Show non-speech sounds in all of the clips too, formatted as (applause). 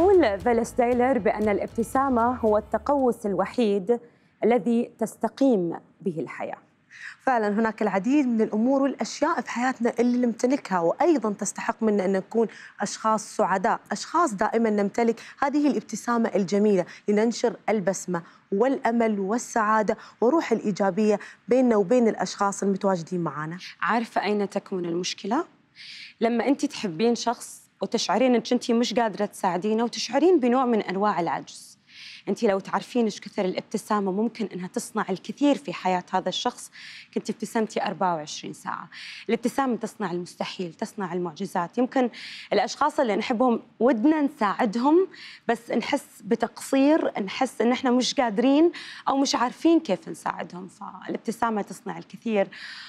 يقول فيلس تايلر بأن الابتسامة هو التقوس الوحيد الذي تستقيم به الحياة فعلا هناك العديد من الامور والاشياء في حياتنا اللي نمتلكها وايضا تستحق منا ان نكون اشخاص سعداء، اشخاص دائما نمتلك هذه الابتسامه الجميله لننشر البسمه والامل والسعاده وروح الايجابيه بيننا وبين الاشخاص المتواجدين معنا. عارفه اين تكمن المشكله؟ لما انت تحبين شخص وتشعرين انك انت مش قادره تساعدينه وتشعرين بنوع من انواع العجز انت لو تعرفين ايش كثر الابتسامه ممكن انها تصنع الكثير في حياه هذا الشخص كنت ابتسمتي 24 ساعه الابتسامه تصنع المستحيل تصنع المعجزات يمكن الاشخاص اللي نحبهم ودنا نساعدهم بس نحس بتقصير نحس ان احنا مش قادرين او مش عارفين كيف نساعدهم فالابتسامه تصنع الكثير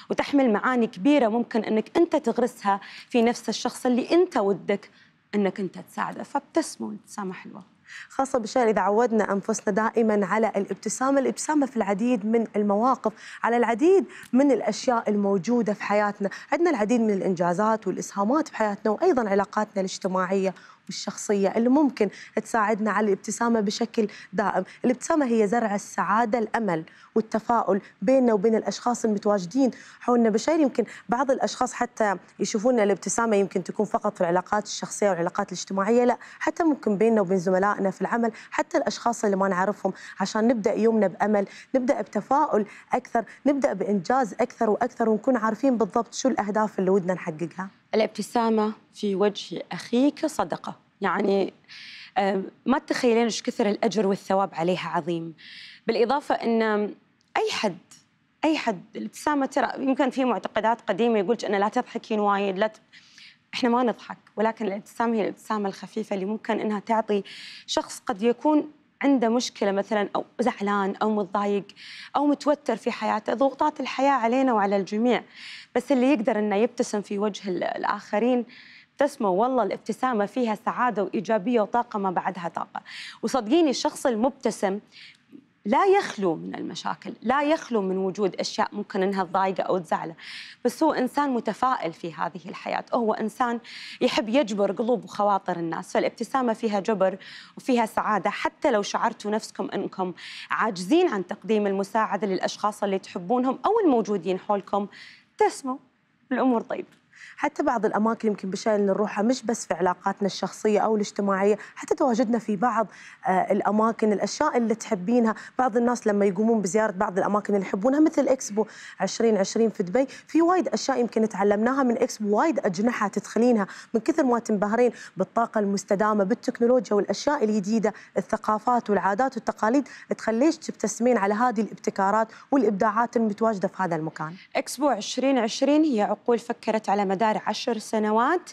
وتحمل معاني كبيره ممكن انك انت تغرسها في نفس الشخص اللي انت ودك انك انت تساعده فابتسموا ابتسامه حلوه خاصة بشير إذا عودنا أنفسنا دائما على الابتسامة الابتسامة في العديد من المواقف على العديد من الأشياء الموجودة في حياتنا عندنا العديد من الإنجازات والإسهامات في حياتنا وأيضا علاقاتنا الاجتماعية بالشخصية اللي ممكن تساعدنا على الابتسامة بشكل دائم الابتسامة هي زرع السعادة الأمل والتفاؤل بيننا وبين الأشخاص المتواجدين حولنا بشير يمكن بعض الأشخاص حتى يشوفون الابتسامة يمكن تكون فقط في العلاقات الشخصية والعلاقات الاجتماعية لا حتى ممكن بيننا وبين زملائنا في العمل حتى الأشخاص اللي ما نعرفهم عشان نبدأ يومنا بأمل نبدأ بتفاؤل أكثر نبدأ بإنجاز أكثر وأكثر ونكون عارفين بالضبط شو الأهداف اللي ودنا نحققها الابتسامة في وجه أخيك صدقة يعني آه، ما تتخيلين ايش كثر الأجر والثواب عليها عظيم بالإضافة أن أي حد أي حد الابتسامة ترى يمكن في معتقدات قديمة يقولك أن لا تضحكين وايد لا ت... احنا ما نضحك ولكن الابتسامة هي الابتسامة الخفيفة اللي ممكن انها تعطي شخص قد يكون عنده مشكلة مثلا أو زعلان أو متضايق أو متوتر في حياته ضغوطات الحياة علينا وعلى الجميع بس اللي يقدر انه يبتسم في وجه الاخرين تبتسمه والله الابتسامه فيها سعاده وايجابيه وطاقه ما بعدها طاقه وصدقيني الشخص المبتسم لا يخلو من المشاكل لا يخلو من وجود أشياء ممكن أنها تضايقه أو تزعله بس هو إنسان متفائل في هذه الحياة هو إنسان يحب يجبر قلوب وخواطر الناس فالابتسامة فيها جبر وفيها سعادة حتى لو شعرتوا نفسكم أنكم عاجزين عن تقديم المساعدة للأشخاص اللي تحبونهم أو الموجودين حولكم ابتسموا الامور طيب حتى بعض الاماكن يمكن بشان نروحها مش بس في علاقاتنا الشخصيه او الاجتماعيه حتى تواجدنا في بعض آه، الاماكن الاشياء اللي تحبينها بعض الناس لما يقومون بزياره بعض الاماكن اللي يحبونها مثل اكسبو 2020 في دبي في وايد اشياء يمكن تعلمناها من اكسبو وايد اجنحه تدخلينها من كثر ما تنبهرين بالطاقه المستدامه بالتكنولوجيا والاشياء الجديده الثقافات والعادات والتقاليد تخليش تبتسمين على هذه الابتكارات والابداعات المتواجده في هذا المكان اكسبو 2020 هي عقول فكرت على مدار عشر سنوات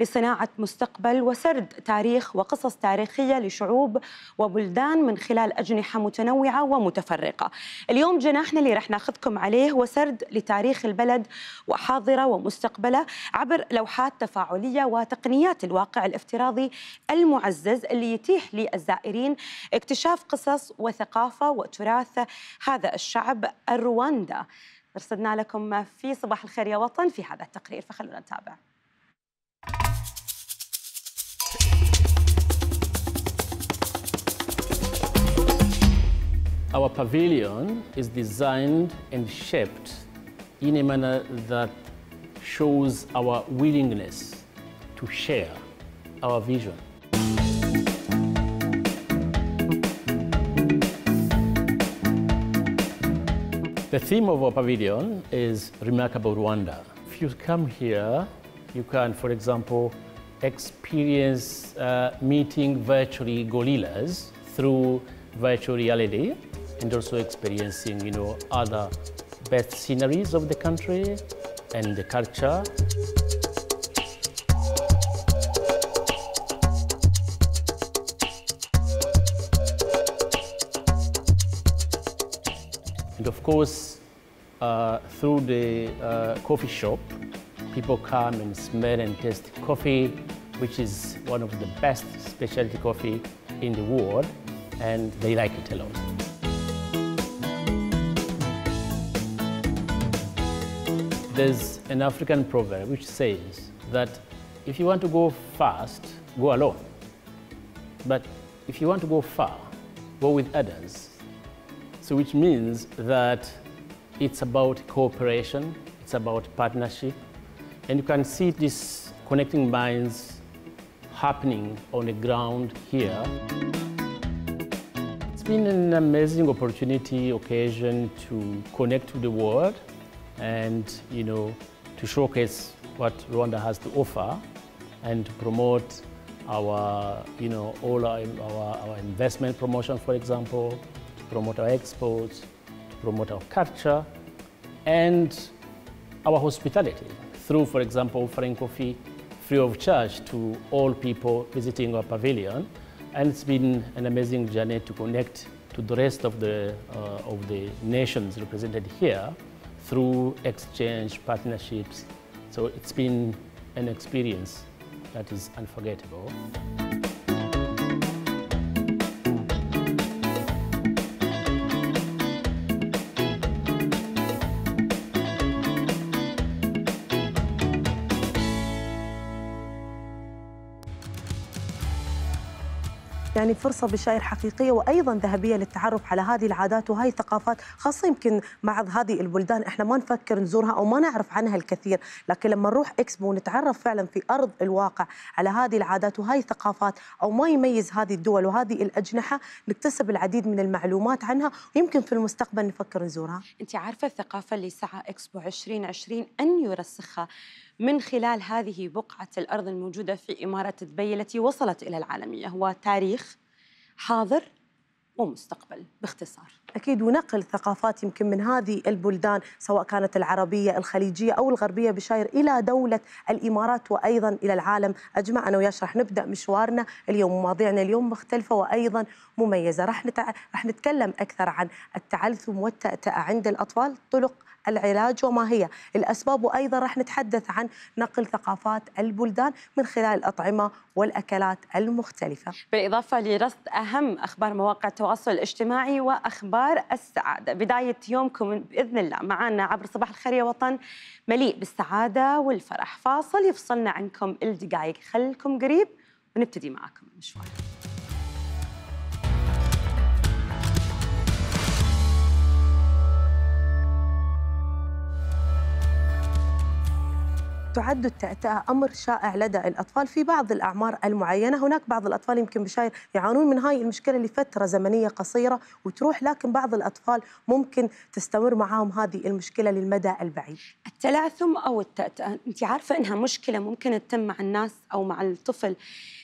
لصناعة مستقبل وسرد تاريخ وقصص تاريخية لشعوب وبلدان من خلال أجنحة متنوعة ومتفرقة اليوم جناحنا اللي رح ناخذكم عليه هو سرد لتاريخ البلد وحاضرة ومستقبله عبر لوحات تفاعلية وتقنيات الواقع الافتراضي المعزز اللي يتيح للزائرين اكتشاف قصص وثقافة وتراث هذا الشعب الرواندا رصدنا لكم ما في صباح الخير يا وطن في هذا التقرير فخلونا نتابع Our pavilion is designed and shaped in a manner that shows our willingness to share our vision The theme of our pavilion is Remarkable Rwanda. If you come here, you can, for example, experience uh, meeting virtually gorillas through virtual reality and also experiencing, you know, other best sceneries of the country and the culture. And of course, uh, through the uh, coffee shop, people come and smell and taste coffee, which is one of the best specialty coffee in the world, and they like it a lot. There's an African proverb which says that if you want to go fast, go alone. But if you want to go far, go with others. So which means that it's about cooperation, it's about partnership, and you can see this connecting minds happening on the ground here. It's been an amazing opportunity, occasion to connect to the world and, you know, to showcase what Rwanda has to offer and to promote our, you know, all our, our, our investment promotion, for example, promote our exports, to promote our culture, and our hospitality through, for example, offering coffee free of charge to all people visiting our pavilion. And it's been an amazing journey to connect to the rest of the, uh, of the nations represented here through exchange, partnerships. So it's been an experience that is unforgettable. يعني فرصه بشائر حقيقيه وايضا ذهبيه للتعرف على هذه العادات وهذه الثقافات خاصه يمكن مع هذه البلدان احنا ما نفكر نزورها او ما نعرف عنها الكثير لكن لما نروح اكسبو ونتعرف فعلا في ارض الواقع على هذه العادات وهذه الثقافات او ما يميز هذه الدول وهذه الاجنحه نكتسب العديد من المعلومات عنها ويمكن في المستقبل نفكر نزورها انت عارفه الثقافه اللي سعى اكسبو 2020 ان يرسخها من خلال هذه بقعة الأرض الموجودة في إمارة دبي التي وصلت إلى العالمية هو تاريخ حاضر ومستقبل باختصار اكيد ونقل ثقافات يمكن من هذه البلدان سواء كانت العربيه الخليجيه او الغربيه بشاير الى دوله الامارات وايضا الى العالم اجمع انا وياش راح نبدا مشوارنا اليوم مواضيعنا اليوم مختلفه وايضا مميزه راح نتع... راح نتكلم اكثر عن التعلثم والتأتأة عند الاطفال طرق العلاج وما هي الاسباب وايضا راح نتحدث عن نقل ثقافات البلدان من خلال الاطعمه والاكلات المختلفه بالاضافه لرصد اهم اخبار مواقع التواصل الاجتماعي واخبار أخبار السعادة بداية يومكم بإذن الله معنا عبر صباح الخير يا وطن مليء بالسعادة والفرح فاصل يفصلنا عنكم الدقايق خلكم قريب ونبتدي معكم مشوار تعد التأتأة أمر شائع لدى الأطفال في بعض الأعمار المعينة هناك بعض الأطفال يمكن بشاير يعانون من هاي المشكلة لفترة زمنية قصيرة وتروح لكن بعض الأطفال ممكن تستمر معاهم هذه المشكلة للمدى البعيد التلعثم أو التأتأة أنت عارفة أنها مشكلة ممكن تتم مع الناس أو مع الطفل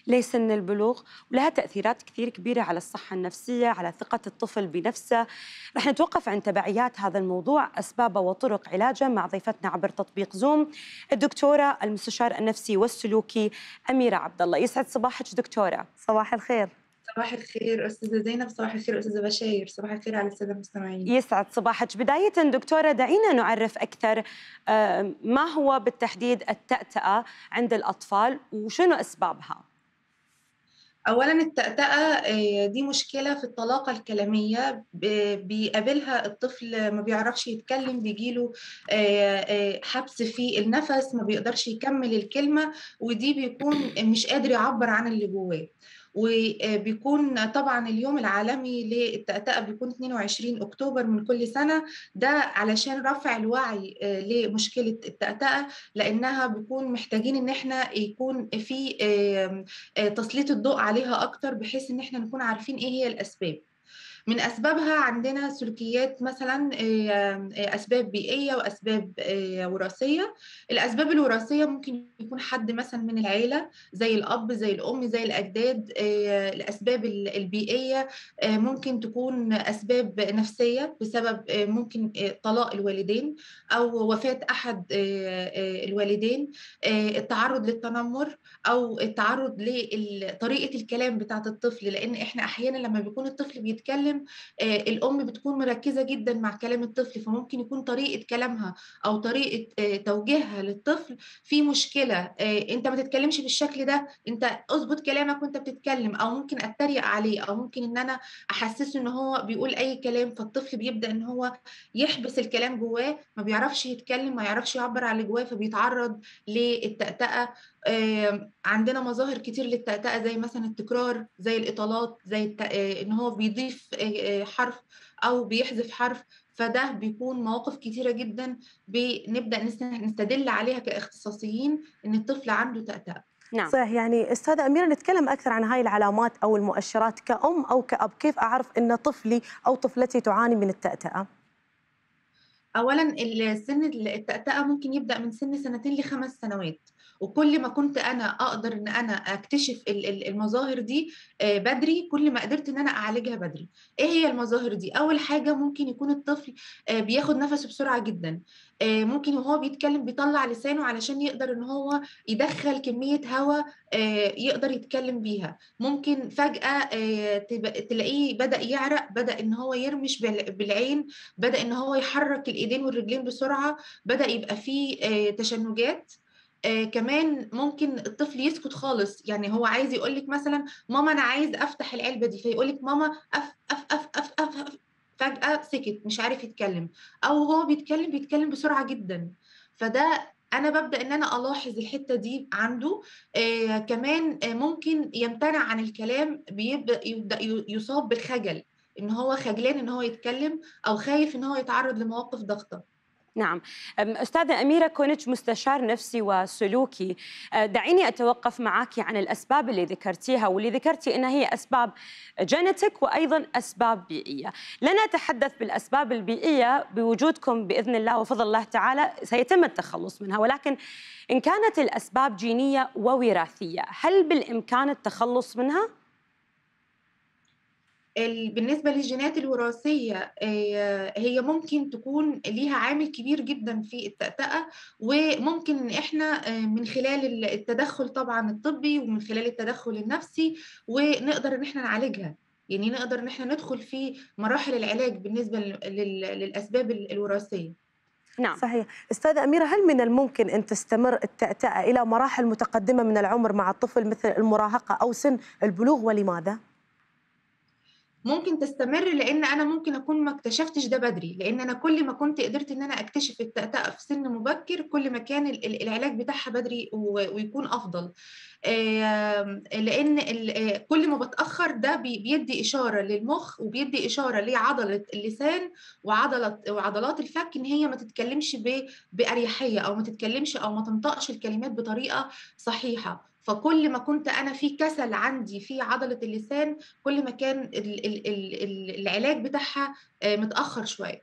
لسن البلوغ ولها تأثيرات كثير كبيرة على الصحة النفسية على ثقة الطفل بنفسه رح نتوقف عن تبعيات هذا الموضوع أسبابه وطرق علاجه مع ضيفتنا عبر تطبيق زوم الدكتور الدكتوره المستشار النفسي والسلوكي اميره عبد الله يسعد صباحك دكتوره صباح الخير صباح الخير استاذه زينب صباح الخير استاذه بشير صباح الخير على الساده المستمعين يسعد صباحك بدايه دكتوره دعينا نعرف اكثر آه، ما هو بالتحديد التأتأة عند الاطفال وشنو اسبابها اولا التأتأة آه، دي مشكله في الطلاقه الكلاميه بيقابلها الطفل ما بيعرفش يتكلم بيجيله آه، آه، حبس في النفس ما بيقدرش يكمل الكلمه ودي بيكون مش قادر يعبر عن اللي جواه وبيكون طبعا اليوم العالمي للتأتأة بيكون 22 أكتوبر من كل سنة ده علشان رفع الوعي آه، لمشكلة التأتأة لأنها بيكون محتاجين إن احنا يكون في آه، تسليط الضوء عليها أكتر بحيث إن احنا نكون عارفين إيه هي الأسباب من أسبابها عندنا سلوكيات مثلا آه، آه، أسباب بيئية وأسباب آه، وراثية الأسباب الوراثية ممكن يكون حد مثلا من العيلة زي الأب زي الأم زي الأجداد الأسباب البيئية ممكن تكون أسباب نفسية بسبب ممكن طلاق الوالدين أو وفاة أحد الوالدين التعرض للتنمر أو التعرض لطريقة الكلام بتاعة الطفل لأن إحنا أحيانا لما بيكون الطفل بيتكلم لازم آه، الام بتكون مركزه جدا مع كلام الطفل فممكن يكون طريقه كلامها او طريقه آه، توجيهها للطفل في مشكله آه، انت ما تتكلمش بالشكل ده انت اظبط كلامك وانت بتتكلم او ممكن اتريق عليه او ممكن ان انا احسسه ان هو بيقول اي كلام فالطفل بيبدا ان هو يحبس الكلام جواه ما بيعرفش يتكلم ما يعرفش يعبر على اللي جواه فبيتعرض للتأتأة عندنا مظاهر كتير للتأتأة زي مثلا التكرار زي الإطالات زي آه، إن هو بيضيف آه، آه، حرف أو بيحذف حرف فده بيكون مواقف كتيرة جدا بنبدأ نستدل عليها كاختصاصيين إن الطفل عنده تأتأة نعم صحيح يعني استاذه اميره نتكلم اكثر عن هاي العلامات او المؤشرات كأم او كأب كيف اعرف ان طفلي او طفلتي تعاني من التأتأة؟ اولا السن التأتأة ممكن يبدا من سن سنتين لخمس سنوات وكل ما كنت انا اقدر ان انا اكتشف المظاهر دي آه، بدري كل ما قدرت ان انا اعالجها بدري ايه هي المظاهر دي اول حاجه ممكن يكون الطفل آه، بياخد نفسه بسرعه جدا آه، ممكن وهو بيتكلم بيطلع لسانه علشان يقدر ان هو يدخل كميه هواء يقدر يتكلم بيها ممكن فجاه تلاقيه بدا يعرق بدا ان هو يرمش بالعين بدا ان هو يحرك الايدين والرجلين بسرعه بدا يبقى فيه تشنجات آه كمان ممكن الطفل يسكت خالص يعني هو عايز يقول لك مثلا ماما انا عايز افتح العلبه دي فيقول لك ماما أف أف, أف أف أف أف فجاه سكت مش عارف يتكلم او هو بيتكلم بيتكلم بسرعه جدا فده انا ببدا ان انا الاحظ الحته دي عنده آه كمان آه ممكن يمتنع عن الكلام بيبدا يصاب بالخجل ان هو خجلان ان هو يتكلم او خايف ان هو يتعرض لمواقف ضغطه نعم أستاذة أميرة كونج مستشار نفسي وسلوكي أه، دعيني أتوقف معك عن الأسباب اللي ذكرتيها واللي ذكرتي أنها هي أسباب جينيتك وأيضا أسباب بيئية لن أتحدث بالأسباب البيئية بوجودكم بإذن الله وفضل الله تعالى سيتم التخلص منها ولكن إن كانت الأسباب جينية ووراثية هل بالإمكان التخلص منها؟ بالنسبه للجينات الوراثيه آه، هي ممكن تكون ليها عامل كبير جدا في التأتأة وممكن احنا آه، من خلال التدخل طبعا الطبي ومن خلال التدخل النفسي ونقدر ان احنا نعالجها يعني نقدر ان احنا ندخل في مراحل العلاج بالنسبه للاسباب الوراثيه نعم صحيح استاذة أميرة هل من الممكن أن تستمر التأتأة إلى مراحل متقدمة من العمر مع الطفل مثل المراهقة أو سن البلوغ ولماذا؟ ممكن تستمر لان انا ممكن اكون ما اكتشفتش ده بدري لان انا كل ما كنت قدرت ان انا اكتشف التأتأة في سن مبكر كل ما كان العلاج بتاعها بدري ويكون افضل آمم، لان آه، كل ما بتاخر ده بيدي اشاره للمخ وبيدي اشاره لعضله اللسان وعضله وعضلات الفك ان هي ما تتكلمش باريحيه او ما تتكلمش او ما تنطقش الكلمات بطريقه صحيحه فكل ما كنت انا في كسل عندي في عضله اللسان كل ما كان العلاج بتاعها آه، متاخر شويه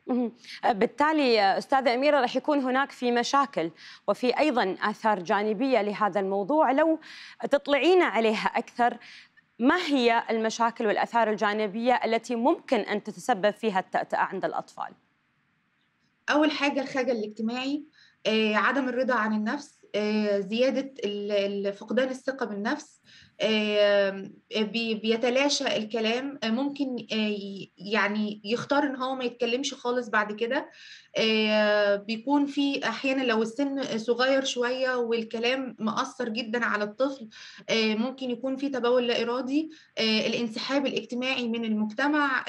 آه، بالتالي آه، استاذه اميره راح يكون هناك في مشاكل وفي ايضا اثار جانبيه لهذا الموضوع لو تطلعينا عليها اكثر ما هي المشاكل والاثار الجانبيه التي ممكن ان تتسبب فيها التأتأة عند الاطفال اول حاجه الخجل الاجتماعي عدم الرضا عن النفس آه، زياده فقدان الثقه بالنفس آه، آه، بيتلاشى الكلام آه، ممكن يعني يختار ان هو ما يتكلمش خالص بعد كده بيكون في احيانا لو السن صغير شويه والكلام مأثر جدا على الطفل ممكن يكون في تبول لا ارادي الانسحاب الاجتماعي من المجتمع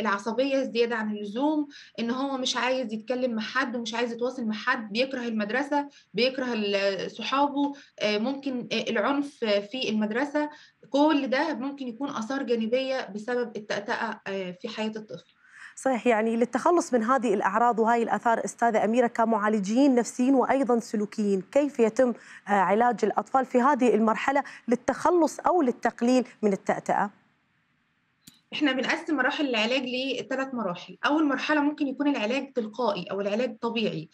العصبيه الزياده عن اللزوم ان هو مش عايز يتكلم مع حد ومش عايز يتواصل مع حد بيكره المدرسه بيكره صحابه ممكن العنف في المدرسه المدرسه كل ده ممكن يكون اثار جانبيه بسبب التأتأة آه، في حياه الطفل صحيح يعني للتخلص من هذه الأعراض وهي الآثار أستاذة أميرة كمعالجين نفسيين وأيضا سلوكيين كيف يتم آه، علاج الأطفال في هذه المرحلة للتخلص أو للتقليل من التأتأة؟ احنا بنقسم مراحل العلاج لثلاث مراحل اول مرحله ممكن يكون العلاج تلقائي او العلاج طبيعي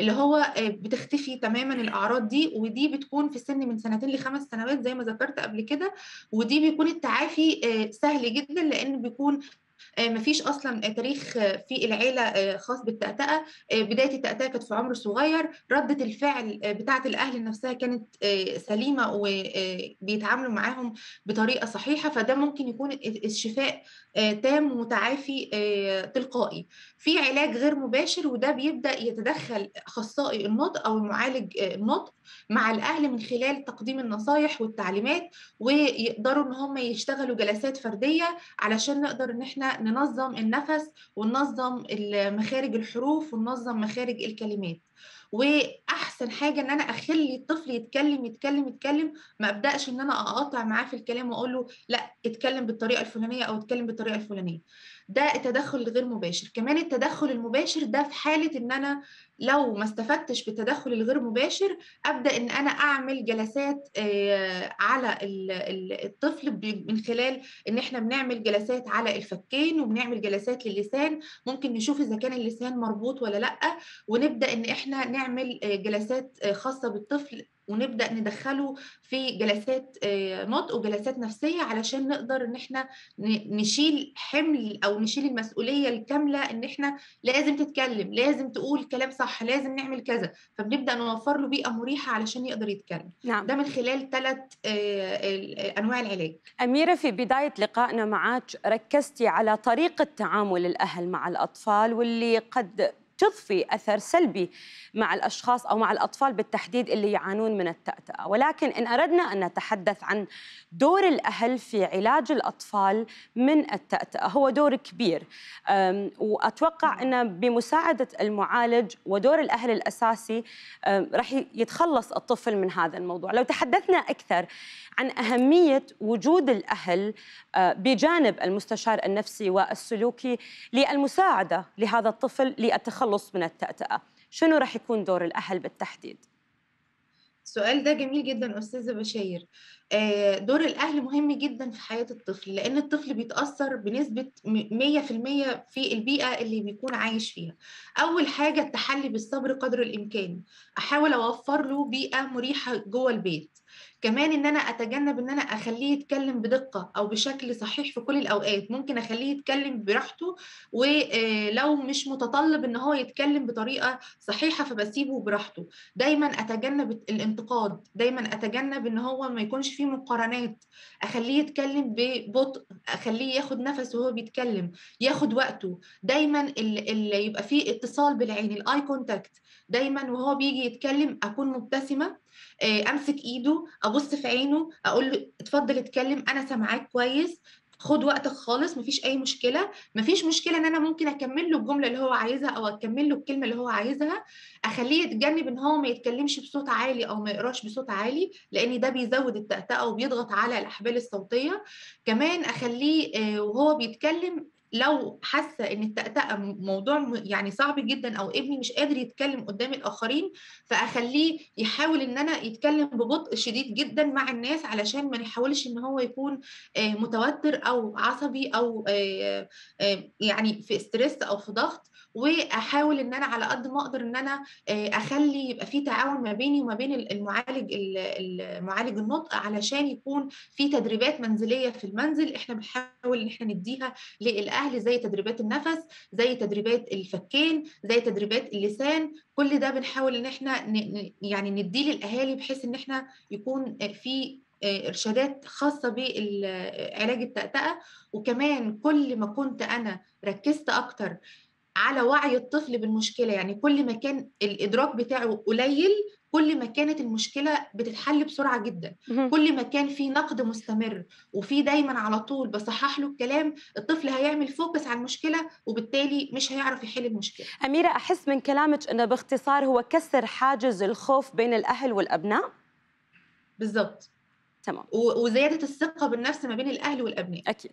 اللي هو آه، بتختفي تماما الاعراض دي ودي بتكون في سن من سنتين لخمس سنوات زي ما ذكرت قبل كده ودي بيكون التعافي آه، سهل جدا لان بيكون آه، مفيش اصلا تاريخ آه، في العيله آه، خاص بالتأتأة بدايه التأتأة كانت في عمر صغير رده الفعل بتاعه الاهل نفسها كانت سليمه وبيتعاملوا معاهم بطريقه صحيحه فده ممكن يكون الشفاء تام ومتعافي تلقائي في علاج غير مباشر وده بيبدا يتدخل اخصائي النطق او المعالج النطق مع الاهل من خلال تقديم النصايح والتعليمات ويقدروا ان هم يشتغلوا جلسات فرديه علشان نقدر ان احنا ننظم النفس وننظم مخارج الحروف وننظم مخارج الكلمات واحسن حاجه ان انا اخلي الطفل يتكلم يتكلم يتكلم ما ابداش ان انا اقاطع معاه في الكلام واقول له لا اتكلم بالطريقه الفلانيه او اتكلم بالطريقه الفلانيه ده التدخل الغير مباشر كمان التدخل المباشر ده في حاله ان انا لو ما استفدتش بالتدخل الغير مباشر ابدا ان انا اعمل جلسات آه، على الطفل من خلال ان احنا بنعمل جلسات على الفكين وبنعمل جلسات للسان ممكن نشوف اذا كان اللسان مربوط ولا لا ونبدا ان احنا نعمل آه، جلسات آه، خاصه بالطفل ونبدا ندخله في جلسات آه، نطق وجلسات نفسيه علشان نقدر ان احنا نشيل حمل او نشيل المسؤوليه الكامله ان احنا لازم تتكلم لازم تقول كلام صح لازم نعمل كذا فبنبدا نوفر له بيئه مريحه علشان يقدر يتكلم نعم. ده من خلال ثلاث آه، آه، انواع العلاج اميره في بدايه لقائنا معك ركزتي على طريقه تعامل الاهل مع الاطفال واللي قد تضفي اثر سلبي مع الاشخاص او مع الاطفال بالتحديد اللي يعانون من التأتأة، ولكن ان اردنا ان نتحدث عن دور الاهل في علاج الاطفال من التأتأة، هو دور كبير واتوقع ان بمساعده المعالج ودور الاهل الاساسي راح يتخلص الطفل من هذا الموضوع، لو تحدثنا اكثر عن اهميه وجود الاهل بجانب المستشار النفسي والسلوكي للمساعده لهذا الطفل للتخلص التخلص من التأتأة شنو رح يكون دور الأهل بالتحديد؟ السؤال ده جميل جدا أستاذة بشاير آه، دور الأهل مهم جدا في حياة الطفل لأن الطفل بيتأثر بنسبة 100% في البيئة اللي بيكون عايش فيها أول حاجة التحلي بالصبر قدر الإمكان أحاول أوفر له بيئة مريحة جوه البيت كمان ان انا اتجنب ان انا اخليه يتكلم بدقه او بشكل صحيح في كل الاوقات ممكن اخليه يتكلم براحته ولو آه، مش متطلب ان هو يتكلم بطريقه صحيحه فبسيبه براحته دايما اتجنب الانتقاد دايما اتجنب ان هو ما يكونش فيه مقارنات اخليه يتكلم ببطء اخليه ياخد نفسه وهو بيتكلم ياخد وقته دايما اللي يبقى فيه اتصال بالعين الاي كونتاكت دايما وهو بيجي يتكلم اكون مبتسمه آه، امسك ايده ابص في عينه اقول له اتفضل اتكلم انا سامعاك كويس خد وقتك خالص مفيش اي مشكله مفيش مشكله ان انا ممكن اكمل له الجمله اللي هو عايزها او اكمل له الكلمه اللي هو عايزها اخليه يتجنب ان هو ما يتكلمش بصوت عالي او ما يقراش بصوت عالي لان ده بيزود التأتأة وبيضغط على الاحبال الصوتيه كمان اخليه آه، وهو بيتكلم لو حاسه ان التأتأة موضوع يعني صعب جدا او ابني مش قادر يتكلم قدام الاخرين فاخليه يحاول ان انا يتكلم ببطء شديد جدا مع الناس علشان ما نحاولش ان هو يكون آه، متوتر او عصبي او آه، آه، يعني في ستريس او في ضغط واحاول ان انا على قد ما اقدر ان انا آه، اخلي يبقى في تعاون ما بيني وما بين المعالج معالج النطق علشان يكون في تدريبات منزليه في المنزل احنا بنحاول ان احنا نديها للاهل زي تدريبات النفس زي تدريبات الفكين زي تدريبات اللسان كل ده بنحاول ان احنا يعني نديه للاهالي بحيث ان احنا يكون آه، في آه، ارشادات خاصه بعلاج التأتأة وكمان كل ما كنت انا ركزت اكتر على وعي الطفل بالمشكله يعني كل ما كان الادراك بتاعه قليل كل ما كانت المشكله بتتحل بسرعه جدا كل ما كان في نقد مستمر وفي دايما على طول بصحح له الكلام الطفل هيعمل فوكس على المشكله وبالتالي مش هيعرف يحل المشكله اميره احس من كلامك انه باختصار هو كسر حاجز الخوف بين الاهل والابناء بالظبط تمام وزياده الثقه بالنفس ما بين الاهل والابناء اكيد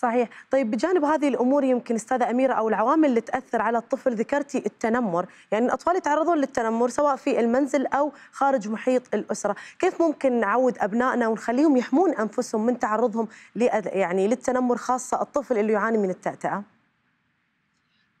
صحيح طيب بجانب هذه الامور يمكن استاذه اميره او العوامل اللي تاثر على الطفل ذكرتي التنمر يعني الاطفال يتعرضون للتنمر سواء في المنزل او خارج محيط الاسره كيف ممكن نعود ابنائنا ونخليهم يحمون انفسهم من تعرضهم يعني للتنمر خاصه الطفل اللي يعاني من التأتأة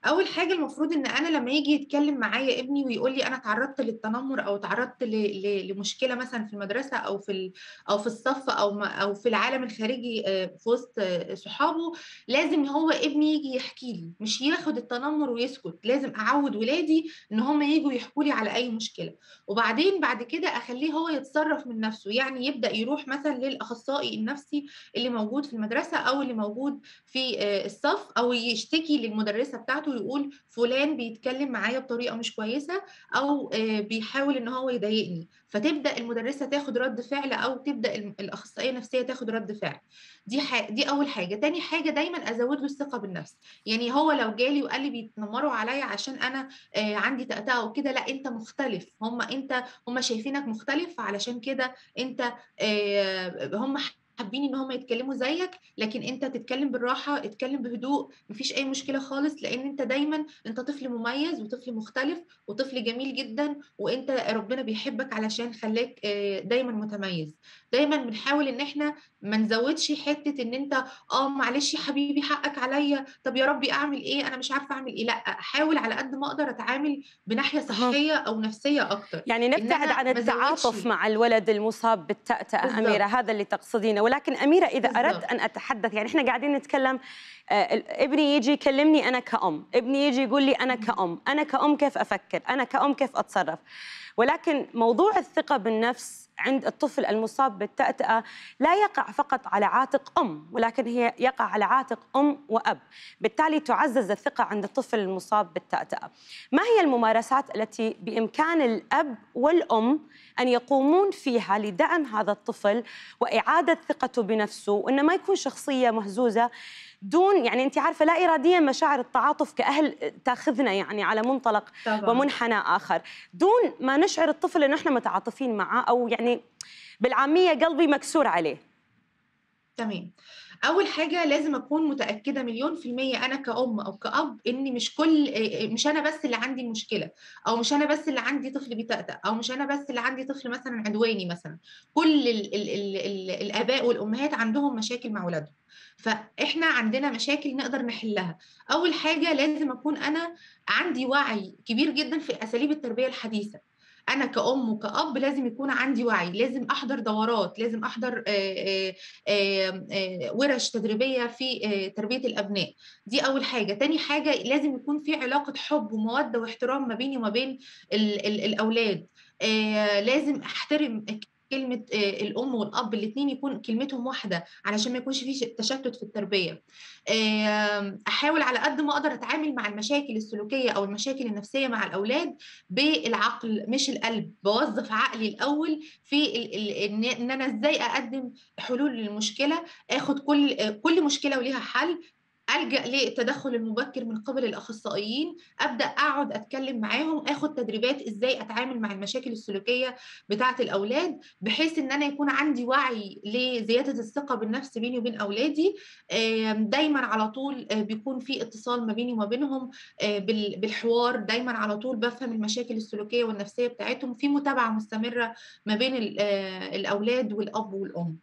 اول حاجه المفروض ان انا لما يجي يتكلم معايا ابني ويقول لي انا تعرضت للتنمر او تعرضت لمشكله مثلا في المدرسه او في او في الصف او او في العالم الخارجي آه، في وسط آه، صحابه لازم هو ابني يجي يحكي لي مش ياخد التنمر ويسكت لازم اعود ولادي ان هم يجوا يحكوا لي على اي مشكله وبعدين بعد كده اخليه هو يتصرف من نفسه يعني يبدا يروح مثلا للاخصائي النفسي اللي موجود في المدرسه او اللي موجود في آه، الصف او يشتكي للمدرسه بتاعته ويقول فلان بيتكلم معايا بطريقه مش كويسه او آه، بيحاول ان هو يضايقني فتبدا المدرسه تاخد رد فعل او تبدا الاخصائيه النفسيه تاخد رد فعل دي حاجة دي اول حاجه تاني حاجه دايما ازود له الثقه بالنفس يعني هو لو جالي وقال لي بيتنمروا عليا عشان انا آه، عندي تأتأة وكده لا انت مختلف هم انت هم شايفينك مختلف علشان كده انت آه، هم حابين ان هم يتكلموا زيك لكن انت تتكلم بالراحه اتكلم بهدوء مفيش اي مشكله خالص لان انت دايما انت طفل مميز وطفل مختلف وطفل جميل جدا وانت ربنا بيحبك علشان خلاك آه، دايما متميز دايما بنحاول ان احنا ما نزودش حته ان انت اه معلش يا حبيبي حقك عليا طب يا ربي اعمل ايه انا مش عارفه اعمل ايه لا احاول على قد ما اقدر اتعامل بناحيه صحيه او نفسيه اكتر يعني نبتعد عن التعاطف مع الولد المصاب بالتأتأة أميرة هذا اللي تقصدينه ولكن اميره اذا اردت ان اتحدث يعني احنا قاعدين نتكلم آه، ابني يجي يكلمني انا كأم، ابني يجي يقول لي انا كأم، انا كأم كيف افكر؟ انا كأم كيف اتصرف؟ ولكن موضوع الثقه بالنفس عند الطفل المصاب بالتأتأة لا يقع فقط على عاتق أم ولكن هي يقع على عاتق أم وأب بالتالي تعزز الثقة عند الطفل المصاب بالتأتأة ما هي الممارسات التي بإمكان الأب والأم أن يقومون فيها لدعم هذا الطفل وإعادة ثقته بنفسه وأنه ما يكون شخصية مهزوزة دون يعني انت عارفه لا اراديا مشاعر التعاطف كاهل تاخذنا يعني على منطلق طبعا. ومنحنى اخر دون ما نشعر الطفل انه احنا متعاطفين معه او يعني بالعاميه قلبي مكسور عليه تمام اول حاجه لازم اكون متاكده مليون في الميه انا كأم او كأب ان مش كل مش انا بس اللي عندي المشكله او مش انا بس اللي عندي طفل بيتأتأ او مش انا بس اللي عندي طفل مثلا عدواني مثلا كل ال ال ال الـ الاباء والامهات عندهم مشاكل مع اولادهم فاحنا عندنا مشاكل نقدر نحلها اول حاجه لازم اكون انا عندي وعي كبير جدا في اساليب التربيه الحديثه انا كأم وكأب لازم يكون عندي وعي لازم احضر دورات لازم احضر آه، آه، آه، ورش تدريبيه في تربيه الابناء دي اول حاجه تاني حاجه لازم يكون في علاقه حب وموده واحترام ما بيني وما بين الاولاد لازم احترم كلمه آه، الام والاب الاثنين يكون كلمتهم واحده علشان ما يكونش فيه تشتت في التربيه احاول على قد ما اقدر اتعامل مع المشاكل السلوكيه او المشاكل النفسيه مع الاولاد بالعقل مش القلب بوظف عقلي الاول في ان انا ازاي اقدم حلول للمشكله اخد كل آه، كل مشكله وليها حل الجا للتدخل المبكر من قبل الاخصائيين ابدا اقعد اتكلم معاهم اخد تدريبات ازاي اتعامل مع المشاكل السلوكيه بتاعه الاولاد بحيث ان انا يكون عندي وعي لزياده الثقه بالنفس بيني وبين اولادي دايما على طول آه، بيكون في اتصال ما بيني وما بينهم آه، بالحوار دايما على طول بفهم المشاكل السلوكيه والنفسيه بتاعتهم في متابعه مستمره ما بين آه، الاولاد والاب والام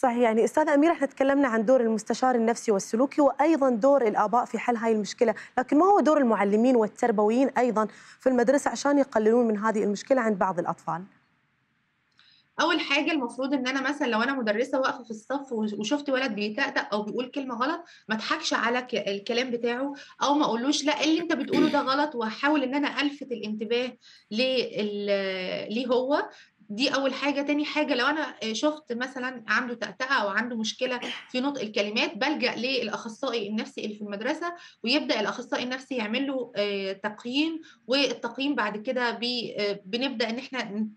صحيح يعني استاذه اميره احنا تكلمنا عن دور المستشار النفسي والسلوكي وايضا دور الاباء في حل هاي المشكله، لكن ما هو دور المعلمين والتربويين ايضا في المدرسه عشان يقللون من هذه المشكله عند بعض الاطفال؟ اول حاجه المفروض ان انا مثلا لو انا مدرسه واقفه في الصف وشفت ولد بيتأتأ او بيقول كلمه غلط ما اضحكش على الكلام بتاعه او ما اقولوش لا اللي انت بتقوله ده غلط واحاول ان انا الفت الانتباه ليه ليه هو دي اول حاجه تاني حاجه لو انا آه، شفت مثلا عنده تأتأة او عنده مشكله في نطق الكلمات بلجأ للاخصائي النفسي اللي في المدرسه ويبدا الاخصائي النفسي يعمل له آه، تقييم والتقييم بعد كده آه، بنبدا ان احنا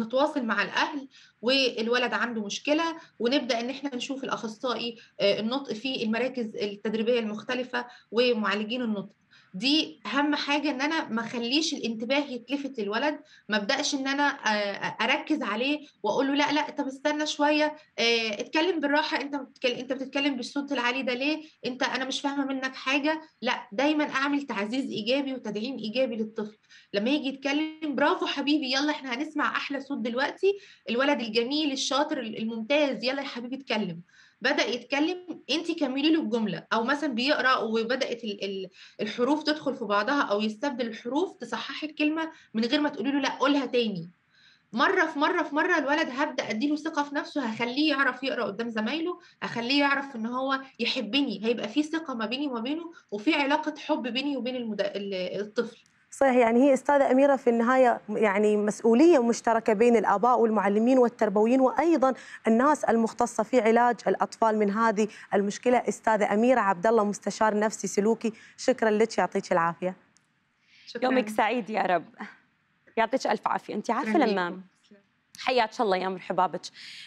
نتواصل مع الاهل والولد عنده مشكله ونبدا ان احنا نشوف الاخصائي النطق في المراكز التدريبيه المختلفه ومعالجين النطق دي اهم حاجه ان انا ما اخليش الانتباه يتلفت للولد ما ابداش ان انا آه، اركز عليه واقول له لا لا طب استنى شويه آه، اتكلم بالراحه انت انت بتتكلم بالصوت العالي ده ليه انت انا مش فاهمه منك حاجه لا دايما اعمل تعزيز ايجابي وتدعيم ايجابي للطفل لما يجي يتكلم برافو حبيبي يلا احنا هنسمع احلى صوت دلوقتي الولد الجميل الشاطر الممتاز يلا يا حبيبي اتكلم بدا يتكلم انت كملي له الجمله او مثلا بيقرا وبدات الحروف تدخل في بعضها او يستبدل الحروف تصححي الكلمه من غير ما تقولي له لا قولها تاني مره في مره في مره الولد هبدا اديله ثقه في نفسه هخليه يعرف يقرا قدام زمايله هخليه يعرف ان هو يحبني هيبقى في ثقه ما بيني وما بينه وفي علاقه حب بيني وبين المد... الطفل صحيح يعني هي استاذه اميره في النهايه يعني مسؤوليه مشتركه بين الاباء والمعلمين والتربويين وايضا الناس المختصه في علاج الاطفال من هذه المشكله استاذه اميره عبد الله مستشار نفسي سلوكي شكرا لك يعطيك العافيه شكرا. يومك سعيد يا رب يعطيك الف عافيه انت عارفه لما حياك الله يا مرحبا بك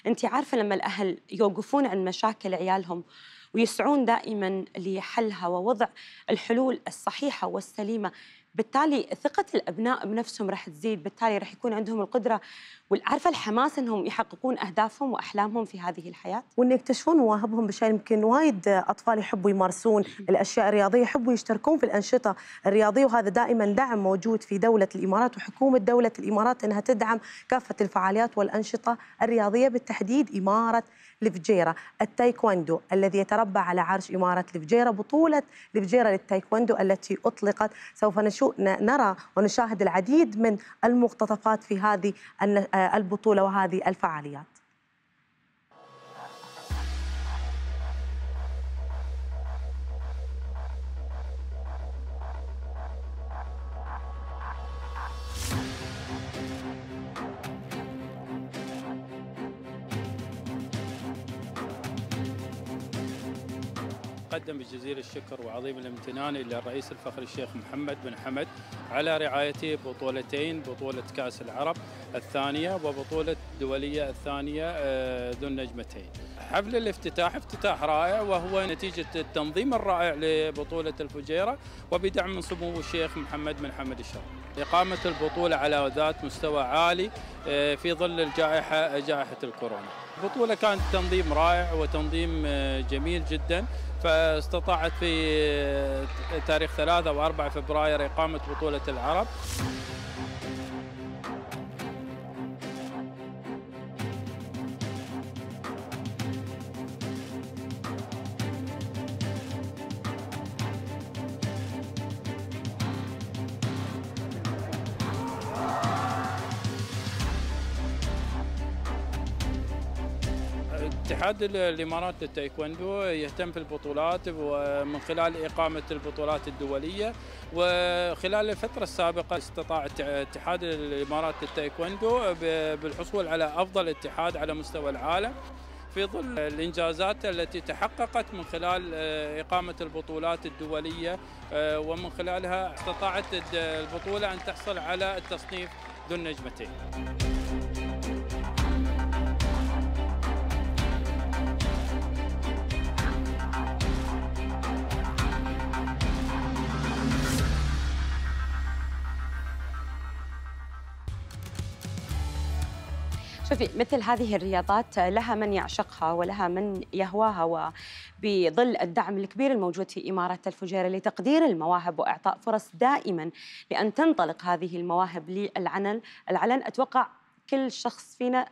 انت عارفه لما الاهل يوقفون عن مشاكل عيالهم ويسعون دائما لحلها ووضع الحلول الصحيحه والسليمه بالتالي ثقة الأبناء بنفسهم رح تزيد بالتالي رح يكون عندهم القدرة والعرفة الحماس أنهم يحققون أهدافهم وأحلامهم في هذه الحياة وأن يكتشفون مواهبهم بشيء يمكن وايد أطفال يحبوا يمارسون الأشياء الرياضية يحبوا يشتركون في الأنشطة الرياضية وهذا دائما دعم موجود في دولة الإمارات وحكومة دولة الإمارات أنها تدعم كافة الفعاليات والأنشطة الرياضية بالتحديد إمارة الفجيرة التايكوندو الذي يتربع على عرش إمارة الفجيرة بطولة الفجيرة للتايكوندو التي أطلقت سوف نرى ونشاهد العديد من المقتطفات في هذه آه، البطولة وهذه الفعاليات أقدم بجزيل الشكر وعظيم الامتنان إلى الرئيس الفخر الشيخ محمد بن حمد على رعايته بطولتين بطولة كأس العرب الثانية وبطولة دولية الثانية آه، ذو النجمتين حفل الافتتاح افتتاح رائع وهو نتيجة التنظيم الرائع لبطولة الفجيرة وبدعم من سمو الشيخ محمد بن حمد الشرع إقامة البطولة على ذات مستوى عالي آه، في ظل الجائحة جائحة الكورونا البطولة كانت تنظيم رائع وتنظيم آه، جميل جدا فاستطاعت في آه، تاريخ 3 و 4 فبراير إقامة بطولة العرب الاتحاد الامارات للتايكوندو يهتم في البطولات ومن خلال اقامه البطولات الدوليه وخلال الفتره السابقه استطاع اتحاد الامارات للتايكوندو بالحصول على افضل اتحاد على مستوى العالم في ظل الانجازات التي تحققت من خلال آه، اقامه البطولات الدوليه آه، ومن خلالها استطاعت البطوله ان تحصل على التصنيف ذو النجمتين. شوفي مثل هذه الرياضات لها من يعشقها ولها من يهواها وبظل الدعم الكبير الموجود في إمارة الفجيرة لتقدير المواهب وإعطاء فرص دائما لأن تنطلق هذه المواهب للعلن العلن أتوقع كل شخص فينا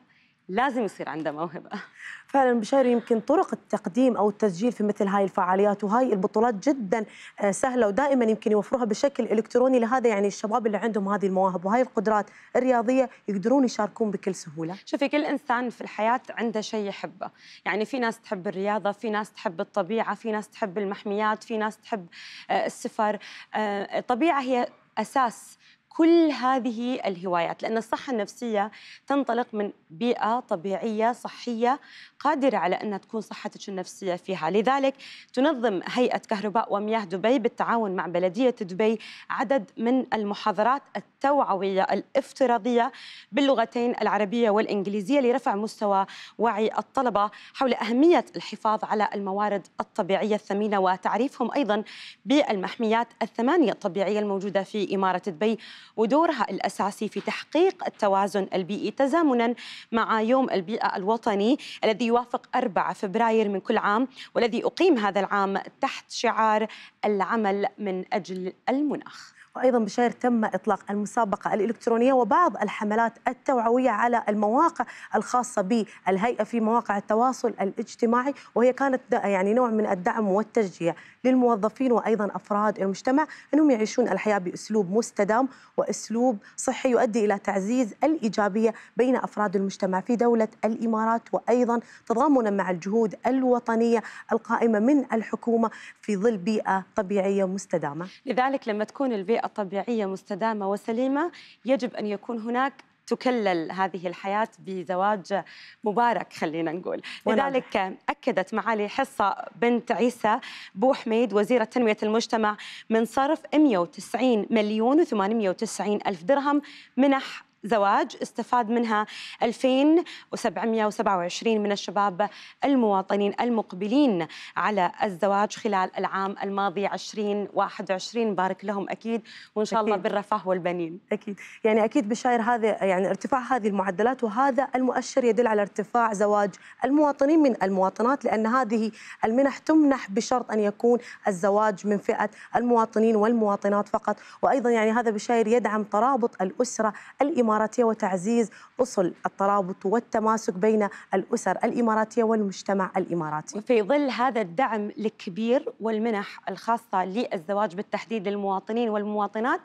لازم يصير عنده موهبه (laughs) فعلا بشير يمكن طرق التقديم او التسجيل في مثل هاي الفعاليات وهاي البطولات جدا آه، سهله ودائما يمكن يوفروها بشكل الكتروني لهذا يعني الشباب اللي عندهم هذه المواهب وهاي القدرات الرياضيه يقدرون يشاركون بكل سهوله. شوفي كل انسان في الحياه عنده شيء يحبه، يعني في ناس تحب الرياضه، في ناس تحب الطبيعه، في ناس تحب المحميات، في ناس تحب آه، السفر، آه، الطبيعه هي اساس كل هذه الهوايات لأن الصحة النفسية تنطلق من بيئة طبيعية صحية قادرة على أن تكون صحتك النفسية فيها لذلك تنظم هيئة كهرباء ومياه دبي بالتعاون مع بلدية دبي عدد من المحاضرات التوعوية الافتراضية باللغتين العربية والإنجليزية لرفع مستوى وعي الطلبة حول أهمية الحفاظ على الموارد الطبيعية الثمينة وتعريفهم أيضا بالمحميات الثمانية الطبيعية الموجودة في إمارة دبي ودورها الأساسي في تحقيق التوازن البيئي تزامنا مع يوم البيئة الوطني الذي يوافق 4 فبراير من كل عام والذي أقيم هذا العام تحت شعار العمل من أجل المناخ وأيضا بشير تم إطلاق المسابقة الإلكترونية وبعض الحملات التوعوية على المواقع الخاصة بالهيئة في مواقع التواصل الاجتماعي وهي كانت يعني نوع من الدعم والتشجيع للموظفين وأيضا أفراد المجتمع أنهم يعيشون الحياة بأسلوب مستدام وأسلوب صحي يؤدي إلى تعزيز الإيجابية بين أفراد المجتمع في دولة الإمارات وأيضا تضامنا مع الجهود الوطنية القائمة من الحكومة في ظل بيئة طبيعية مستدامة لذلك لما تكون البيئة بيئه طبيعيه مستدامة وسليمة يجب أن يكون هناك تكلل هذه الحياة بزواج مبارك خلينا نقول لذلك أكدت معالي حصة بنت عيسى بو حميد وزيرة تنمية المجتمع من صرف 190 مليون و890 ألف درهم منح زواج استفاد منها 2727 من الشباب المواطنين المقبلين على الزواج خلال العام الماضي 2021 بارك لهم اكيد وان شاء أكيد. الله بالرفاه والبنين اكيد يعني اكيد بشاير هذا يعني ارتفاع هذه المعدلات وهذا المؤشر يدل على ارتفاع زواج المواطنين من المواطنات لان هذه المنح تمنح بشرط ان يكون الزواج من فئه المواطنين والمواطنات فقط وايضا يعني هذا بشاير يدعم ترابط الاسره الاماراتيه الإماراتية وتعزيز أصل الترابط والتماسك بين الأسر الإماراتية والمجتمع الإماراتي في ظل هذا الدعم الكبير والمنح الخاصة للزواج بالتحديد للمواطنين والمواطنات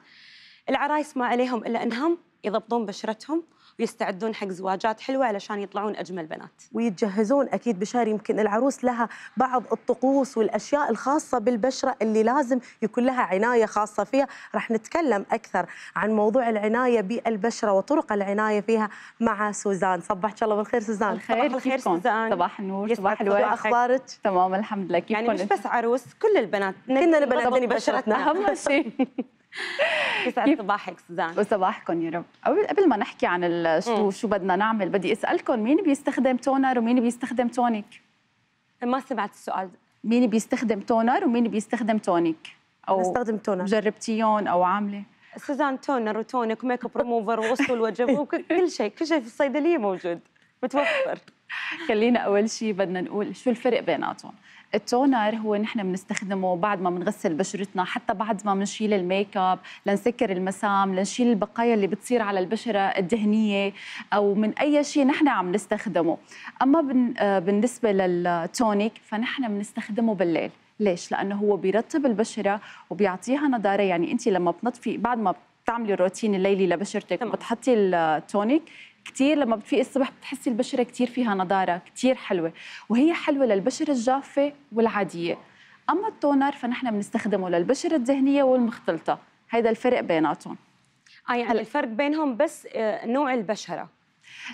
العرايس ما عليهم إلا أنهم يضبطون بشرتهم ويستعدون حق زواجات حلوه علشان يطلعون اجمل بنات. ويتجهزون اكيد بشهر يمكن العروس لها بعض الطقوس والاشياء الخاصه بالبشره اللي لازم يكون لها عنايه خاصه فيها، راح نتكلم اكثر عن موضوع العنايه بالبشره وطرق العنايه فيها مع سوزان، صبحك الله بالخير سوزان. الخير الخير سوزان. صباح النور، صباح الورد. اخبارك؟ تمام الحمد لله كيف يعني مش بس عروس كل البنات كلنا البنات يعني بشرتنا اهم شيء (laughs) يسعد صباحك سوزان وصباحكم يا رب قبل ما نحكي عن شو شو بدنا نعمل بدي اسالكم مين بيستخدم تونر ومين بيستخدم تونيك ما سمعت السؤال مين بيستخدم تونر ومين بيستخدم تونيك او بستخدم تونر جربتيهم او عامله سوزان تونر وتونيك وميك اب ريموفر وغسل الوجه (laughs) وكل شيء كل شيء في الصيدليه موجود متوفر خلينا اول شيء بدنا نقول شو الفرق بيناتهم التونر هو نحن بنستخدمه بعد ما بنغسل بشرتنا حتى بعد ما بنشيل الميك اب لنسكر المسام لنشيل البقايا اللي بتصير على البشره الدهنيه او من اي شيء نحن عم نستخدمه اما آه، بالنسبه للتونيك فنحن بنستخدمه بالليل ليش لانه هو بيرطب البشره وبيعطيها نضاره يعني انت لما بتنطفي بعد ما بتعملي الروتين الليلي لبشرتك بتحطي التونيك كثير لما بتفيقي الصبح بتحسي البشره كثير فيها نضاره كثير حلوه وهي حلوه للبشره الجافه والعاديه اما التونر فنحن بنستخدمه للبشره الدهنيه والمختلطه هذا الفرق بيناتهم اه يعني الفرق بينهم بس آه، نوع البشره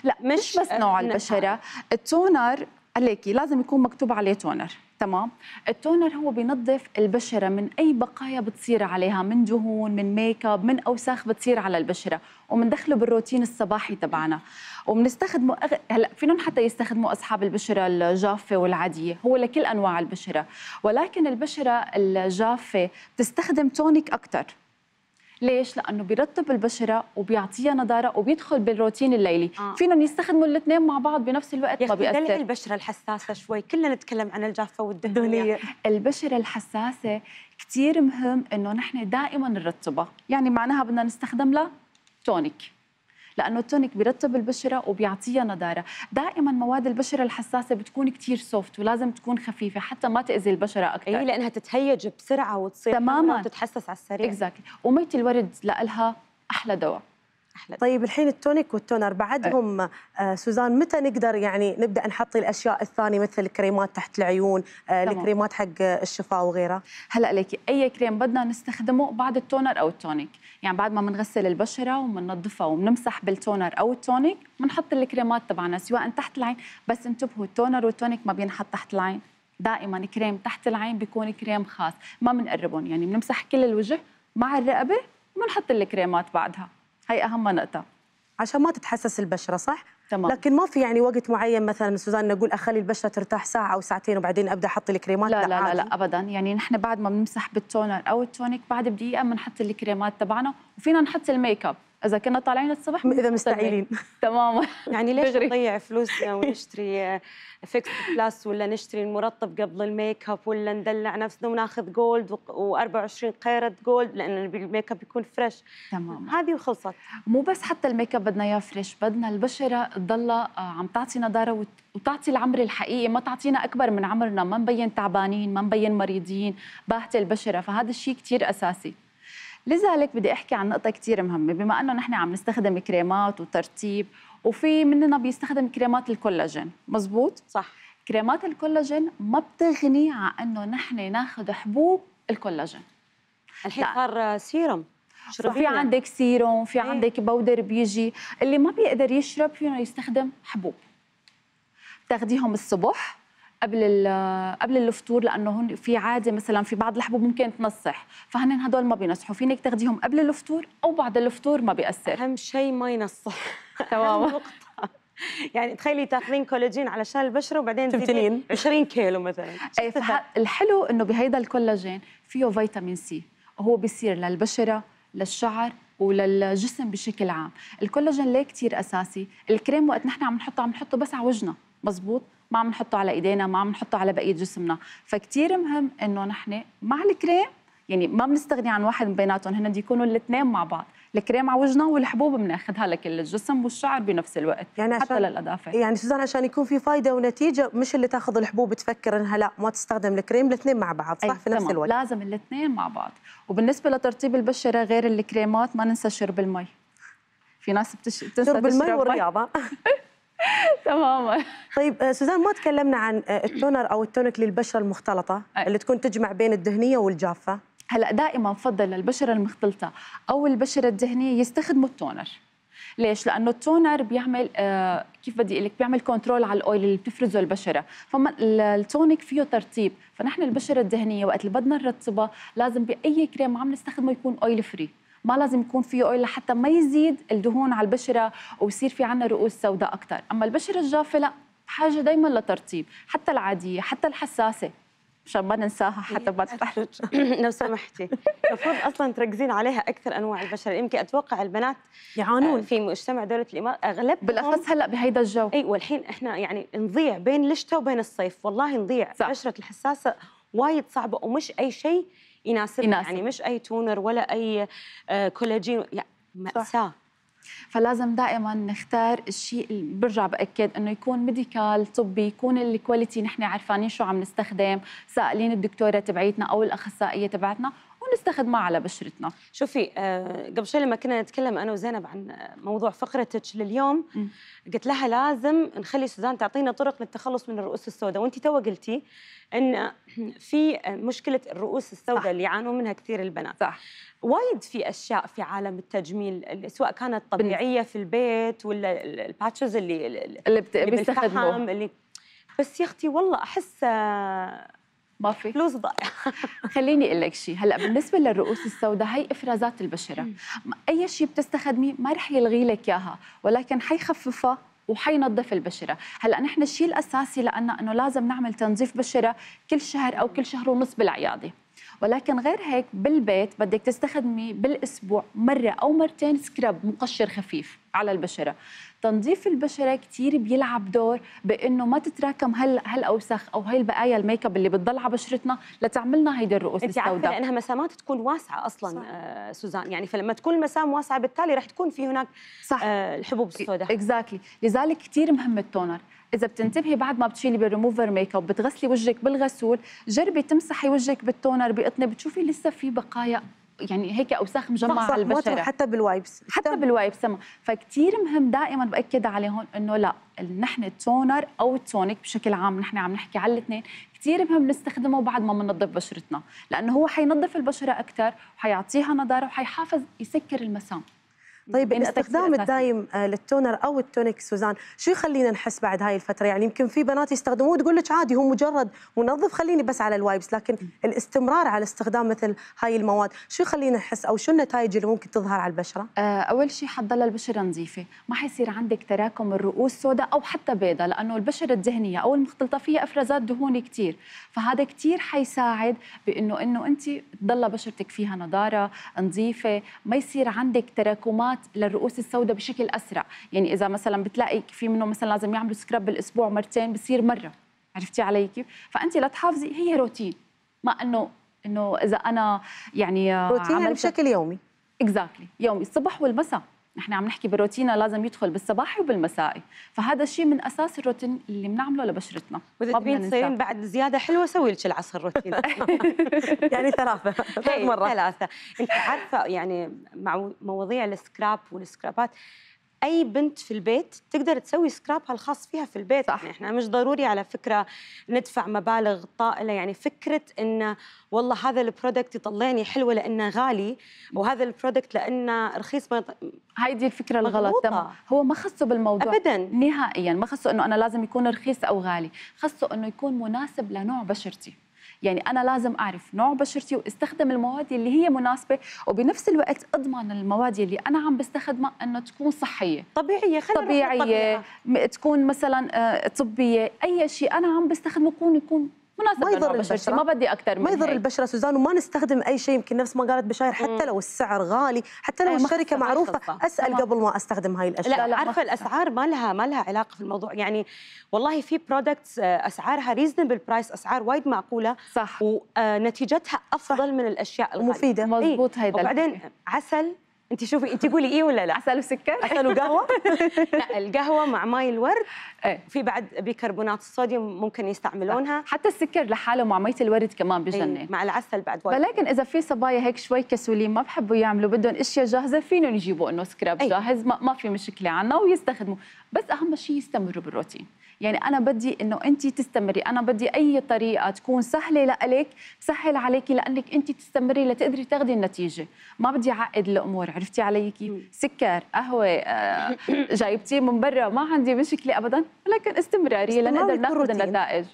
لا مش, مش بس آه، نوع البشره التونر ليكي إيه، لازم يكون مكتوب عليه تونر تمام التونر هو بينظف البشره من اي بقايا بتصير عليها من دهون من ميك اب من اوساخ بتصير على البشره وبندخله بالروتين الصباحي تبعنا وبنستخدمه أغ... هلا فينهم حتى يستخدموا اصحاب البشره الجافه والعاديه هو لكل انواع البشره ولكن البشره الجافه بتستخدم تونيك اكثر ليش؟ لأنه بيرطب البشرة وبيعطيها نضارة وبيدخل بالروتين الليلي آه. فينا نستخدموا الاثنين مع بعض بنفس الوقت ما بيأثر البشرة الحساسة شوي كلنا نتكلم عن الجافة والدهنية البشرة الحساسة كثير مهم إنه نحن دائما نرطبها يعني معناها بدنا نستخدم لها تونيك لانه التونيك بيرطب البشره وبيعطيها نضاره دائما مواد البشره الحساسه بتكون كثير سوفت ولازم تكون خفيفه حتى ما تاذي البشره اكثر اي لانها تتهيج بسرعه وتصير تماما وتتحسس على السريع اكزاكتلي exactly. وميه الورد لها احلى دواء أحلى طيب الحين التونيك والتونر بعدهم أه. سوزان متى نقدر يعني نبدا نحط الاشياء الثانيه مثل الكريمات تحت العيون آه الكريمات حق الشفاء وغيرها هلا لك اي كريم بدنا نستخدمه بعد التونر او التونيك يعني بعد ما بنغسل البشره وبننظفها وبنمسح بالتونر او التونيك بنحط الكريمات تبعنا سواء تحت العين بس انتبهوا التونر والتونيك ما بينحط تحت العين دائما كريم تحت العين بيكون كريم خاص ما بنقربهم يعني بنمسح كل الوجه مع الرقبه وبنحط الكريمات بعدها هي اهم نقطه عشان ما تتحسس البشره صح تمام. لكن ما في يعني وقت معين مثلا سوزان نقول اخلي البشره ترتاح ساعه او ساعتين وبعدين ابدا احط الكريمات لا لا لا, لا, لا ابدا يعني نحن بعد ما بنمسح بالتونر او التونيك بعد بدقيقه بنحط الكريمات تبعنا وفينا نحط الميك اب اذا كنا طالعين الصبح اذا مستعيلين (laughs) تماما يعني ليش نضيع (laughs) فلوسنا ونشتري فيكس آه، بلاس ولا نشتري المرطب قبل الميك اب ولا ندلع نفسنا وناخذ جولد و24 قيره جولد لان الميك اب يكون فريش تمام هذه وخلصت مو بس حتى الميك اب بدنا اياه فريش بدنا البشره تضلها آه، عم تعطي نضاره وتعطي العمر الحقيقي ما تعطينا اكبر من عمرنا ما نبين تعبانين ما نبين مريضين باهته البشره فهذا الشيء كثير اساسي لذلك بدي احكي عن نقطه كثير مهمه بما انه نحن عم نستخدم كريمات وترطيب وفي مننا بيستخدم كريمات الكولاجين مزبوط صح كريمات الكولاجين ما بتغني عن انه نحن ناخذ حبوب الكولاجين الحين صار سيروم في عندك سيروم في ايه؟ عندك بودر بيجي اللي ما بيقدر يشرب فينا يستخدم حبوب تاخديهم الصبح قبل قبل الفطور لانه هون في عاده مثلا في بعض الحبوب ممكن تنصح فهن هدول ما بينصحوا فينك تاخذيهم قبل الفطور او بعد الفطور ما بياثر اهم شيء ما ينصح (laughs) تمام يعني تخيلي تاخذين كولاجين علشان البشره وبعدين تبتنين 20 كيلو مثلا اي الحلو انه بهيدا الكولاجين فيه فيتامين سي هو بيصير للبشره للشعر وللجسم بشكل عام الكولاجين ليه كثير اساسي الكريم وقت نحن عم نحطه عم نحطه بس على وجهنا مزبوط ما عم نحطه على ايدينا ما عم نحطه على بقيه جسمنا فكتير مهم انه نحن مع الكريم يعني ما بنستغني عن واحد من بيناتهم هن بده يكونوا الاثنين مع بعض الكريم على وجهنا والحبوب بناخذها لكل الجسم والشعر بنفس الوقت يعني حتى للأظافر يعني سوزان عشان يكون في فايده ونتيجه مش اللي تاخذ الحبوب تفكر انها لا ما تستخدم الكريم الاثنين مع بعض صح إيه، في نفس الوقت لازم الاثنين مع بعض وبالنسبه لترطيب البشره غير الكريمات ما ننسى شرب المي في ناس بتش... بتنسى شرب المي والرياضه (laughs) (laughs) تماما طيب آه، سوزان ما تكلمنا عن آه، التونر او التونك للبشره المختلطه آه. اللي تكون تجمع بين الدهنيه والجافه هلا دائما فضل للبشره المختلطه او البشره الدهنيه يستخدموا التونر ليش؟ لانه التونر بيعمل آه كيف بدي اقول لك بيعمل كنترول على الاويل اللي بتفرزه البشره، فما التونيك فيه ترطيب، فنحن البشره الدهنيه وقت اللي بدنا نرطبها لازم باي كريم عم نستخدمه يكون اويل فري، ما لازم يكون فيه اويل لحتى ما يزيد الدهون على البشره ويصير في عندنا رؤوس سوداء اكثر اما البشره الجافه لا حاجه دائما لترطيب حتى العاديه حتى الحساسه مشان ما ننساها حتى ما تحرج (laughs) (laughs) لو سمحتي المفروض اصلا تركزين عليها اكثر انواع البشره يمكن اتوقع البنات آه، يعانون في مجتمع دوله الامارات اغلب بالاخص هلا بهيدا الجو اي والحين احنا يعني نضيع بين الشتاء وبين الصيف والله نضيع صح. بشره الحساسه وايد صعبه ومش اي شيء يناسبنا يعني يناسب. يعني مش اي تونر ولا اي كولاجين يعني مأساة فلازم دائما نختار الشيء اللي برجع باكد انه يكون ميديكال طبي يكون الكواليتي نحن عارفانين شو عم نستخدم سائلين الدكتوره تبعيتنا او الاخصائيه تبعتنا ونستخدمها على بشرتنا شوفي آه قبل شوي لما كنا نتكلم انا وزينب عن موضوع فقرتك لليوم قلت لها لازم نخلي سوزان تعطينا طرق للتخلص من الرؤوس السوداء وانت تو قلتي ان في مشكله الرؤوس السوداء اللي يعانون منها كثير البنات صح وايد في اشياء في عالم التجميل سواء كانت طبيعيه في البيت ولا الباتشز اللي اللي, اللي بيستخدموه اللي بس يا اختي والله احس آه، ما في فلوس ضايعه (laughs) خليني اقول لك شيء هلا بالنسبه للرؤوس السوداء هي افرازات البشره اي شيء بتستخدميه ما رح يلغي لك اياها ولكن حيخففها وحينظف البشره، هلا نحن الشيء الاساسي لنا انه لازم نعمل تنظيف بشره كل شهر او كل شهر ونص بالعياده. ولكن غير هيك بالبيت بدك تستخدمي بالاسبوع مره او مرتين سكراب مقشر خفيف على البشره تنظيف البشره كثير بيلعب دور بانه ما تتراكم هال هالاوسخ او هاي البقايا الميك اب اللي بتضل على بشرتنا لتعملنا هيدي الرؤوس السوداء انت لانها مسامات تكون واسعه اصلا آه سوزان يعني فلما تكون المسام واسعه بالتالي رح تكون في هناك صح. آه الحبوب السوداء اكزاكتلي exactly. لذلك كثير مهم التونر اذا بتنتبهي بعد ما بتشيلي بالريموفر ميك اب بتغسلي وجهك بالغسول جربي تمسحي وجهك بالتونر بقطنه بتشوفي لسه في بقايا يعني هيك اوساخ مجمعه على البشره حتى بالوايبس حتى بالوايبس تمام فكتير مهم دائما باكد عليهم انه لا نحن التونر او التونيك بشكل عام نحن عم نحكي على الاثنين كثير مهم نستخدمه بعد ما بننظف بشرتنا لانه هو حينظف البشره اكثر وحيعطيها نضاره وحيحافظ يسكر المسام طيب يعني الاستخدام الدايم آه، للتونر او التونيك سوزان شو يخلينا نحس بعد هاي الفتره يعني يمكن في بنات يستخدموه تقول لك عادي هو مجرد منظف خليني بس على الوايبس لكن الاستمرار على استخدام مثل هاي المواد شو يخلينا نحس او شو النتائج اللي ممكن تظهر على البشره آه، اول شيء حتضل البشره نظيفه ما حيصير عندك تراكم الرؤوس سوداء او حتى بيضاء لانه البشره الدهنيه او المختلطه فيها افرازات دهون كثير فهذا كثير حيساعد بانه انه انت تضل بشرتك فيها نضاره نظيفه ما يصير عندك تراكمات التعليمات للرؤوس السوداء بشكل اسرع يعني اذا مثلا بتلاقي في منهم مثلا لازم يعملوا سكراب بالاسبوع مرتين بصير مره عرفتي علي كيف فانت لتحافظي هي روتين ما انه انه اذا انا يعني آه، روتين يعني بشكل يومي اكزاكتلي exactly. يومي الصبح والمساء نحن عم نحكي بروتينا لازم يدخل بالصباحي وبالمسائي فهذا الشيء من اساس الروتين اللي بنعمله لبشرتنا واذا تبين تصيرين بعد زياده حلوه سوي لك العصر الروتين (laughs) (laughs) يعني ثلاثه ثلاث إيه، مرات ثلاثه انت عارفه يعني مع مواضيع السكراب والسكرابات اي بنت في البيت تقدر تسوي سكرابها الخاص فيها في البيت صح. يعني احنا مش ضروري على فكره ندفع مبالغ طائله يعني فكره ان والله هذا البرودكت يطلعني حلوه لانه غالي وهذا البرودكت لانه رخيص ما يط... هيدي الفكره الغلط تمام هو ما خصه بالموضوع ابدا نهائيا ما خصه انه انا لازم يكون رخيص او غالي خصه انه يكون مناسب لنوع بشرتي يعني انا لازم اعرف نوع بشرتي واستخدم المواد اللي هي مناسبه وبنفس الوقت اضمن المواد اللي انا عم بستخدمها انه تكون صحيه طبيعيه خلينا طبيعيه تكون مثلا آه، طبيه اي شيء انا عم بستخدمه يكون يكون مناسبة ما يضر البشره ما بدي اكثر من ما يضر البشره سوزان وما نستخدم اي شيء يمكن نفس ما قالت بشاير حتى لو السعر غالي حتى لو إيه، الشركه معروفه اسال قبل ما استخدم هاي الاشياء لا, لا عارفه الاسعار ما لها ما لها علاقه في الموضوع يعني والله في برودكتس آه، اسعارها ريزنبل برايس اسعار وايد معقوله صح ونتيجتها آه، افضل صح. من الاشياء الغاليه مفيده مضبوط إيه. هيدا وبعدين عسل انت شوفي انت قولي ايه ولا لا عسل وسكر عسل وقهوه (laughs) لا القهوه مع ماي الورد إيه. في بعد بيكربونات الصوديوم ممكن يستعملونها حتى السكر لحاله مع ميه الورد كمان إيه، بجنن مع العسل بعد وايد ولكن اذا في صبايا هيك شوي كسولين ما بحبوا يعملوا بدهم اشياء جاهزه فينهم يجيبوا انه سكراب إيه. جاهز ما في مشكله عنا ويستخدموا بس اهم شيء يستمروا بالروتين يعني انا بدي انه انت تستمري انا بدي اي طريقه تكون سهله لك سهل عليكي لانك انت تستمري لتقدري تاخذي النتيجه ما بدي اعقد الامور عرفتي علي كيف سكر قهوه آه، (laughs) جايبتيه من برا ما عندي مشكله ابدا ولكن استمراريه لنقدر ناخذ النتائج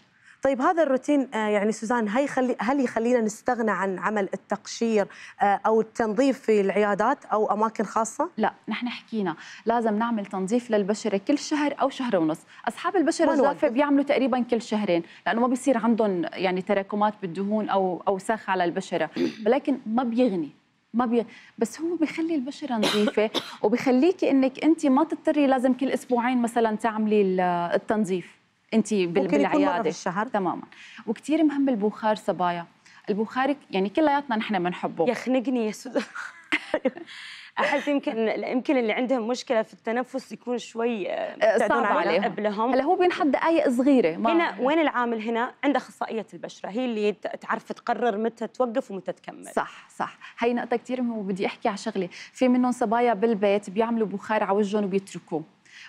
طيب هذا الروتين آه، يعني سوزان هي خلي هل يخلينا نستغنى عن عمل التقشير آه، او التنظيف في العيادات او اماكن خاصه؟ لا نحن حكينا لازم نعمل تنظيف للبشره كل شهر او شهر ونص، اصحاب البشره الجافه بيعملوا تقريبا كل شهرين لانه ما بيصير عندهم يعني تراكمات بالدهون او اوساخ على البشره، ولكن ما بيغني ما بي... بس هو بخلي البشره نظيفه وبخليكي انك انت ما تضطري لازم كل اسبوعين مثلا تعملي التنظيف انت بالعياده الشهر تماما وكثير مهم البخار صبايا البخار يعني كلياتنا نحن بنحبه يخنقني يا سوزان (laughs) احس يمكن يمكن اللي عندهم مشكله في التنفس يكون شوي آه، آه، صعب عليهم قبلهم هلا هو بينحط دقائق صغيره ما هنا وين العامل هنا عند اخصائيه البشره هي اللي تعرف تقرر متى توقف ومتى تكمل صح صح هي نقطه كثير مهمه وبدي احكي على شغله في منهم صبايا بالبيت بيعملوا بخار على وجههم وبيتركوه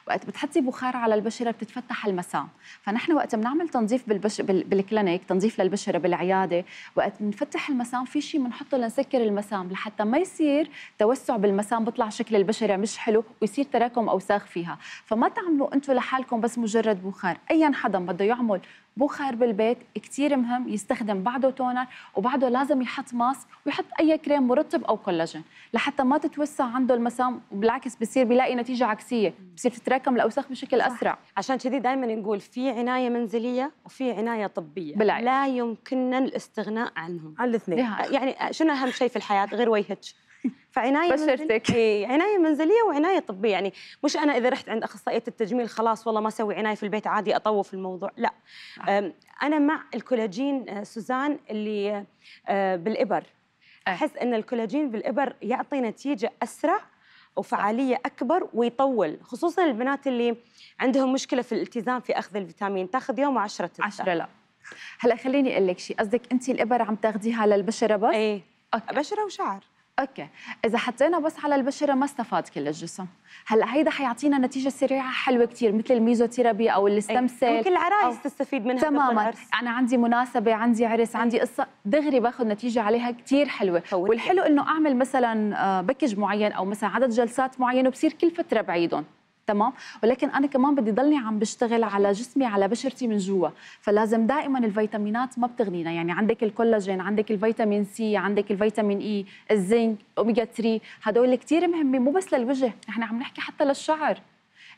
وقت بتحطي بخار على البشره بتتفتح المسام فنحن وقت بنعمل تنظيف بالبش... بال... بالكلينيك تنظيف للبشره بالعياده وقت بنفتح المسام في شيء بنحطه لنسكر المسام لحتى ما يصير توسع بالمسام بيطلع شكل البشره مش حلو ويصير تراكم اوساخ فيها فما تعملوا انتم لحالكم بس مجرد بخار اي حدا بده يعمل بخار بالبيت كثير مهم يستخدم بعده تونر وبعده لازم يحط ماسك ويحط اي كريم مرطب او كولاجين لحتى ما تتوسع عنده المسام وبالعكس بصير بيلاقي نتيجه عكسيه بصير تتراكم الاوساخ بشكل صح. اسرع عشان كذي دائما نقول في عنايه منزليه وفي عنايه طبيه بالعكس. لا يمكننا الاستغناء عنهم عن الاثنين يعني شنو اهم شيء في الحياه غير وجهك (laughs) فعنايه بشرتك إيه عنايه منزليه وعنايه طبيه يعني مش انا اذا رحت عند اخصائيه التجميل خلاص والله ما اسوي عنايه في البيت عادي اطوف الموضوع لا انا مع الكولاجين آه، سوزان اللي آه، بالابر احس ان الكولاجين بالابر يعطي نتيجه اسرع وفعاليه اكبر ويطول خصوصا البنات اللي عندهم مشكله في الالتزام في اخذ الفيتامين تاخذ يوم وعشرة 10 لا هلا خليني اقول لك شيء قصدك انت الابر عم تاخذيها للبشره بس ايه أوكي. بشره وشعر اوكي اذا حطينا بس على البشره ما استفاد كل الجسم هلا هيدا حيعطينا نتيجه سريعه حلوه كثير مثل الميزوثيرابي او إيه، الستم ممكن العرايس تستفيد منها تماما انا عندي مناسبه عندي عرس أي. عندي قصه دغري باخذ نتيجه عليها كثير حلوه فوتك. والحلو انه اعمل مثلا آه، باكج معين او مثلا عدد جلسات معين وبصير كل فتره بعيدهم تمام ولكن انا كمان بدي ضلني عم بشتغل على جسمي على بشرتي من جوا فلازم دائما الفيتامينات ما بتغنينا يعني عندك الكولاجين عندك الفيتامين سي عندك الفيتامين اي الزنك اوميجا 3 هدول كثير مهمين مو بس للوجه نحن عم نحكي حتى للشعر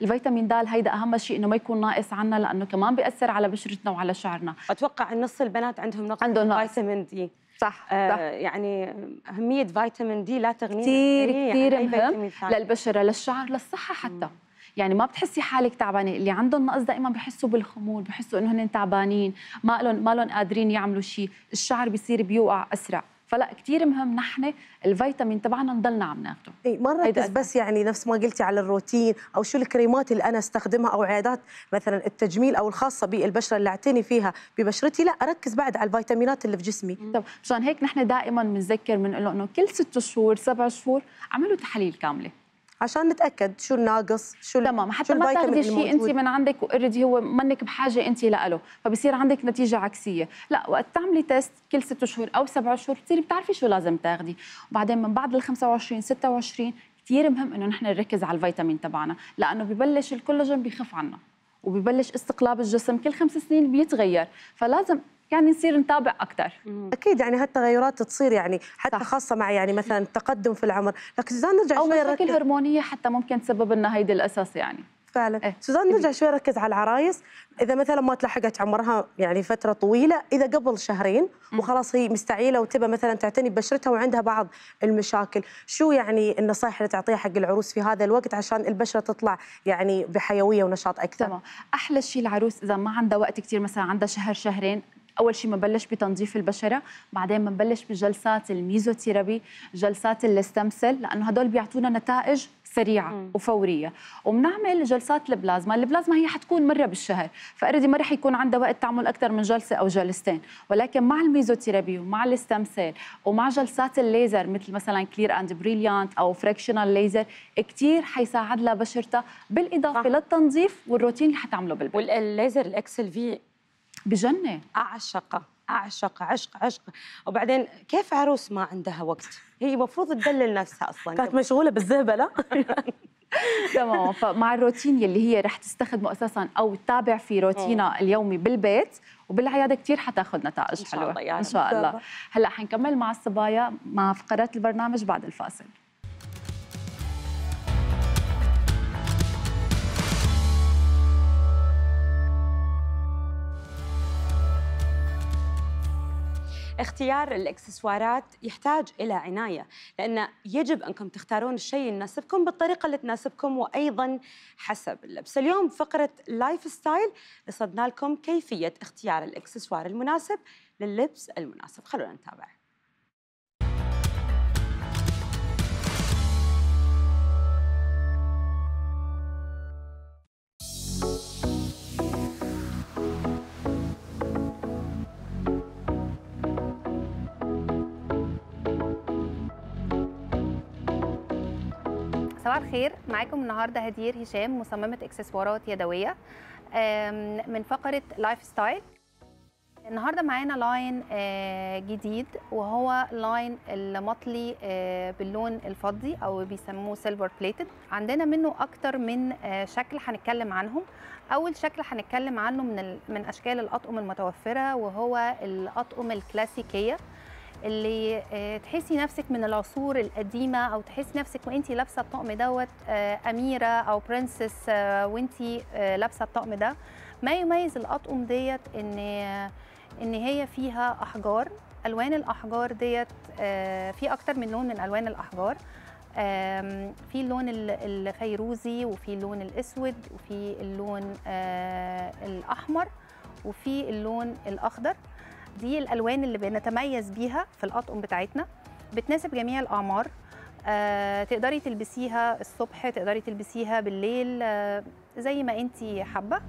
الفيتامين د هيدا اهم شيء انه ما يكون ناقص عنا لانه كمان بياثر على بشرتنا وعلى شعرنا اتوقع نص البنات عندهم نقص عندهم فيتامين دي صح, آه صح يعني اهميه فيتامين دي لا تغني كثير إيه، يعني كثير مهم للبشره للشعر للصحه حتى مم. يعني ما بتحسي حالك تعبانه اللي عندهم نقص دائما بحسوا بالخمول بحسوا انه هن تعبانين ما لهم ما لهم قادرين يعملوا شيء الشعر بيصير بيوقع اسرع فلا كثير مهم نحن الفيتامين تبعنا نضلنا عم ناخده اي مرة بس, بس يعني نفس ما قلتي على الروتين او شو الكريمات اللي انا استخدمها او عيادات مثلا التجميل او الخاصه بالبشره اللي اعتني فيها ببشرتي لا اركز بعد على الفيتامينات اللي في جسمي طب مشان هيك نحن دائما بنذكر بنقول انه كل ست شهور سبع شهور اعملوا تحاليل كامله عشان نتاكد شو الناقص شو تمام حتى شو ما تاخذي شيء انت من عندك اوريدي هو منك بحاجه انت له فبصير عندك نتيجه عكسيه لا وقت تعملي تيست كل ست شهور او سبع شهور بتصيري بتعرفي شو لازم تاخذي وبعدين من بعد ال 25 26 كثير مهم انه نحن نركز على الفيتامين تبعنا لانه ببلش الكولاجين بيخف عنا وببلش استقلاب الجسم كل خمس سنين بيتغير فلازم يعني نصير نتابع اكثر اكيد يعني هالتغيرات تصير يعني حتى صح. خاصه مع يعني مثلا تقدم في العمر لكن اذا نرجع او مشاكل هرمونيه حتى ممكن تسبب لنا هيدي الاساس يعني فعلا إيه. سوزان نرجع شوي ركز على العرايس اذا مثلا ما تلحقت عمرها يعني فتره طويله اذا قبل شهرين وخلاص هي مستعيله وتبى مثلا تعتني ببشرتها وعندها بعض المشاكل شو يعني النصائح اللي تعطيها حق العروس في هذا الوقت عشان البشره تطلع يعني بحيويه ونشاط اكثر تمام احلى شيء العروس اذا ما عندها وقت كثير مثلا عندها شهر شهرين اول شيء بنبلش بتنظيف البشره بعدين بنبلش بجلسات الميزوثيرابي جلسات الستم سيل لانه هدول بيعطونا نتائج سريعه مم. وفوريه وبنعمل جلسات البلازما البلازما هي حتكون مره بالشهر فاردي ما رح يكون عندها وقت تعمل اكثر من جلسه او جلستين ولكن مع الميزوثيرابي ومع الاستمسل ومع جلسات الليزر مثل مثلا كلير اند بريليانت او فراكشنال ليزر كثير حيساعد لها بشرتها بالاضافه صح. للتنظيف والروتين اللي حتعمله بالبيت والليزر الاكسل في بجنة أعشق أعشق عشق عشق وبعدين كيف عروس ما عندها وقت هي المفروض تدلل نفسها أصلا كانت مشغولة بالزهبلة (laughs) تمام فمع الروتين يلي هي رح تستخدمه اساسا او تتابع في روتينها اليومي بالبيت وبالعياده كثير حتاخذ نتائج حلوه ان شاء الله, يعني. إن شاء الله. هلا حنكمل مع الصبايا مع فقرات البرنامج بعد الفاصل اختيار الاكسسوارات يحتاج الى عنايه لان يجب انكم تختارون الشيء يناسبكم بالطريقه اللي تناسبكم وايضا حسب اللبس اليوم فقره لايف ستايل رصدنا لكم كيفيه اختيار الاكسسوار المناسب للبس المناسب خلونا نتابع صباح الخير معاكم النهارده هدير هشام مصممه اكسسوارات يدويه من فقره لايف ستايل النهارده معانا لاين آه، جديد وهو لاين المطلي آه، باللون الفضي او بيسموه سيلفر بليتد عندنا منه اكتر من آه، شكل هنتكلم عنهم اول شكل هنتكلم عنه من من اشكال الاطقم المتوفره وهو الاطقم الكلاسيكيه اللي آه، تحسي نفسك من العصور القديمه او تحسي نفسك وانت لابسه الطقم دوت آه، اميره او برنسس آه، وانت لابسه الطقم ده ما يميز الاطقم ديت ان ان هي فيها احجار الوان الاحجار ديت في اكتر من لون من الوان الاحجار في اللون الفيروزي وفي اللون الاسود وفي اللون الاحمر وفي اللون الاخضر دي الالوان اللي بنتميز بيها في الاطقم بتاعتنا بتناسب جميع الاعمار آه، تقدري تلبسيها الصبح تقدري تلبسيها بالليل آه، زي ما انت حابه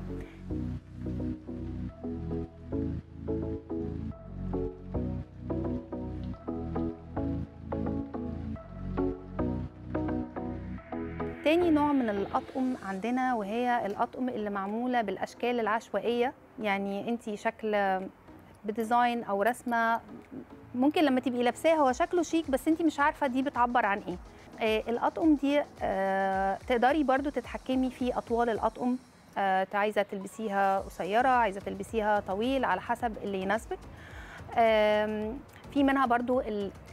تاني نوع من الأطقم عندنا وهي الأطقم اللي معمولة بالأشكال العشوائية يعني انت شكل بديزاين او رسمه ممكن لما تبقي لابساه هو شكله شيك بس انت مش عارفه دي بتعبر عن ايه آه الاطقم دي آه تقدري برضو تتحكمي في اطوال الاطقم آه عايزه تلبسيها قصيره عايزه تلبسيها طويل على حسب اللي يناسبك في منها برضو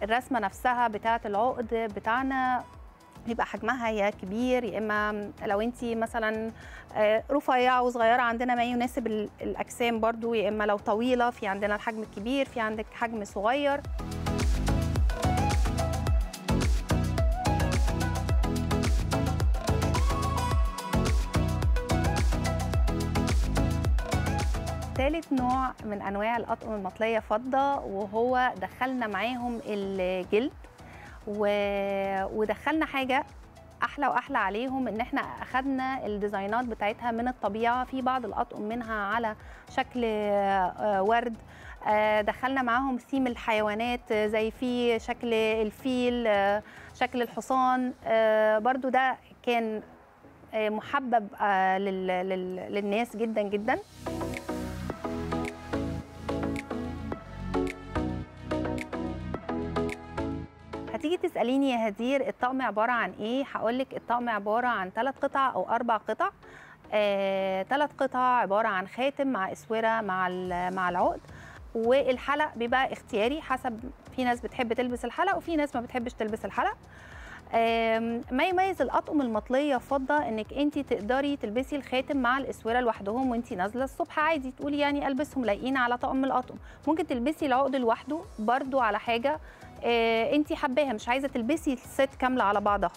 الرسمه نفسها بتاعه العقد بتاعنا بيبقى حجمها يا كبير يا اما لو انت مثلا آه، رفيعه وصغيره عندنا ما يناسب الاجسام برضو يا اما لو طويله في عندنا الحجم الكبير في عندك حجم صغير ثالث نوع من انواع الاطقم المطليه فضه وهو دخلنا معاهم الجلد و... ودخلنا حاجه احلى واحلى عليهم ان احنا اخذنا الديزاينات بتاعتها من الطبيعه في بعض الاطقم منها على شكل آه، ورد آه، دخلنا معاهم سيم الحيوانات آه، زي في شكل الفيل شكل الحصان برضو ده كان محبب للناس جدا جدا هتيجي تساليني يا هدير الطقم عباره عن ايه هقول لك الطقم عباره عن ثلاث قطع او اربع قطع ثلاث آه، قطع عباره عن خاتم مع اسوره مع مع العقد والحلق بيبقى اختياري حسب في ناس بتحب تلبس الحلق وفي ناس ما بتحبش تلبس الحلق ما يميز الاطقم المطليه فضه انك انت تقدري تلبسي الخاتم مع الاسوره لوحدهم وانت نازله الصبح عادي تقولي يعني البسهم لايقين على طقم الاطقم ممكن تلبسي العقد لوحده برده على حاجه آه، انت حباها مش عايزه تلبسي الست كامله على بعضها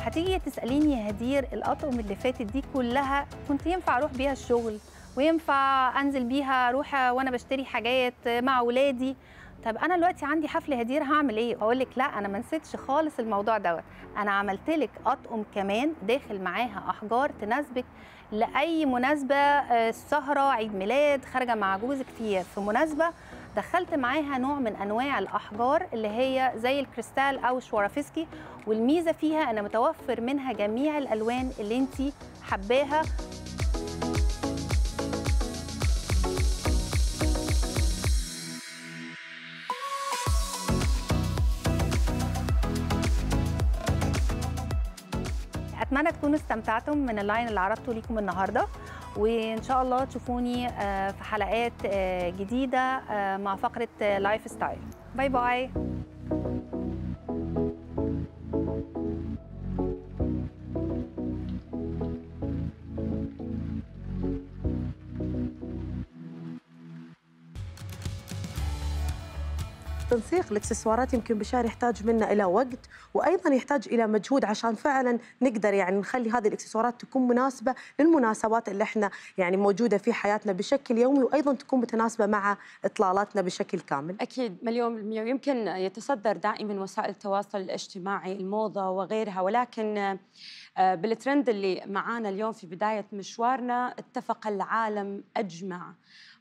هتيجي تساليني يا هدير الاطقم اللي فاتت دي كلها كنت ينفع اروح بيها الشغل وينفع انزل بيها اروح وانا بشتري حاجات مع ولادي طب انا دلوقتي عندي حفل هدير هعمل ايه اقول لك لا انا ما نسيتش خالص الموضوع دوت انا عملت لك اطقم كمان داخل معاها احجار تناسبك لاي مناسبه آه، سهره عيد ميلاد خارجه مع جوزك في في مناسبه دخلت معاها نوع من انواع الاحجار اللي هي زي الكريستال او الشورافسكي والميزه فيها ان متوفر منها جميع الالوان اللي انت حباها اتمنى تكونوا استمتعتم من اللاين اللي عرضته ليكم النهارده وان شاء الله تشوفوني آه، في حلقات آه، جديده آه، مع فقره لايف ستايل باي باي تنسيق الاكسسوارات يمكن بشار يحتاج منا الى وقت وايضا يحتاج الى مجهود عشان فعلا نقدر يعني نخلي هذه الاكسسوارات تكون مناسبه للمناسبات اللي احنا يعني موجوده في حياتنا بشكل يومي وايضا تكون متناسبه مع اطلالاتنا بشكل كامل. اكيد مليون بالمئه يمكن يتصدر دائما وسائل التواصل الاجتماعي الموضه وغيرها ولكن آه، بالترند اللي معانا اليوم في بدايه مشوارنا اتفق العالم اجمع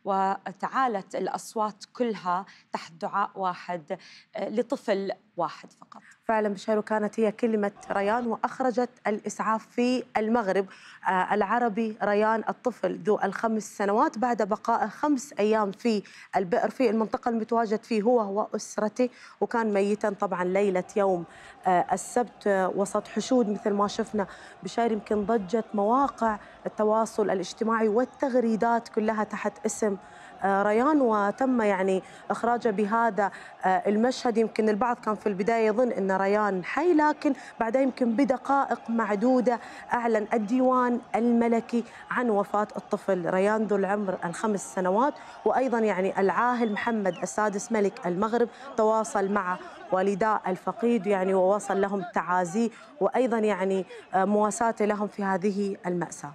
وتعالت الأصوات كلها تحت دعاء واحد آه، لطفل واحد فقط فعلا بشيرو كانت هي كلمة ريان وأخرجت الإسعاف في المغرب آه، العربي ريان الطفل ذو الخمس سنوات بعد بقائه خمس أيام في البئر في المنطقة المتواجد فيه هو وأسرته وكان ميتا طبعا ليلة يوم آه، السبت آه، وسط حشود مثل ما شفنا بشير يمكن ضجت مواقع التواصل الاجتماعي والتغريدات كلها تحت اسم آه، ريان وتم يعني اخراجه بهذا آه، المشهد يمكن البعض كان في البدايه يظن ان ريان حي لكن بعدها يمكن بدقائق معدوده اعلن الديوان الملكي عن وفاه الطفل ريان ذو العمر الخمس سنوات وايضا يعني العاهل محمد السادس ملك المغرب تواصل مع والداء الفقيد يعني ووصل لهم تعازيه وايضا يعني آه، مواساته لهم في هذه الماساه.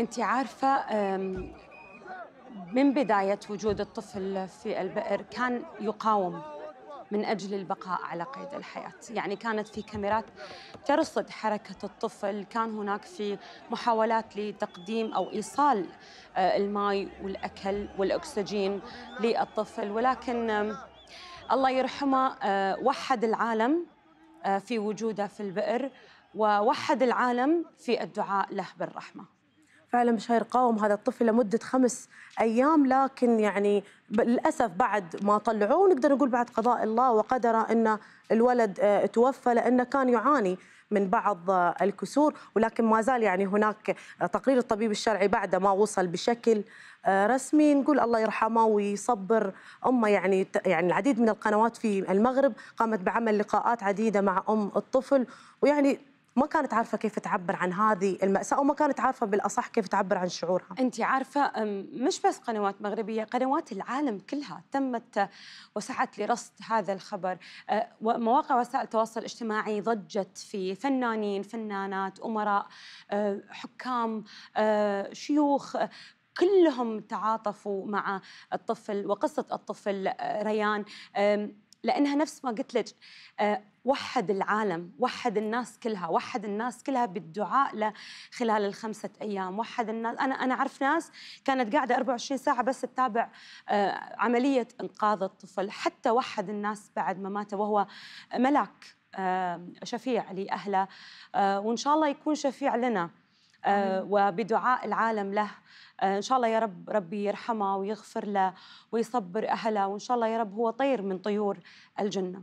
انت عارفه من بداية وجود الطفل في البئر كان يقاوم من أجل البقاء على قيد الحياة يعني كانت في كاميرات ترصد حركة الطفل كان هناك في محاولات لتقديم أو إيصال آه، الماء والأكل والأكسجين للطفل ولكن الله يرحمه آه، وحد العالم آه، في وجوده في البئر ووحد العالم في الدعاء له بالرحمه فعلا بشاير قاوم هذا الطفل لمده خمس ايام لكن يعني للاسف بعد ما طلعوه نقدر نقول بعد قضاء الله وقدره ان الولد آه، توفى لانه كان يعاني من بعض آه، الكسور ولكن ما زال يعني هناك آه، تقرير الطبيب الشرعي بعد ما وصل بشكل رسمي نقول الله يرحمه ويصبر امه يعني يعني العديد من القنوات في المغرب قامت بعمل لقاءات عديده مع ام الطفل ويعني ما كانت عارفه كيف تعبر عن هذه الماساه او ما كانت عارفه بالاصح كيف تعبر عن شعورها انت عارفه مش بس قنوات مغربيه قنوات العالم كلها تمت وسعت لرصد هذا الخبر مواقع وسائل التواصل الاجتماعي ضجت في فنانين فنانات امراء حكام شيوخ كلهم تعاطفوا مع الطفل وقصه الطفل ريان لانها نفس ما قلت لك آه، وحد العالم وحد الناس كلها وحد الناس كلها بالدعاء له خلال الخمسة أيام وحد الناس أنا أنا أعرف ناس كانت قاعدة 24 ساعة بس تتابع آه، عملية إنقاذ الطفل حتى وحد الناس بعد ما مات وهو ملاك آه، شفيع لأهله وإن شاء الله يكون شفيع لنا آه، وبدعاء العالم له آه، ان شاء الله يا رب ربي يرحمه ويغفر له ويصبر اهله وان شاء الله يا رب هو طير من طيور الجنه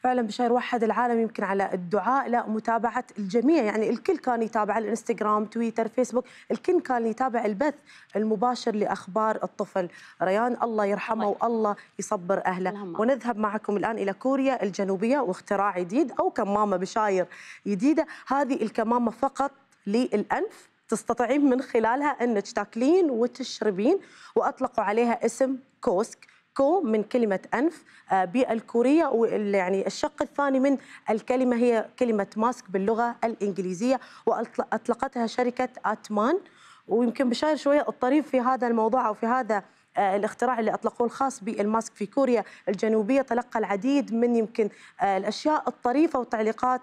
فعلا بشير وحد العالم يمكن على الدعاء لا متابعة الجميع يعني الكل كان يتابع الانستغرام تويتر فيسبوك الكل كان يتابع البث المباشر لأخبار الطفل ريان الله يرحمه الله. طيب. والله يصبر أهله ونذهب معكم الآن إلى كوريا الجنوبية واختراع جديد أو كمامة بشاير جديدة هذه الكمامة فقط للأنف تستطيعين من خلالها أنك تاكلين وتشربين وأطلقوا عليها اسم كوسك كو من كلمة أنف آه، بالكورية يعني الشق الثاني من الكلمة هي كلمة ماسك باللغة الإنجليزية وأطلقتها شركة أتمان ويمكن بشاير شوية الطريف في هذا الموضوع أو في هذا آه، الاختراع اللي اطلقوه الخاص بالماسك في كوريا الجنوبيه تلقى العديد من يمكن آه، الاشياء الطريفه والتعليقات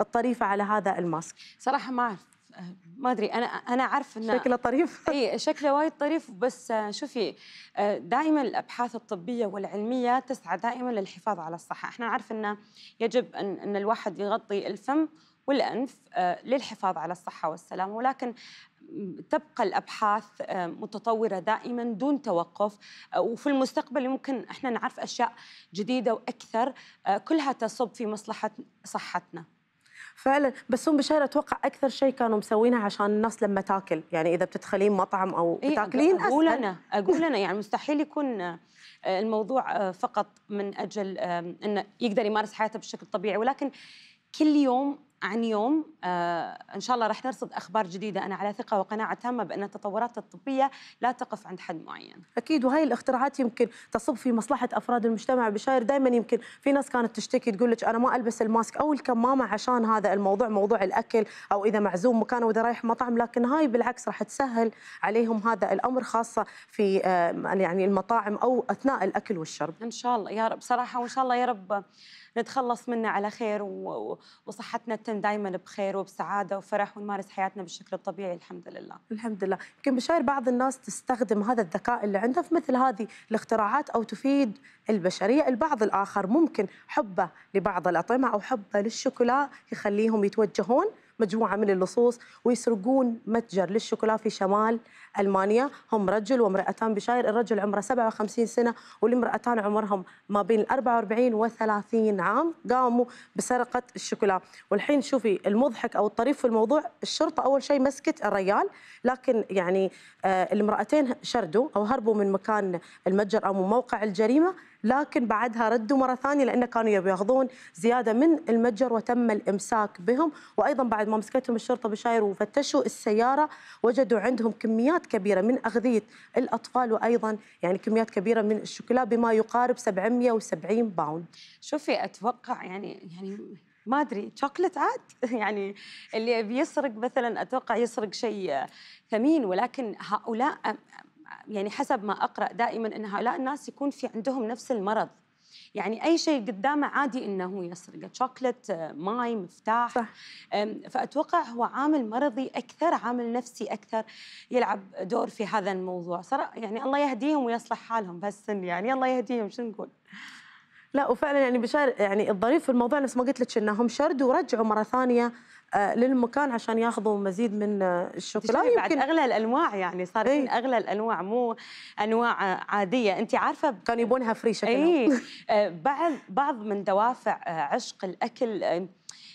الطريفه على هذا الماسك صراحه ما اعرف آه، ما ادري انا انا عارف ان شكله طريف (laughs) اي شكله وايد طريف بس شوفي دائما الابحاث الطبيه والعلميه تسعى دائما للحفاظ على الصحه احنا نعرف انه يجب ان ان الواحد يغطي الفم والانف للحفاظ على الصحه والسلامه ولكن تبقى الابحاث آه، متطوره دائما دون توقف آه، وفي المستقبل ممكن احنا نعرف اشياء جديده واكثر آه، كلها تصب في مصلحه صحتنا. فعلا بس هم بشاره اتوقع اكثر شيء كانوا مسوينها عشان الناس لما تاكل يعني اذا بتدخلين مطعم او إيه، بتاكلين إيه اقول انا اقول انا يعني مستحيل يكون الموضوع فقط من اجل انه يقدر يمارس حياته بشكل طبيعي ولكن كل يوم عن يوم آه، ان شاء الله راح نرصد اخبار جديده انا على ثقه وقناعه تامه بان التطورات الطبيه لا تقف عند حد معين. اكيد وهي الاختراعات يمكن تصب في مصلحه افراد المجتمع بشاير دائما يمكن في ناس كانت تشتكي تقول لك انا ما البس الماسك او الكمامه عشان هذا الموضوع موضوع الاكل او اذا معزوم مكان واذا رايح مطعم لكن هاي بالعكس راح تسهل عليهم هذا الامر خاصه في آه، يعني المطاعم او اثناء الاكل والشرب. ان شاء الله يا رب صراحه وان شاء الله يا رب نتخلص منه على خير وصحتنا تتم دائما بخير وبسعاده وفرح ونمارس حياتنا بالشكل الطبيعي الحمد لله. الحمد لله، يمكن بشاير بعض الناس تستخدم هذا الذكاء اللي عندها في مثل هذه الاختراعات او تفيد البشريه، البعض الاخر ممكن حبه لبعض الاطعمه او حبه للشوكولا يخليهم يتوجهون مجموعه من اللصوص ويسرقون متجر للشوكولا في شمال المانيا هم رجل وامراتان بشاير الرجل عمره 57 سنه والامراتان عمرهم ما بين 44 و 30 عام قاموا بسرقه الشوكولا والحين شوفي المضحك او الطريف في الموضوع الشرطه اول شيء مسكت الريال لكن يعني آه المراتين شردوا او هربوا من مكان المتجر او من موقع الجريمه لكن بعدها ردوا مره ثانيه لان كانوا يبي ياخذون زياده من المتجر وتم الامساك بهم وايضا بعد ما مسكتهم الشرطه بشاير وفتشوا السياره وجدوا عندهم كميات كبيره من اغذيه الاطفال وايضا يعني كميات كبيره من الشوكولا بما يقارب 770 باوند شوفي اتوقع يعني يعني ما ادري شوكلت عاد (laughs) يعني اللي بيسرق مثلا اتوقع يسرق شيء ثمين ولكن هؤلاء يعني حسب ما اقرا دائما ان هؤلاء الناس يكون في عندهم نفس المرض يعني اي شيء قدامه عادي انه يسرقه آه، شوكلت ماي مفتاح صح. فاتوقع هو عامل مرضي اكثر عامل نفسي اكثر يلعب دور في هذا الموضوع صراحه يعني الله يهديهم ويصلح حالهم بهالسن يعني الله يهديهم شو نقول لا وفعلا يعني بشار يعني الظريف في الموضوع نفس ما قلت لك انهم شردوا ورجعوا مره ثانيه آه، للمكان عشان ياخذوا مزيد من آه، الشوكولا يمكن بعد اغلى الانواع يعني صار ايه؟ اغلى الانواع مو انواع آه، عاديه انت عارفه كانوا يبونها فري شكلها اي بعض بعض من دوافع عشق الاكل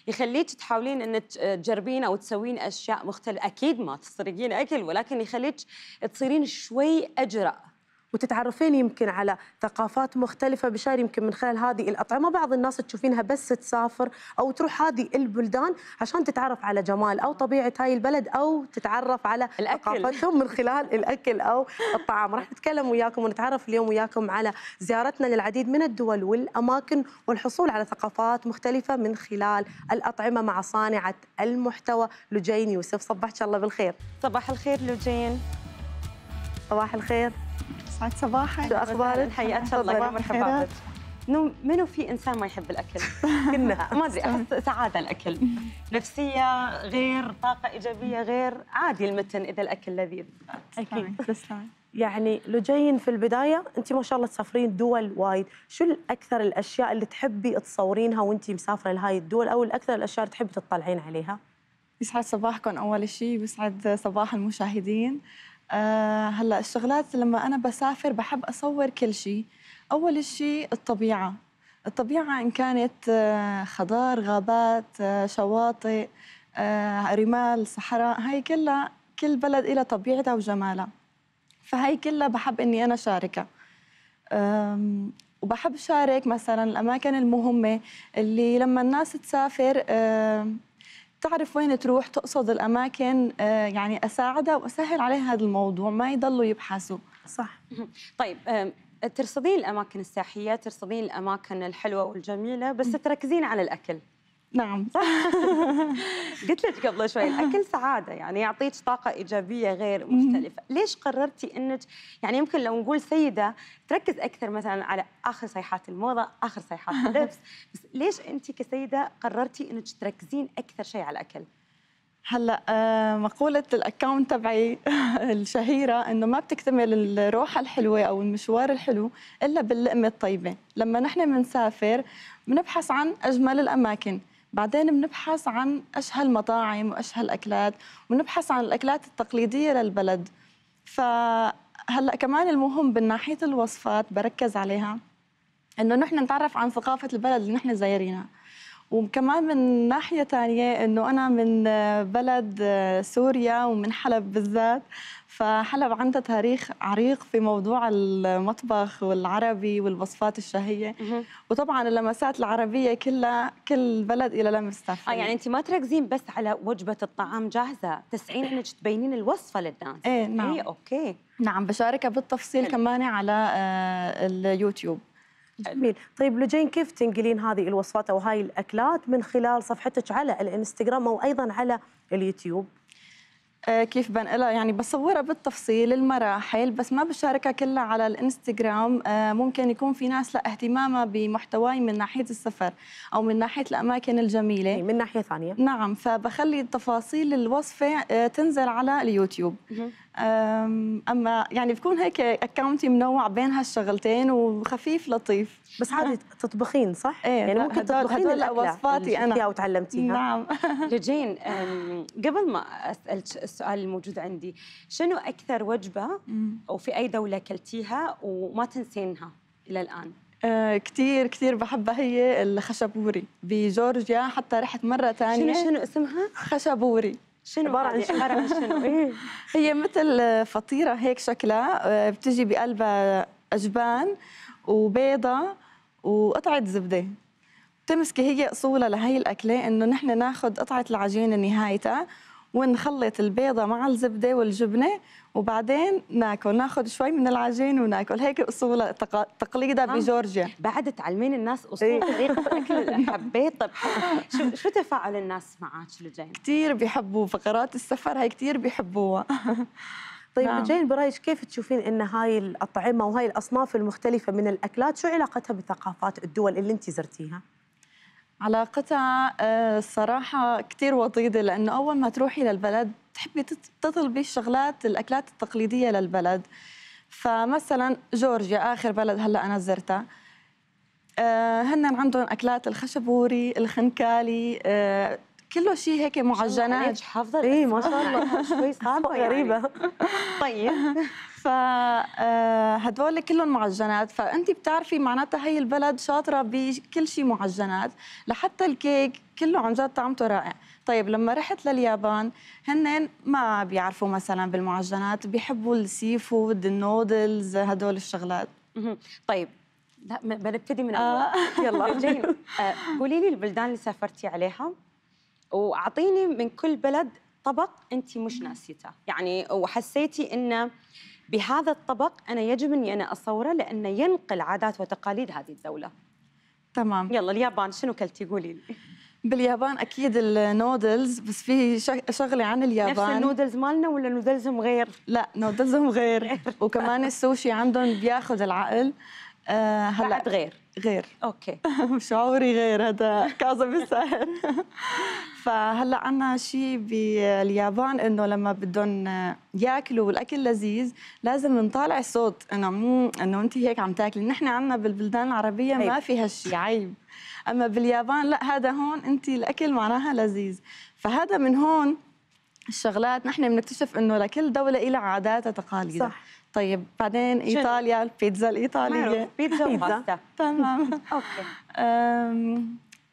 يخليك تحاولين ان تجربين او تسوين اشياء مختلفه اكيد ما تسرقين اكل ولكن يخليك تصيرين شوي اجرأ وتتعرفين يمكن على ثقافات مختلفة بشار يمكن من خلال هذه الأطعمة بعض الناس تشوفينها بس تسافر أو تروح هذه البلدان عشان تتعرف على جمال أو طبيعة هاي البلد أو تتعرف على الأكل. ثقافتهم من خلال الأكل أو الطعام راح نتكلم وياكم ونتعرف اليوم وياكم على زيارتنا للعديد من الدول والأماكن والحصول على ثقافات مختلفة من خلال الأطعمة مع صانعة المحتوى لجين يوسف صبحك الله بالخير صباح الخير لجين صباح الخير يسعد صباحك شو اخبارك؟ (laughs) حياك الله مرحبا انه منو في انسان ما يحب الاكل؟ (laughs) كلنا ما ادري احس سعاده الاكل نفسيه غير طاقه ايجابيه غير عادي المتن اذا الاكل لذيذ اكيد يعني لو جايين في البدايه انت ما شاء الله تسافرين دول وايد، شو الاكثر الاشياء اللي تحبي تصورينها وانت مسافره لهاي الدول او الاكثر الاشياء اللي تحبي تطلعين عليها؟ يسعد صباحكم اول شيء ويسعد صباح المشاهدين آه هلا الشغلات لما انا بسافر بحب اصور كل شيء اول شيء الطبيعه الطبيعه ان كانت آه، خضار غابات آه، شواطئ آه، رمال صحراء هاي كلها كل بلد إلى طبيعتها وجمالها فهي كلها بحب اني انا شاركها وبحب شارك مثلا الاماكن المهمه اللي لما الناس تسافر تعرف وين تروح تقصد الاماكن آه، يعني اساعدها واسهل عليها هذا الموضوع ما يضلوا يبحثوا صح طيب ترصدين الاماكن السياحيه ترصدين الاماكن الحلوه والجميله بس تركزين على الاكل نعم (laughs) قلت لك قبل شوي الاكل سعاده يعني يعطيك طاقه ايجابيه غير مختلفه ليش قررتي انك يعني يمكن لو نقول سيده تركز اكثر مثلا على اخر صيحات الموضه اخر صيحات (laughs) اللبس بس ليش انت كسيده قررتي انك تركزين اكثر شيء على الاكل هلا آه، مقولة الأكاونت تبعي (laughs) الشهيرة إنه ما بتكتمل الروحة الحلوة أو المشوار الحلو إلا باللقمة الطيبة، لما نحن بنسافر بنبحث عن أجمل الأماكن، بعدين بنبحث عن أشهى المطاعم وأشهى الأكلات وبنبحث عن الأكلات التقليدية للبلد فهلأ كمان المهم من ناحية الوصفات بركز عليها إنه نحن نتعرف عن ثقافة البلد اللي نحن زايرينها وكمان من ناحية ثانية إنه أنا من بلد سوريا ومن حلب بالذات فحلب عندها تاريخ عريق في موضوع المطبخ والعربي والوصفات الشهيه وطبعا اللمسات العربيه كلها كل بلد إلى لمستها اه يعني انت ما تركزين بس على وجبه الطعام جاهزه تسعين انك تبينين الوصفه للناس ايه نعم ايه اوكي نعم بشاركها بالتفصيل كمان على آه، اليوتيوب جميل طيب لجين كيف تنقلين هذه الوصفات او هاي الاكلات من خلال صفحتك على الانستغرام او ايضا على اليوتيوب آه، كيف بنقلها يعني بصورها بالتفصيل المراحل بس ما بشاركها كلها على الانستغرام آه، ممكن يكون في ناس لا اهتمامها بمحتواي من ناحيه السفر او من ناحيه الاماكن الجميله إيه، من ناحيه ثانيه نعم فبخلي تفاصيل الوصفه آه، تنزل على اليوتيوب اما يعني بكون هيك اكونتي منوع بين هالشغلتين وخفيف لطيف بس عادي (laughs) تطبخين صح؟ ايه يعني ممكن تطبخين هدول وصفاتي انا وتعلمتيها نعم لجين (laughs) قبل ما اسالك السؤال الموجود عندي شنو اكثر وجبه وفي اي دوله كلتيها وما تنسينها الى الان؟ آه كثير كثير بحبها هي الخشبوري بجورجيا حتى رحت مره ثانيه شنو شنو اسمها؟ خشبوري شنو عبارة عن شنو؟ (laughs) إيه. هي مثل فطيرة هيك شكلها آه، بتجي بقلبها أجبان وبيضة وقطعة زبدة بتمسكي هي أصولها لهي الأكلة إنه نحن ناخذ قطعة العجينه نهايتها ونخلط البيضه مع الزبده والجبنه وبعدين ناكل ناخذ شوي من العجين وناكل هيك اصول تقليدها آه. بجورجيا بعد تعلمين الناس اصول طريقه إيه. (laughs) الاكل اللي حبيت طب شو شو تفاعل الناس معك لجين كثير بيحبوا فقرات السفر هاي كثير بيحبوها (laughs) طيب نعم. جين برايك كيف تشوفين ان هاي الاطعمه وهاي الاصناف المختلفه من الاكلات شو علاقتها بثقافات الدول اللي انت زرتيها علاقتها الصراحة آه، كثير وطيدة لأنه أول ما تروحي للبلد تحبي تطلبي الشغلات الأكلات التقليدية للبلد فمثلا جورجيا آخر بلد هلأ أنا زرتها آه، هن عندهم أكلات الخشبوري الخنكالي آه، كله شيء هيك معجنات حافظه اي ما شاء الله شوي صعبه غريبه يعني. طيب (laughs) فهدول آه، كلهم معجنات فانت بتعرفي معناتها هي البلد شاطره بكل شيء معجنات لحتى الكيك كله عن جد طعمته رائع طيب لما رحت لليابان هن ما بيعرفوا مثلا بالمعجنات بيحبوا السي فود النودلز هدول الشغلات طيب لا بنبتدي من آه. اول (laughs) آه. يلا جميل قولي لي البلدان اللي سافرتي عليها واعطيني من كل بلد طبق انت مش ناسيته يعني وحسيتي انه بهذا الطبق انا يجب اني انا اصوره لانه ينقل عادات وتقاليد هذه الدوله تمام يلا اليابان شنو كلتي قولي لي باليابان اكيد النودلز بس في شغله عن اليابان نفس النودلز مالنا ولا نودلزهم غير لا نودلزهم غير (laughs) وكمان السوشي عندهم بياخذ العقل آه هلا غير غير اوكي (laughs) شعوري غير هذا كازا بالساهر (laughs) فهلا عنا شيء باليابان انه لما بدهم ياكلوا والاكل لذيذ لازم نطالع صوت انه مو انه انت هيك عم تاكلي نحن عنا بالبلدان العربيه عيب. ما طيب. في هالشيء عيب اما باليابان لا هذا هون انت الاكل معناها لذيذ فهذا من هون الشغلات نحن بنكتشف انه لكل دوله لها عاداتها وتقاليدها صح طيب بعدين ايطاليا البيتزا الايطاليه بيتزا (laughs) وباستا تمام (laughs) اوكي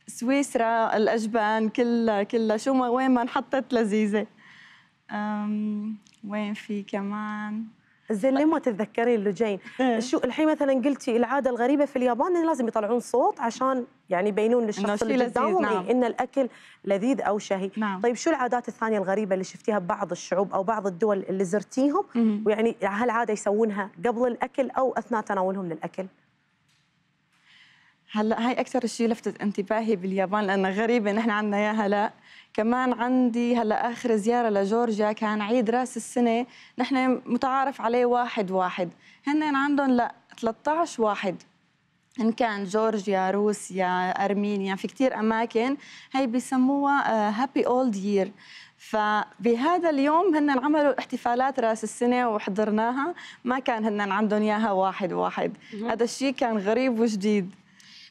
سويسرا الاجبان كلها كلها شو ما وين ما انحطت لذيذه وين في كمان زين ليه ما تتذكرين اللجين؟ إيه. شو الحين مثلا قلتي العاده الغريبه في اليابان انه لازم يطلعون صوت عشان يعني يبينون للشخص اللي قدامهم نعم. ان الاكل لذيذ او شهي. نعم. طيب شو العادات الثانيه الغريبه اللي شفتيها ببعض الشعوب او بعض الدول اللي زرتيهم ويعني هالعاده يسوونها قبل الاكل او اثناء تناولهم للاكل؟ هلا هاي اكثر شيء لفتت انتباهي باليابان لانه غريبه نحن عندنا اياها لا كمان عندي هلا اخر زياره لجورجيا كان عيد راس السنه نحن متعارف عليه واحد واحد هن عندهم لا 13 واحد ان كان جورجيا روسيا ارمينيا في كثير اماكن هي بسموها هابي آه، اولد يير فبهذا اليوم هن عملوا احتفالات راس السنه وحضرناها ما كان هن عندهم اياها واحد واحد هذا الشيء كان غريب وجديد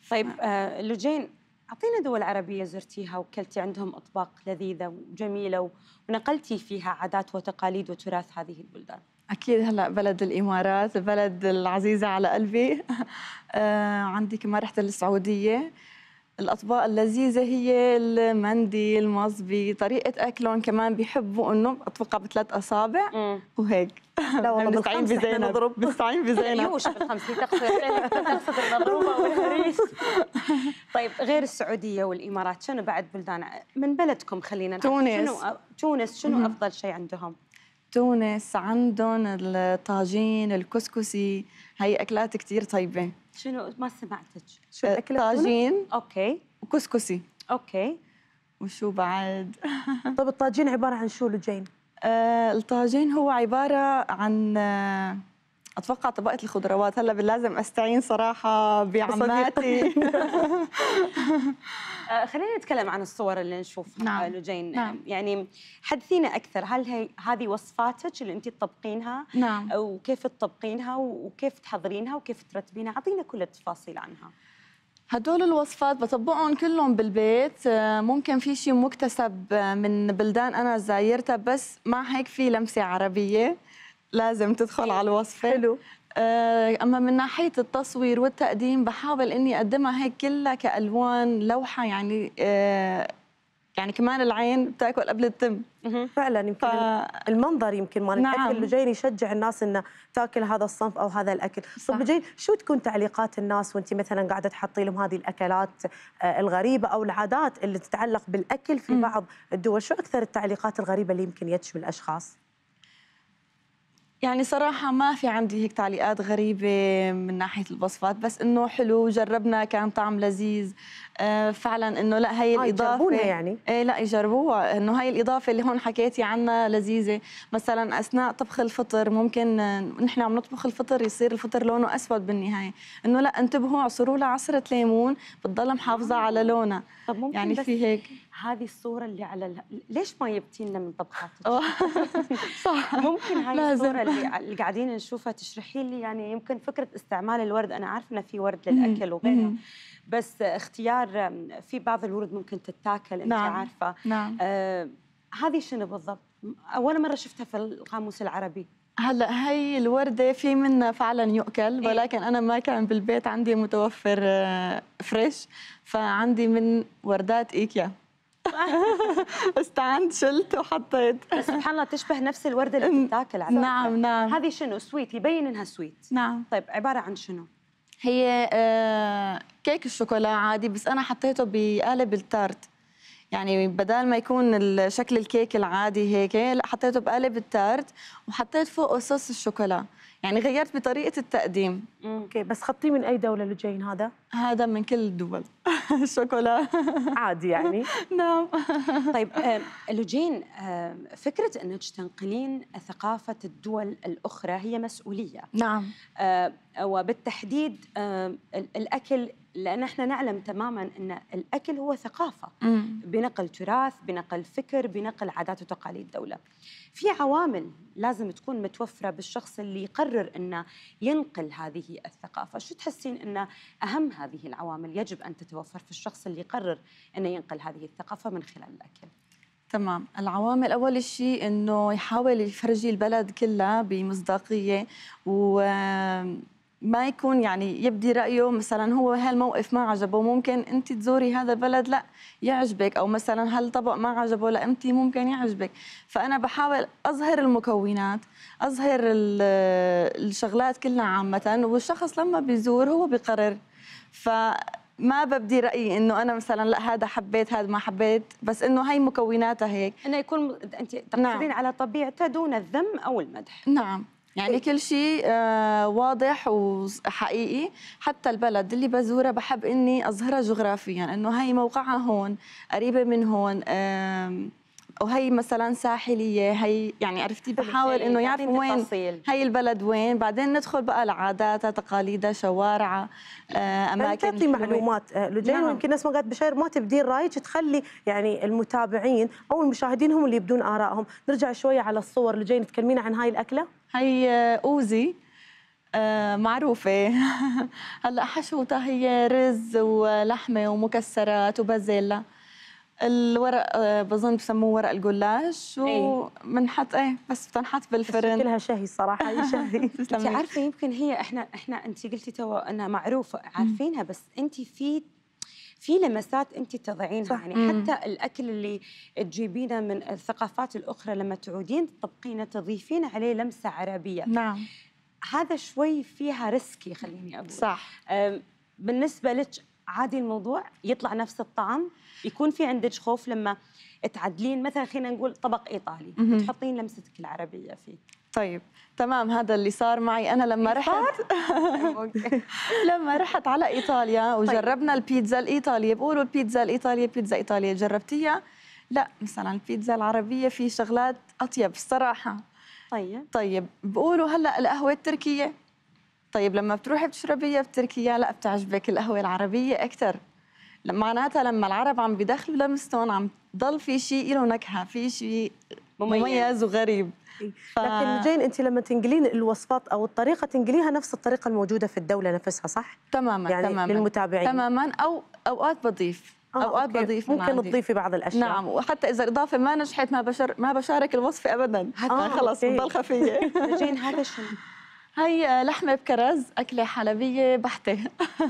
طيب آه، لوجين أعطينا دول عربية زرتيها وكلتي عندهم أطباق لذيذة وجميلة ونقلتي فيها عادات وتقاليد وتراث هذه البلدان أكيد هلا بلد الإمارات بلد العزيزة على قلبي (laughs) آه عندي كمان رحت للسعودية الاطباق اللذيذه هي المندي المصبي طريقه اكلهم كمان بيحبوا انه اطبقها بثلاث اصابع وهيك لا (laughs) والله يعني بنستعين بزينب نضرب (laughs) بنستعين بزينب يوش أيوة، بالخمس هي تقصير مضروبه والهريس طيب غير السعوديه والامارات شنو بعد بلدان من بلدكم خلينا تونس شنو تونس شنو افضل شيء عندهم؟ تونس عندهم الطاجين الكسكسي هي اكلات كثير طيبه شنو ما سمعتك شو أه، الاكل طاجين اوكي وكسكسي اوكي وشو بعد (laughs) طب الطاجين عباره عن شو لجين آه الطاجين هو عباره عن آه اتوقع طبقه الخضروات هلا لازم استعين صراحه بعماتي (laughs) آه، خلينا نتكلم عن الصور اللي نشوفها نعم. آه، لجين نعم. آه، يعني حدثينا اكثر هل هي هذه وصفاتك اللي انت تطبقينها نعم. وكيف تطبقينها وكيف تحضرينها وكيف ترتبينها اعطينا كل التفاصيل عنها هدول الوصفات بطبقهم كلهم بالبيت ممكن في شيء مكتسب من بلدان انا زايرتها بس مع هيك في لمسه عربيه لازم تدخل على الوصفه حلو آه، اما من ناحيه التصوير والتقديم بحاول اني اقدمها هيك كلها كالوان لوحه يعني آه، يعني كمان العين بتاكل قبل التم فعلا يمكن ف... المنظر يمكن مال نعم. الاكل جاي يشجع الناس انه تاكل هذا الصنف او هذا الاكل صح. طب جاي شو تكون تعليقات الناس وانت مثلا قاعده تحطي لهم هذه الاكلات آه، الغريبه او العادات اللي تتعلق بالاكل في م. بعض الدول شو اكثر التعليقات الغريبه اللي يمكن يتشمل الاشخاص يعني صراحة ما في عندي هيك تعليقات غريبة من ناحية الوصفات بس إنه حلو جربنا كان طعم لذيذ آه، فعلا انه لا هي آه، الاضافه آه يعني ايه لا يجربوها انه هي الاضافه اللي هون حكيتي عنها لذيذه مثلا اثناء طبخ الفطر ممكن نحن عم نطبخ الفطر يصير الفطر لونه اسود بالنهايه انه لا انتبهوا عصروا لها عصره ليمون بتضل محافظه على آه. لونها طب ممكن يعني في هيك هذه الصوره اللي على ال... ليش ما جبتي لنا من طبخاتك (laughs) صح ممكن هاي الصوره اللي, اللي قاعدين نشوفها تشرحي لي يعني يمكن فكره استعمال الورد انا عارفه انه في ورد للاكل وغيره بس اختيار في بعض الورود ممكن تتاكل انت نعم. عارفه نعم. آه هذه شنو بالضبط اول مره شفتها في القاموس العربي هلا هي الورده في منها فعلا يؤكل إيه. ولكن انا ما كان بالبيت عندي متوفر آه، فريش فعندي من وردات ايكيا (laughs) استعنت شلت وحطيت سبحان الله تشبه نفس الورده اللي بتاكل على نعم نعم هذه شنو سويت يبين انها سويت نعم طيب عباره عن شنو هي آه، كيك الشوكولا عادي بس انا حطيته بقالب التارت يعني بدل ما يكون شكل الكيك العادي هيك لا حطيته بقالب التارت وحطيت فوقه صوص الشوكولا يعني غيرت بطريقه التقديم اوكي بس خطيه من اي دوله اللي جايين هذا هذا من كل الدول (laughs) شوكولا عادي يعني (laughs) نعم طيب لوجين فكره انك تنقلين ثقافه الدول الاخرى هي مسؤوليه نعم آه، وبالتحديد الاكل لان احنا نعلم تماما ان الاكل هو ثقافه مم. بنقل تراث بنقل فكر بنقل عادات وتقاليد دوله في عوامل لازم تكون متوفره بالشخص اللي يقرر يقرر انه ينقل هذه الثقافه، شو تحسين انه اهم هذه العوامل يجب ان تتوفر في الشخص اللي يقرر انه ينقل هذه الثقافه من خلال الاكل؟ تمام العوامل اول شيء انه يحاول يفرجي البلد كلها بمصداقيه و ما يكون يعني يبدي رايه مثلا هو هالموقف ما عجبه ممكن انت تزوري هذا البلد لا يعجبك او مثلا هالطبق ما عجبه لا انت ممكن يعجبك فانا بحاول اظهر المكونات اظهر الشغلات كلها عامه والشخص لما بيزور هو بقرر ف ما ببدي رايي انه انا مثلا لا هذا حبيت هذا ما حبيت بس انه هي مكوناتها هيك انه يكون انت نعم. تقصدين نعم. على طبيعته دون الذم او المدح نعم يعني كل شيء آه، واضح وحقيقي حتى البلد اللي بزورها بحب اني اظهرها جغرافيا انه هي موقعها هون قريبه من هون وهي مثلا ساحليه هي يعني عرفتي بحاول إيه، انه يعرف وين هي البلد وين بعدين ندخل بقى لعاداتها تقاليدها شوارعها آه، اماكن تعطي معلومات آه، لجين نعم. ويمكن ناس قاعد بشير ما تبدين رايك تخلي يعني المتابعين او المشاهدين هم اللي يبدون ارائهم نرجع شويه على الصور لجين تكلمينا عن هاي الاكله هي اوزي آه، معروفة (laughs) هلا حشوتها هي رز ولحمة ومكسرات وبازيلا الورق آه، بظن بسموه ورق الجلاش إيه. وبنحط ايه بس بتنحط بالفرن شكلها شهي الصراحة هي شهي انت (laughs) عارفه يمكن هي احنا احنا انت قلتي تو انها معروفه عارفينها بس انت في في لمسات انت تضعينها صح. يعني حتى الاكل اللي تجيبينه من الثقافات الاخرى لما تعودين تطبقينه تضيفين عليه لمسه عربيه نعم هذا شوي فيها ريسكي خليني اقول صح بالنسبه لك عادي الموضوع يطلع نفس الطعم يكون في عندك خوف لما تعدلين مثلا خلينا نقول طبق ايطالي تحطين لمستك العربيه فيه طيب تمام هذا اللي صار معي انا لما رحت (laughs) (laughs) لما رحت على ايطاليا طيب. وجربنا طيب. البيتزا الايطاليه بقولوا البيتزا الايطاليه بيتزا ايطاليه جربتيها لا مثلا البيتزا العربيه في شغلات اطيب الصراحه طيب طيب بقولوا هلا القهوه التركيه طيب لما بتروحي بتشربيها بتركيا لا بتعجبك القهوه العربيه اكثر معناتها لما العرب عم بيدخلوا لمستون عم ضل في شيء له نكهه في شيء مميز, مميز وغريب إيه. ف... لكن جين انت لما تنقلين الوصفات او الطريقه تنقليها نفس الطريقه الموجوده في الدوله نفسها صح؟ تماما يعني تماما للمتابعين تماما او اوقات بضيف آه اوقات بضيف ممكن تضيفي بعض الاشياء نعم وحتى اذا الاضافه ما نجحت ما بشر ما بشارك الوصفه ابدا حتى آه خلص بتضل خفيه جين هذا (laughs) شو هي لحمه بكرز اكله حلبيه بحته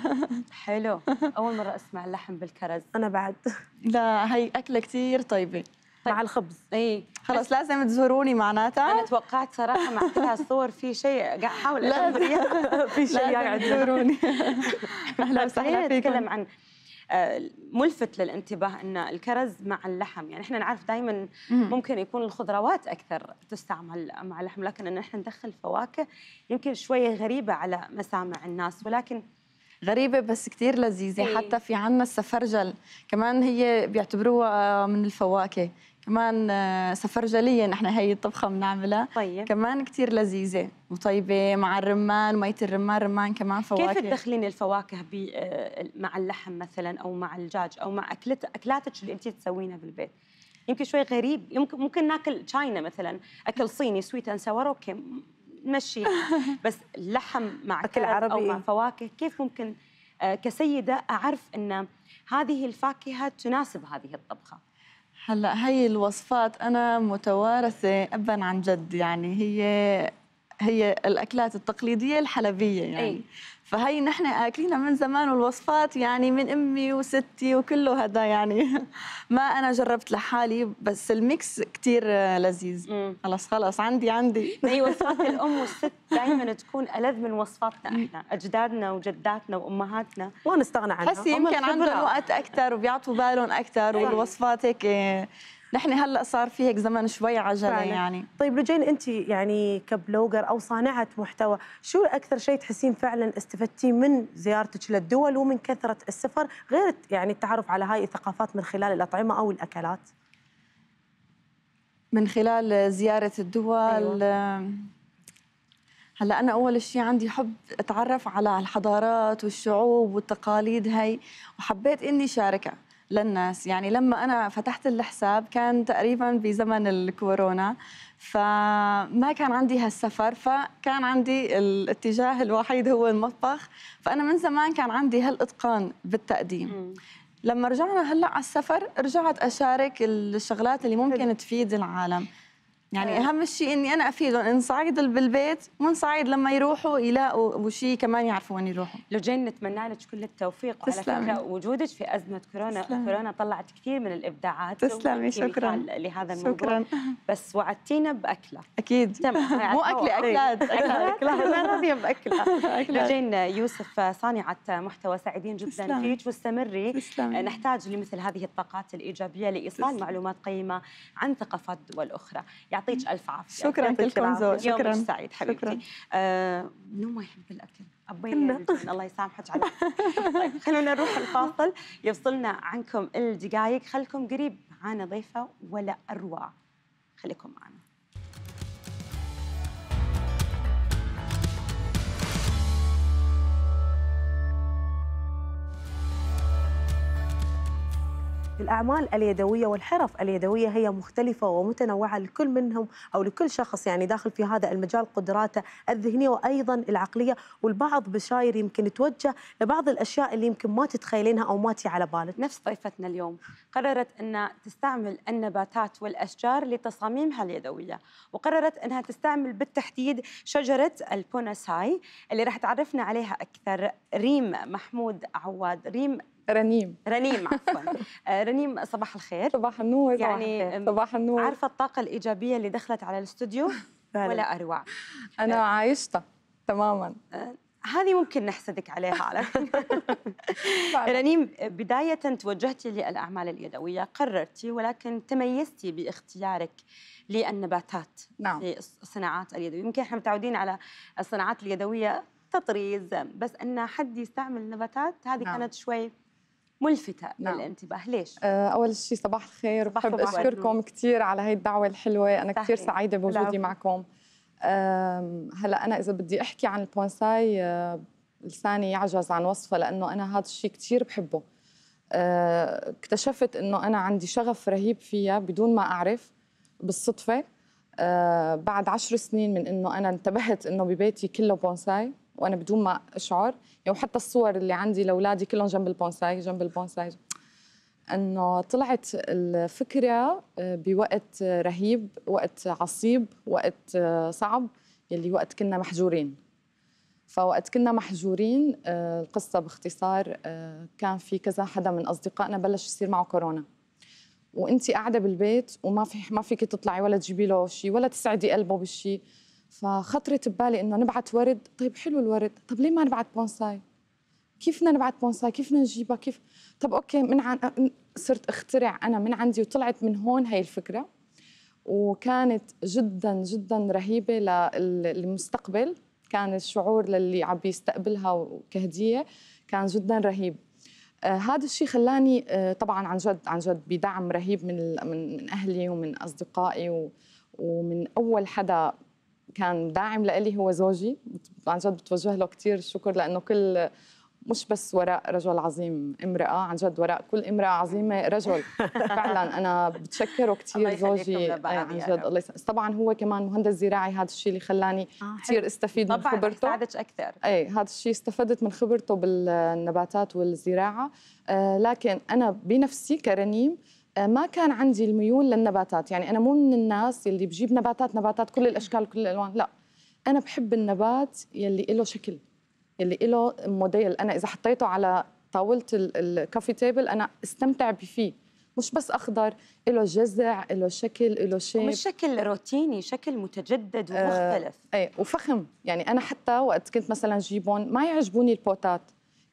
(laughs) حلو اول مره اسمع اللحم بالكرز انا بعد (laughs) لا هي اكله كثير طيبه مع طيب. الخبز اي خلاص لازم تزوروني معناتها انا توقعت صراحه مع كل هالصور في شيء قاعد احاول لازم في (laughs) شيء قاعد تزوروني (laughs) اهلا طيب، وسهلا فيكم عن آه، ملفت للانتباه ان الكرز مع اللحم يعني احنا نعرف دائما ممكن يكون الخضروات اكثر تستعمل مع اللحم لكن ان احنا ندخل فواكه يمكن شويه غريبه على مسامع الناس ولكن غريبة بس كتير لذيذة إيه. حتى في عنا السفرجل كمان هي بيعتبروها آه، من الفواكه كمان آه، سفرجلية نحن هي الطبخة بنعملها طيب كمان كثير لذيذة وطيبة مع الرمان مية الرمان رمان كمان فواكه كيف تدخلين الفواكه آه، مع اللحم مثلا أو مع الدجاج أو مع أكلت أكلاتك اللي أنت تسوينها بالبيت يمكن شوي غريب يمكن ممكن ناكل تشاينا مثلا أكل صيني سويت أند ساور أوكي نمشي (laughs) بس اللحم مع أكل عربي أو مع فواكه كيف ممكن آه، كسيدة أعرف أن هذه الفاكهة تناسب هذه الطبخة هلا هي الوصفات انا متوارثه ابا عن جد يعني هي هي الاكلات التقليديه الحلبيه يعني أي. فهي نحن اكلينها من زمان والوصفات يعني من امي وستي وكله هذا يعني (laughs) ما انا جربت لحالي بس الميكس كثير لذيذ خلص خلص عندي عندي (laughs) هي أيوة، وصفات (laughs) الام والست دائما تكون الذ من وصفاتنا احنا اجدادنا وجداتنا وامهاتنا ما نستغنى عنها حسي يمكن عندهم وقت اكثر وبيعطوا بالهم اكثر أيوة. والوصفات هيك نحن هلا صار في هيك زمن شوي عجله فعلا. يعني طيب لجين انت يعني كبلوجر او صانعه محتوى شو اكثر شيء تحسين فعلا استفدتي من زيارتك للدول ومن كثره السفر غير يعني التعرف على هاي الثقافات من خلال الاطعمه او الاكلات من خلال زياره الدول أيوة. هلا انا اول شيء عندي حب اتعرف على الحضارات والشعوب والتقاليد هي وحبيت اني شاركها للناس يعني لما أنا فتحت الحساب كان تقريبا بزمن الكورونا فما كان عندي هالسفر فكان عندي الاتجاه الوحيد هو المطبخ فأنا من زمان كان عندي هالإتقان بالتقديم لما رجعنا هلا على السفر رجعت اشارك الشغلات اللي ممكن تفيد العالم يعني آه. اهم شيء اني انا افيدهم ان صعيد بالبيت ونصعيد لما يروحوا يلاقوا شيء كمان يعرفوا وين يروحوا لجين نتمنى لك كل التوفيق تسلمي. وعلى فكره وجودك في ازمه كورونا تسلمي. كورونا طلعت كثير من الابداعات تسلمي شكرا لهذا الموضوع شكرا بس وعدتينا باكله اكيد تمام (laughs) مو اكله اكلات اكلات راضيه باكلها لجين يوسف صانعه محتوى سعيدين جدا فيك واستمري نحتاج لمثل هذه الطاقات الايجابيه لايصال معلومات قيمه عن ثقافات دول اخرى يعطيك الف عافيه شكرا لكم زوج شكرا يومك سعيد حبيبتي شكرا. منو آه، ما يحب الاكل ابين يعني الله يسامحك على (laughs) طيب خلونا نروح الفاصل يفصلنا عنكم الدقائق خلكم قريب معانا ضيفه ولا اروع خليكم معنا الأعمال اليدوية والحرف اليدوية هي مختلفة ومتنوعة لكل منهم أو لكل شخص يعني داخل في هذا المجال قدراته الذهنية وأيضا العقلية والبعض بشاير يمكن توجه لبعض الأشياء اللي يمكن ما تتخيلينها أو ما تي على بالك نفس ضيفتنا اليوم قررت أن تستعمل النباتات والأشجار لتصاميمها اليدوية وقررت أنها تستعمل بالتحديد شجرة البوناساي اللي راح تعرفنا عليها أكثر ريم محمود عواد ريم رنيم رنيم (laughs) عفوا آه، رنيم صباح الخير صباح النور يعني صباح النور عارفه الطاقه الايجابيه اللي دخلت على الاستوديو (laughs) ولا اروع انا عايشتها تماما آه، هذه ممكن نحسدك عليها على (laughs) رنيم بداية توجهتي للأعمال اليدوية قررتي ولكن تميزتي باختيارك للنباتات نعم. في الصناعات اليدوية يمكن احنا متعودين على الصناعات اليدوية تطريز بس أن حد يستعمل نباتات هذه نعم. كانت شوي ملفتة نعم. للانتباه ليش؟ آه، أول شيء صباح الخير صباح بحب أشكركم كثير على هاي الدعوة الحلوة أنا كثير سعيدة بوجودي معكم هلا أنا إذا بدي أحكي عن البونساي آه، لساني يعجز عن وصفه لأنه أنا هذا الشيء كثير بحبه آه، اكتشفت أنه أنا عندي شغف رهيب فيها بدون ما أعرف بالصدفة بعد عشر سنين من أنه أنا انتبهت أنه ببيتي كله بونساي وانا بدون ما اشعر يعني وحتى الصور اللي عندي لاولادي كلهم جنب البونساي جنب البونساي انه طلعت الفكره آه، بوقت رهيب وقت عصيب وقت آه، صعب يلي وقت كنا محجورين فوقت كنا محجورين آه، القصة باختصار كان في كذا حدا من أصدقائنا بلش يصير معه كورونا وانت قاعده بالبيت وما في ما فيك تطلعي ولا تجيبي له شيء ولا تسعدي قلبه بالشيء فخطرت ببالي انه نبعث ورد طيب حلو الورد طب ليه ما نبعث بونساي كيف بدنا نبعث بونساي كيف بدنا نجيبها كيف طب اوكي من عن... صرت اخترع انا من عندي وطلعت من هون هاي الفكره وكانت جدا جدا رهيبه للمستقبل كان الشعور للي عم بيستقبلها كهديه كان جدا رهيب آه هذا الشيء خلاني آه طبعا عن جد عن جد بدعم رهيب من من اهلي ومن اصدقائي و ومن اول حدا كان داعم لإلي هو زوجي عن جد بتوجه له كثير شكر لأنه كل مش بس وراء رجل عظيم امرأة عن جد وراء كل امرأة عظيمة رجل (laughs) فعلا أنا بتشكره كثير زوجي إيه، عن جد الله يسلمك طبعا هو كمان مهندس زراعي هذا الشيء اللي خلاني آه كثير استفيد من خبرته طبعا أكثر أي هذا الشيء استفدت من خبرته بالنباتات والزراعة آه لكن أنا بنفسي كرنيم ما كان عندي الميول للنباتات يعني انا مو من الناس اللي بجيب نباتات نباتات كل الاشكال كل الالوان لا انا بحب النبات يلي له شكل يلي له موديل انا اذا حطيته على طاوله الكافي تيبل انا استمتع فيه مش بس اخضر له جزع له شكل له شيء مش شكل روتيني شكل متجدد آه، ومختلف آه، ايه وفخم يعني انا حتى وقت كنت مثلا جيبون ما يعجبوني البوتات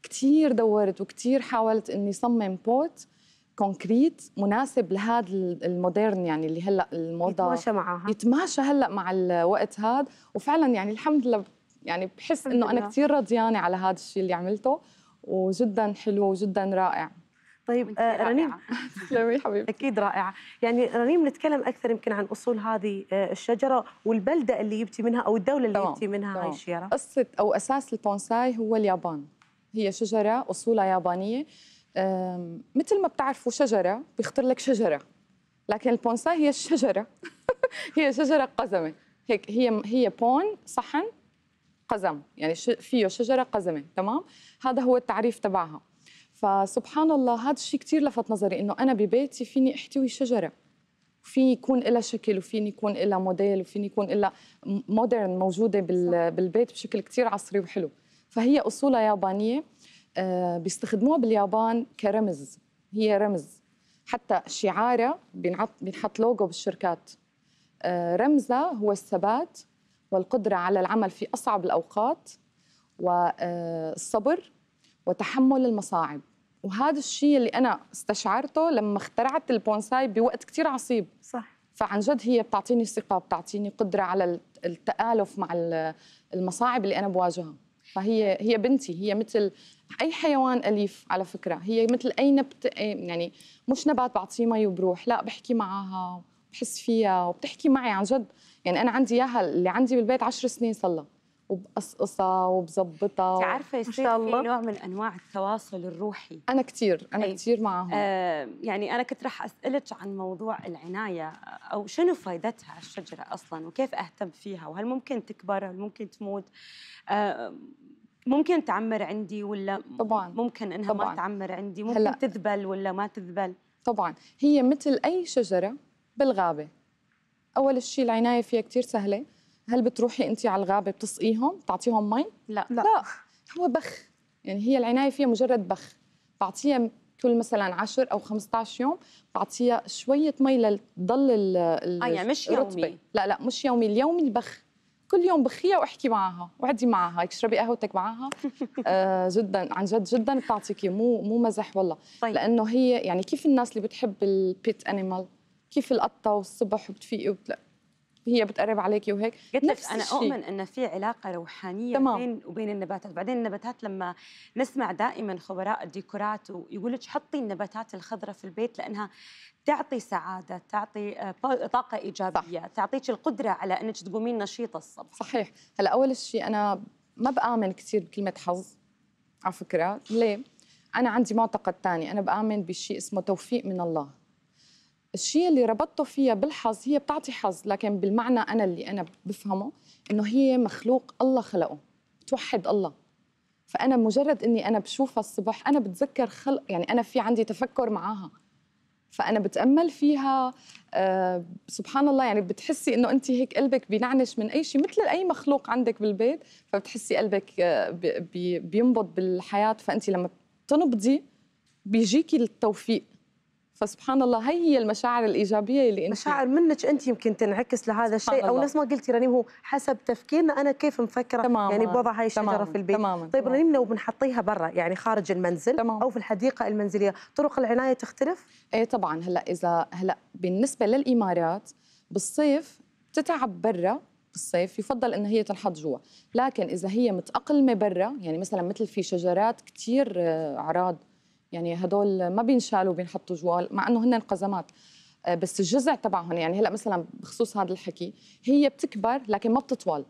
كثير دورت وكثير حاولت اني صمم بوت كونكريت مناسب لهذا المودرن يعني اللي هلا الموضه يتماشى معها يتماشى هلا مع الوقت هذا وفعلا يعني الحمد لله يعني بحس انه انا كثير رضيانه على هذا الشيء اللي عملته وجدا حلو وجدا رائع طيب آه، رنيم (laughs) تسلمي حبيبتي اكيد رائعه يعني رنيم نتكلم اكثر يمكن عن اصول هذه آه، الشجره والبلده اللي جبتي منها او الدوله اللي جبتي منها طبعا. هاي الشجره قصه او اساس البونساي هو اليابان هي شجره اصولها يابانيه مثل ما بتعرفوا شجرة بيخطر لك شجرة لكن البونسا هي الشجرة (laughs) هي شجرة قزمة هيك هي هي بون صحن قزم يعني فيه شجرة قزمة تمام هذا هو التعريف تبعها فسبحان الله هذا الشيء كثير لفت نظري انه انا ببيتي فيني احتوي شجره وفيني يكون لها شكل وفيني يكون لها موديل وفيني يكون لها مودرن موجوده بالبيت بشكل كثير عصري وحلو فهي اصولها يابانيه آه، بيستخدموها باليابان كرمز هي رمز حتى شعارها بينحط بينحط لوجو بالشركات آه، رمزها هو الثبات والقدرة على العمل في أصعب الأوقات والصبر آه، وتحمل المصاعب وهذا الشيء اللي أنا استشعرته لما اخترعت البونساي بوقت كتير عصيب صح فعن جد هي بتعطيني ثقة بتعطيني قدرة على التآلف مع المصاعب اللي أنا بواجهها فهي هي بنتي هي مثل اي حيوان اليف على فكره هي مثل اي نبت يعني مش نبات بعطيه مي وبروح لا بحكي معها بحس فيها وبتحكي معي عن جد يعني انا عندي اياها اللي عندي بالبيت 10 سنين صار لها وبقصقصها وبظبطها بتعرفي عارفه في نوع من انواع التواصل الروحي انا كثير انا كثير معهم آه يعني انا كنت راح اسالك عن موضوع العنايه او شنو فائدتها الشجره اصلا وكيف اهتم فيها وهل ممكن تكبر هل ممكن تموت آه ممكن تعمر عندي ولا طبعا ممكن انها طبعاً. ما تعمر عندي ممكن هلأ. تذبل ولا ما تذبل طبعا هي مثل اي شجره بالغابه اول شيء العنايه فيها كثير سهله هل بتروحي انت على الغابه بتسقيهم بتعطيهم مي لا لا, لا. هو بخ يعني هي العنايه فيها مجرد بخ بعطيها كل مثلا 10 او 15 يوم بعطيها شويه مي لتضل ال اه يعني مش يومي رطبة. لا لا مش يومي اليومي البخ كل يوم بخيها واحكي معها وعدي معها اشربي قهوتك معها (laughs) آه جدا عن جد جدا بتعطيكي مو مو مزح والله طيب. لانه هي يعني كيف الناس اللي بتحب البيت انيمال كيف القطه والصبح وبتفيقي وبتلاقي هي بتقرب عليكي وهيك قلت لك انا الشي. اؤمن ان في علاقه روحانيه تمام. بين وبين النباتات بعدين النباتات لما نسمع دائما خبراء الديكورات ويقول لك حطي النباتات الخضراء في البيت لانها تعطي سعاده تعطي آه، طاقه ايجابيه صح. تعطيك القدره على انك تقومين نشيطه الصبح صحيح هلا اول شيء انا ما بامن كثير بكلمه حظ على فكره ليه انا عندي معتقد ثاني انا بامن بشيء اسمه توفيق من الله الشيء اللي ربطته فيها بالحظ هي بتعطي حظ لكن بالمعنى انا اللي انا بفهمه انه هي مخلوق الله خلقه بتوحد الله فانا مجرد اني انا بشوفها الصبح انا بتذكر خلق يعني انا في عندي تفكر معاها فانا بتامل فيها آه سبحان الله يعني بتحسي انه انت هيك قلبك بينعنش من اي شيء مثل اي مخلوق عندك بالبيت فبتحسي قلبك آه بينبض بالحياه فانت لما تنبضي بيجيكي التوفيق فسبحان الله هي المشاعر الايجابيه اللي انت مشاعر منك انت يمكن تنعكس لهذا الشيء او نفس ما قلتي رنيم هو حسب تفكيرنا انا كيف مفكره تماما يعني بوضع هاي الشجره تماما في البيت تماما طيب رنيم لو بنحطيها برا يعني خارج المنزل تماما او في الحديقه المنزليه طرق العنايه تختلف ايه طبعا هلا اذا هلا بالنسبه للامارات بالصيف بتتعب برا بالصيف يفضل ان هي تنحط جوا لكن اذا هي متاقلمه برا يعني مثلا مثل في شجرات كثير آه، اعراض يعني هدول ما بينشالوا بينحطوا جوال مع انه هن قزمات آه، بس الجزع تبعهم يعني هلا مثلا بخصوص هذا الحكي هي بتكبر لكن ما بتطول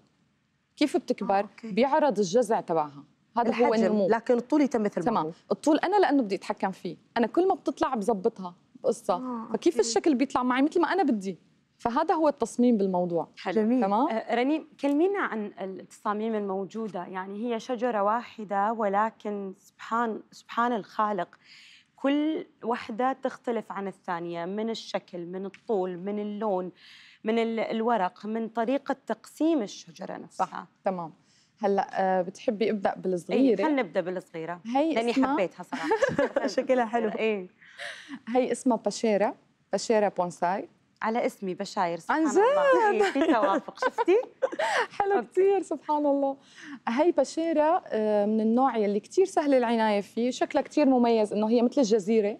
كيف بتكبر آه، أوكي. بيعرض الجزع تبعها هذا الحجم. هو النمو لكن الطول يتم مثل تمام الطول انا لانه بدي اتحكم فيه انا كل ما بتطلع بظبطها بقصه آه، فكيف الشكل بيطلع معي مثل ما انا بدي فهذا هو التصميم بالموضوع حلو. جميل تمام آه، رنيم كلمينا عن التصاميم الموجوده يعني هي شجره واحده ولكن سبحان سبحان الخالق كل وحده تختلف عن الثانيه من الشكل من الطول من اللون من الورق من طريقه تقسيم الشجره نفسها صح تمام هلا آه، بتحبي ابدا بالصغيره ايه خلينا نبدا بالصغيره هي لاني اسمها... حبيتها صراحه (laughs) شكلها حلو ايه هي اسمها باشيرا باشيرا بونساي على اسمي بشاير سبحان عن جد (laughs) في توافق شفتي؟ (laughs) حلو كثير سبحان الله هي بشيرة آه، من النوع يلي كثير سهل العناية فيه شكلها كثير مميز إنه هي مثل الجزيرة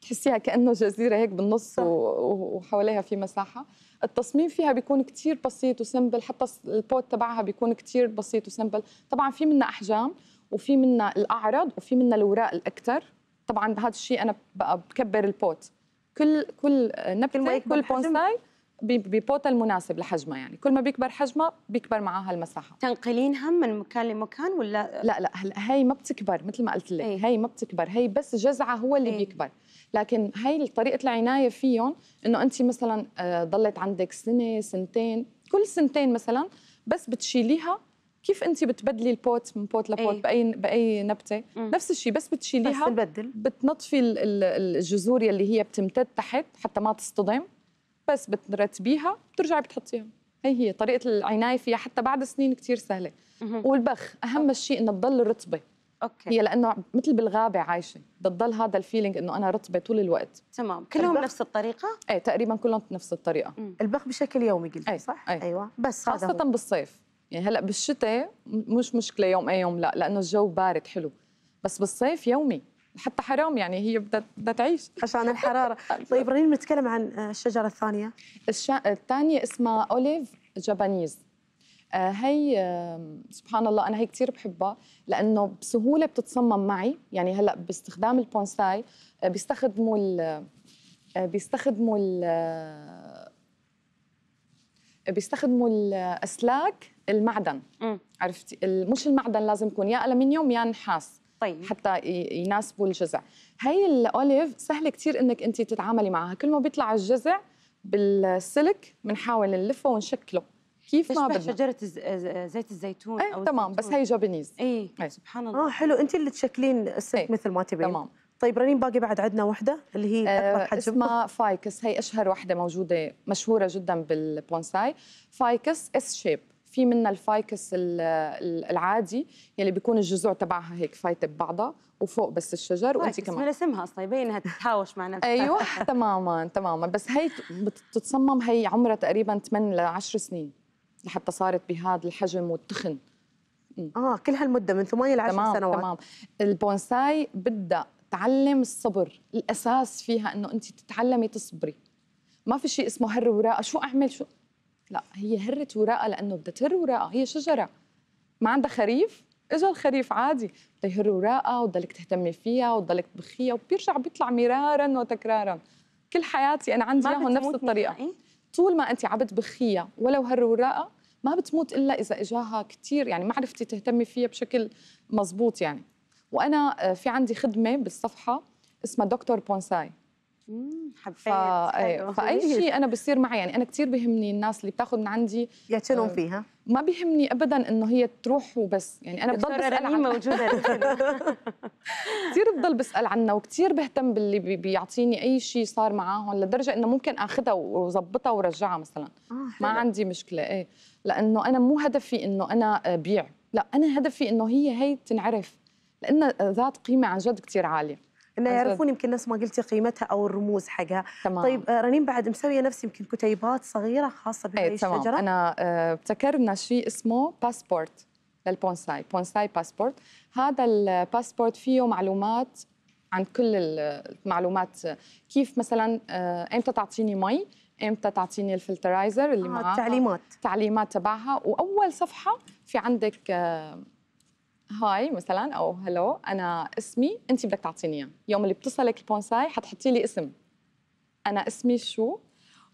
تحسيها كأنه جزيرة هيك بالنص وحواليها في مساحة التصميم فيها بيكون كثير بسيط وسمبل حتى البوت تبعها بيكون كثير بسيط وسمبل طبعا في منا أحجام وفي منا الأعرض وفي منا الوراق الأكثر طبعا هذا الشيء أنا بكبر البوت كل كل نبته كل بونساي ببوتها المناسب لحجمها يعني كل ما بيكبر حجمها بيكبر معها المساحه تنقلينها من مكان لمكان ولا لا لا هلا هي ما بتكبر مثل ما قلت لك ايه؟ هي ما بتكبر هي بس جذعها هو اللي ايه؟ بيكبر لكن هي طريقه العنايه فيهم انه انت مثلا آه، ضلت عندك سنه سنتين كل سنتين مثلا بس بتشيليها كيف انت بتبدلي البوت من بوت لبوت أي. باي باي نبته مم. نفس الشيء بس بتشيليها بس تبدل بتنطفي الجذور يلي هي بتمتد تحت حتى ما تصطدم بس بترتبيها بترجعي بتحطيها هي هي طريقه العنايه فيها حتى بعد سنين كثير سهله مم. والبخ اهم شيء انه تضل رطبه اوكي هي لانه مثل بالغابه عايشه بتضل هذا الفيلينج انه انا رطبه طول الوقت تمام كلهم البخ... نفس الطريقه ايه تقريبا كلهم نفس الطريقه مم. البخ بشكل يومي قلت إيه، صح أي. ايوه بس خاصه بالصيف يعني هلا بالشتاء مش مشكله يوم اي يوم لا لانه الجو بارد حلو بس بالصيف يومي حتى حرام يعني هي بدها تعيش (laughs) عشان الحراره طيب رنين بنتكلم عن آه، الشجره الثانيه الثانيه اسمها اوليف آه، جابانيز هي سبحان الله انا هي كثير بحبها لانه بسهوله بتتصمم معي يعني هلا باستخدام البونساي آه، بيستخدموا ال بيستخدموا ال بيستخدموا الاسلاك المعدن م. عرفتي مش المعدن لازم يكون يا ألمنيوم يا نحاس طيب. حتى يناسبوا الجزع هي الاوليف سهل كثير انك انت تتعاملي معها كل ما بيطلع الجزع بالسلك بنحاول نلفه ونشكله كيف ما بدنا شجره زيت الزيتون ايه أو تمام الزيتون. بس هي جابانيز اي ايه سبحان آه، الله اه حلو انت اللي تشكلين السلك ايه. مثل ما تبين تمام طيب رنين باقي بعد عندنا وحده اللي هي آه، اكبر حجم اسمها فايكس هي اشهر وحده موجوده مشهوره جدا بالبونساي فايكس اس شيب في منها الفايكس العادي يلي بيكون الجذوع تبعها هيك فايته ببعضها وفوق بس الشجر وانت كمان من اسمها اصلا يبين انها تتهاوش مع نفسها ايوه (laughs) تماما تماما بس هي بتتصمم هي عمرها تقريبا 8 ل 10 سنين لحتى صارت بهذا الحجم والتخن اه كل هالمده من 8 ل 10 تمام سنوات تمام البونساي بدها تعلم الصبر الاساس فيها انه انت تتعلمي تصبري ما في شيء اسمه هر وراء شو اعمل شو لا هي هرت وراقها لانه بدها تهر وراقها هي شجره ما عندها خريف اجى الخريف عادي بدها يهر وراقها وتضلك تهتمي فيها وتضلك تبخيها وبيرجع بيطلع مرارا وتكرارا كل حياتي انا عندي اياهم نفس الطريقه طول ما انت عم بتبخيها ولو هر وراقها ما بتموت الا اذا اجاها كثير يعني ما عرفتي تهتمي فيها بشكل مزبوط يعني وانا آه، في عندي خدمه بالصفحه اسمها دكتور بونساي حبيت إيه، فاي شيء انا بصير معي يعني انا كثير بهمني الناس اللي بتاخذ من عندي يعتنون آه، فيها ما بيهمني ابدا انه هي تروح وبس يعني انا بضل (laughs) بسال عنها موجوده كثير بضل بسال عنها وكثير بهتم باللي بي بيعطيني اي شيء صار معاهم لدرجه انه ممكن اخذها وظبطها ورجعها مثلا آه ما عندي مشكله ايه لانه انا مو هدفي انه انا آه، بيع لا انا هدفي انه هي هي تنعرف لانها ذات قيمه عن جد كثير عاليه انه يعرفون يمكن نفس ما قلتي قيمتها او الرموز حقها تمام. طيب آه، رنين بعد مسويه نفس يمكن كتيبات صغيره خاصه إيه، بهي الشجره انا ابتكرنا آه، شيء اسمه باسبورت للبونساي بونساي باسبورت هذا الباسبورت فيه معلومات عن كل المعلومات كيف مثلا آه، امتى تعطيني مي امتى تعطيني الفلترايزر اللي آه معها التعليمات التعليمات تبعها واول صفحه في عندك هاي مثلا او هلو انا اسمي انت بدك تعطيني اياه يوم اللي بتصلك البونساي حتحطي لي اسم انا اسمي شو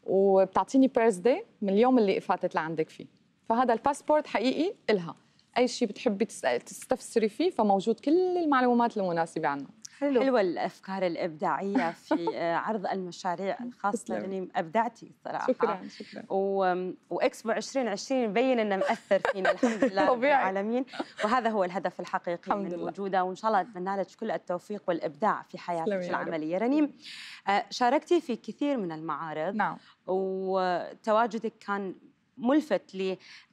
وبتعطيني بيرثدي من اليوم اللي فاتت لعندك فيه فهذا الباسبورت حقيقي إلها أي شيء بتحبي تستفسري فيه فموجود كل المعلومات المناسبة عنه حلو. حلوة الأفكار الإبداعية في آه، عرض المشاريع الخاصة لأني أبدعتي صراحه شكرا شكرا و... وإكسبو 2020 مبين أنه مأثر فينا الحمد (laughs) لله رب العالمين وهذا هو الهدف الحقيقي من وجوده وإن شاء الله أتمنى لك كل التوفيق والإبداع في حياتك العملية رنيم آه، شاركتي في كثير من المعارض نعم وتواجدك كان ملفت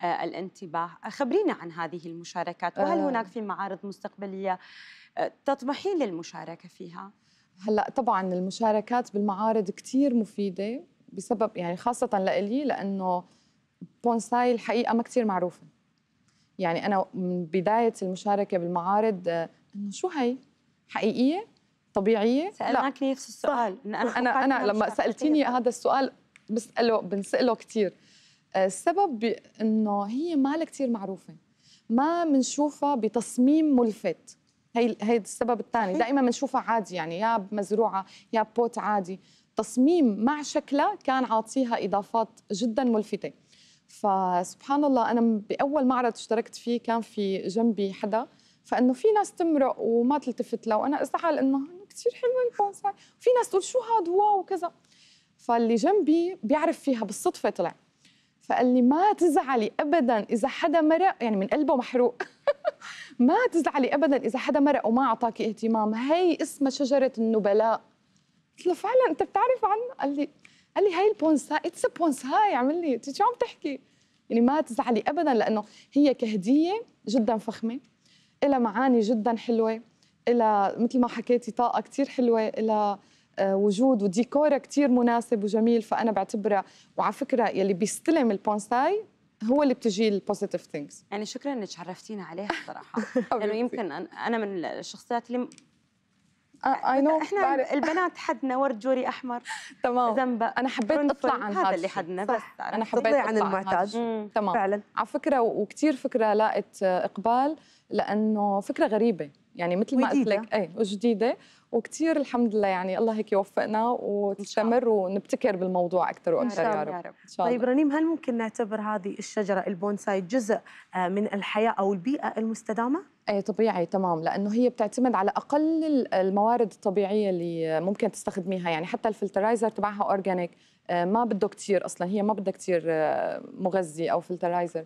للانتباه آه، خبرينا عن هذه المشاركات وهل هناك في معارض مستقبلية تطمحين للمشاركه فيها هلا طبعا المشاركات بالمعارض كثير مفيده بسبب يعني خاصه لإلي لانه بونساي الحقيقه ما كثير معروفه يعني انا من بدايه المشاركه بالمعارض آه، انه شو هي حقيقيه طبيعيه سالناك نفس السؤال إن انا انا, أنا لما سالتيني هذا السؤال بساله بنساله كثير آه، السبب انه هي ما كثير معروفه ما بنشوفها بتصميم ملفت هي هي السبب الثاني دائما بنشوفها عادي يعني يا مزروعه يا بوت عادي تصميم مع شكلها كان عاطيها اضافات جدا ملفته فسبحان الله انا باول معرض اشتركت فيه كان في جنبي حدا فانه في ناس تمرق وما تلتفت له وانا ازعل انه كثير حلوه البونساي في ناس تقول شو هذا واو وكذا فاللي جنبي بيعرف فيها بالصدفه طلع فقال لي ما تزعلي ابدا اذا حدا مرق يعني من قلبه محروق (laughs) ما تزعلي ابدا اذا حدا مرق وما اعطاكي اهتمام هي اسمها شجره النبلاء قلت له فعلا انت بتعرف عنها قال لي قال لي هي البونسا اتس هاي عمل لي انت شو عم تحكي يعني ما تزعلي ابدا لانه هي كهديه جدا فخمه لها معاني جدا حلوه لها مثل ما حكيتي طاقه كثير حلوه لها آه، وجود وديكوره كتير مناسب وجميل فانا بعتبره وعلى فكره يلي بيستلم البونساي هو اللي بتجي البوزيتيف ثينكس يعني شكرا انك عرفتينا عليها صراحه (laughs) لانه يمكن انا من الشخصيات اللي اي آه، نو احنا بعرف. البنات حدنا ورد جوري احمر (laughs) تمام زنبق انا حبيت اطلع عن هذا اللي حدنا بس انا حبيت اطلع عن المعتاد تمام فعلا على فكره وكثير فكره لاقت اقبال لانه فكره غريبه يعني مثل ما قلت لك اي وجديده وكثير الحمد لله يعني الله هيك يوفقنا وتستمر ونبتكر بالموضوع اكثر واكثر يا رب, يا رب. إن شاء الله. طيب رنيم هل ممكن نعتبر هذه الشجره البونساي جزء آه، من الحياه او البيئه المستدامه؟ اي طبيعي تمام لانه هي بتعتمد على اقل الموارد الطبيعيه اللي ممكن تستخدميها يعني حتى الفلترايزر تبعها اورجانيك آه، ما بده كثير اصلا هي ما بدها كثير آه، مغذي او فلترايزر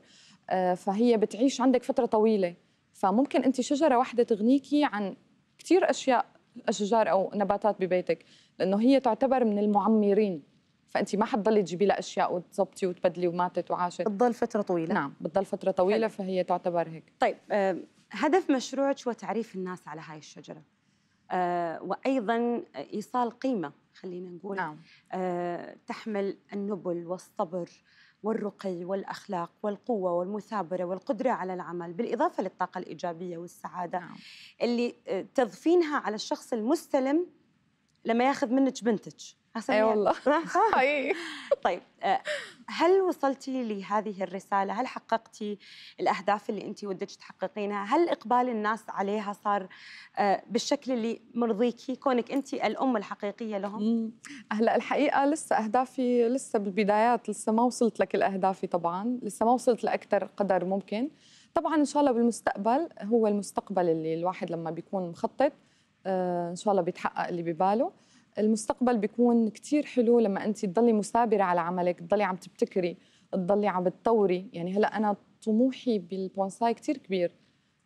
فهي بتعيش عندك فتره طويله فممكن انت شجره واحده تغنيكي عن كثير اشياء اشجار او نباتات ببيتك لانه هي تعتبر من المعمرين فانت ما حتضلي تجيبي لها اشياء وتظبطي وتبدلي وماتت وعاشت بتضل فتره طويله نعم بتضل فتره طويله حل. فهي تعتبر هيك طيب آه، هدف مشروعك هو تعريف الناس على هاي الشجره آه، وايضا ايصال قيمه خلينا نقول نعم. آه، تحمل النبل والصبر والرقي والأخلاق والقوة والمثابرة والقدرة على العمل بالإضافة للطاقة الإيجابية والسعادة نعم. اللي آه، تضفينها على الشخص المستلم لما ياخذ منك بنتك اي أيوة والله (laughs) طيب آه، هل وصلتي لهذه الرسالة؟ هل حققتي الأهداف اللي أنت ودك تحققينها؟ هل إقبال الناس عليها صار آه، بالشكل اللي مرضيكي كونك أنت الأم الحقيقية لهم؟ هلا الحقيقة لسه أهدافي لسه بالبدايات لسه ما وصلت لكل أهدافي طبعا لسه ما وصلت لأكثر قدر ممكن طبعا إن شاء الله بالمستقبل هو المستقبل اللي الواحد لما بيكون مخطط آه، إن شاء الله بيتحقق اللي بباله المستقبل بيكون كتير حلو لما انت تضلي مثابره على عملك تضلي عم تبتكري تضلي عم تطوري يعني هلا انا طموحي بالبونساي كتير كبير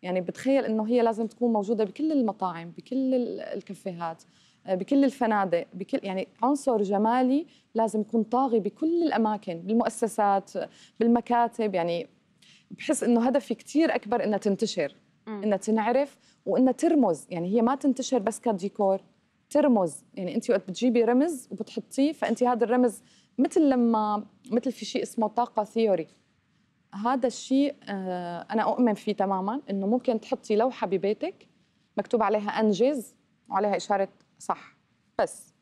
يعني بتخيل انه هي لازم تكون موجوده بكل المطاعم بكل الكافيهات آه، بكل الفنادق بكل يعني عنصر جمالي لازم يكون طاغي بكل الاماكن بالمؤسسات بالمكاتب يعني بحس انه هدفي كثير اكبر انها تنتشر انها تنعرف وانها ترمز يعني هي ما تنتشر بس كديكور ترمز يعني انت وقت بتجيبي رمز وبتحطيه فانت هذا الرمز مثل لما مثل في شيء اسمه طاقه ثيوري هذا الشيء آه، انا اؤمن فيه تماما انه ممكن تحطي لوحه ببيتك مكتوب عليها انجز وعليها اشاره صح بس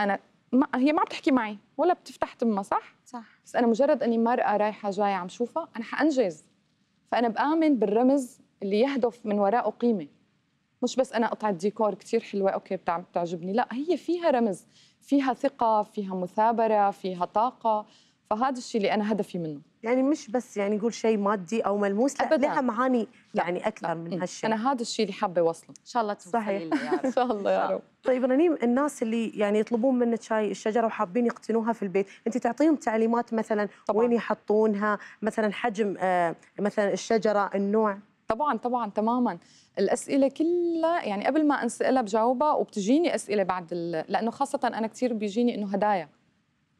انا ما هي ما بتحكي معي ولا بتفتح تمها صح؟ صح بس انا مجرد اني مرأة رايحة جاية عم شوفها انا حانجز فانا بآمن بالرمز اللي يهدف من وراءه قيمة مش بس انا قطعه ديكور كثير حلوه اوكي بتعجبني لا هي فيها رمز فيها ثقه فيها مثابره فيها طاقه فهذا الشيء اللي انا هدفي منه يعني مش بس يعني نقول شيء مادي او ملموس لا لها معاني لا. يعني اكثر لا. من إيه، هالشيء انا هذا الشيء اللي حابه اوصله ان شاء الله توصلي (laughs) ان شاء الله يا رب طيب رنيم الناس اللي يعني يطلبون منك شاي الشجره وحابين يقتنوها في البيت انت تعطيهم تعليمات مثلا طبعاً. وين يحطونها مثلا حجم آه مثلا الشجره النوع طبعا طبعا تماما الاسئله كلها يعني قبل ما انسالها بجاوبها وبتجيني اسئله بعد لانه خاصه انا كثير بيجيني انه هدايا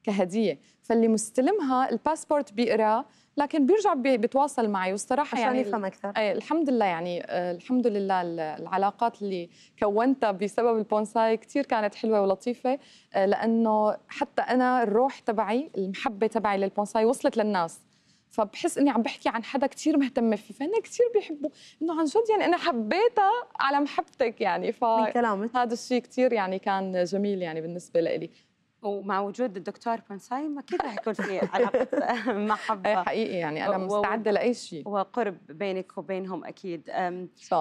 كهديه فاللي مستلمها الباسبورت بيقرأ لكن بيرجع بيتواصل معي والصراحه عشان يعني يفهم اكثر ايه الحمد لله يعني آه، الحمد لله العلاقات اللي كونتها بسبب البونساي كثير كانت حلوه ولطيفه آه، لانه حتى انا الروح تبعي المحبه تبعي للبونساي وصلت للناس فبحس اني عم بحكي عن حدا كثير مهتمه فيه فانا كثير بيحبوا انه عن جد يعني انا حبيتها على محبتك يعني ف هذا الشيء كثير يعني كان جميل يعني بالنسبه لإلي ومع وجود الدكتور ما اكيد رح يكون في علاقه محبه إيه، حقيقي يعني انا مستعده لاي شيء وقرب بينك وبينهم اكيد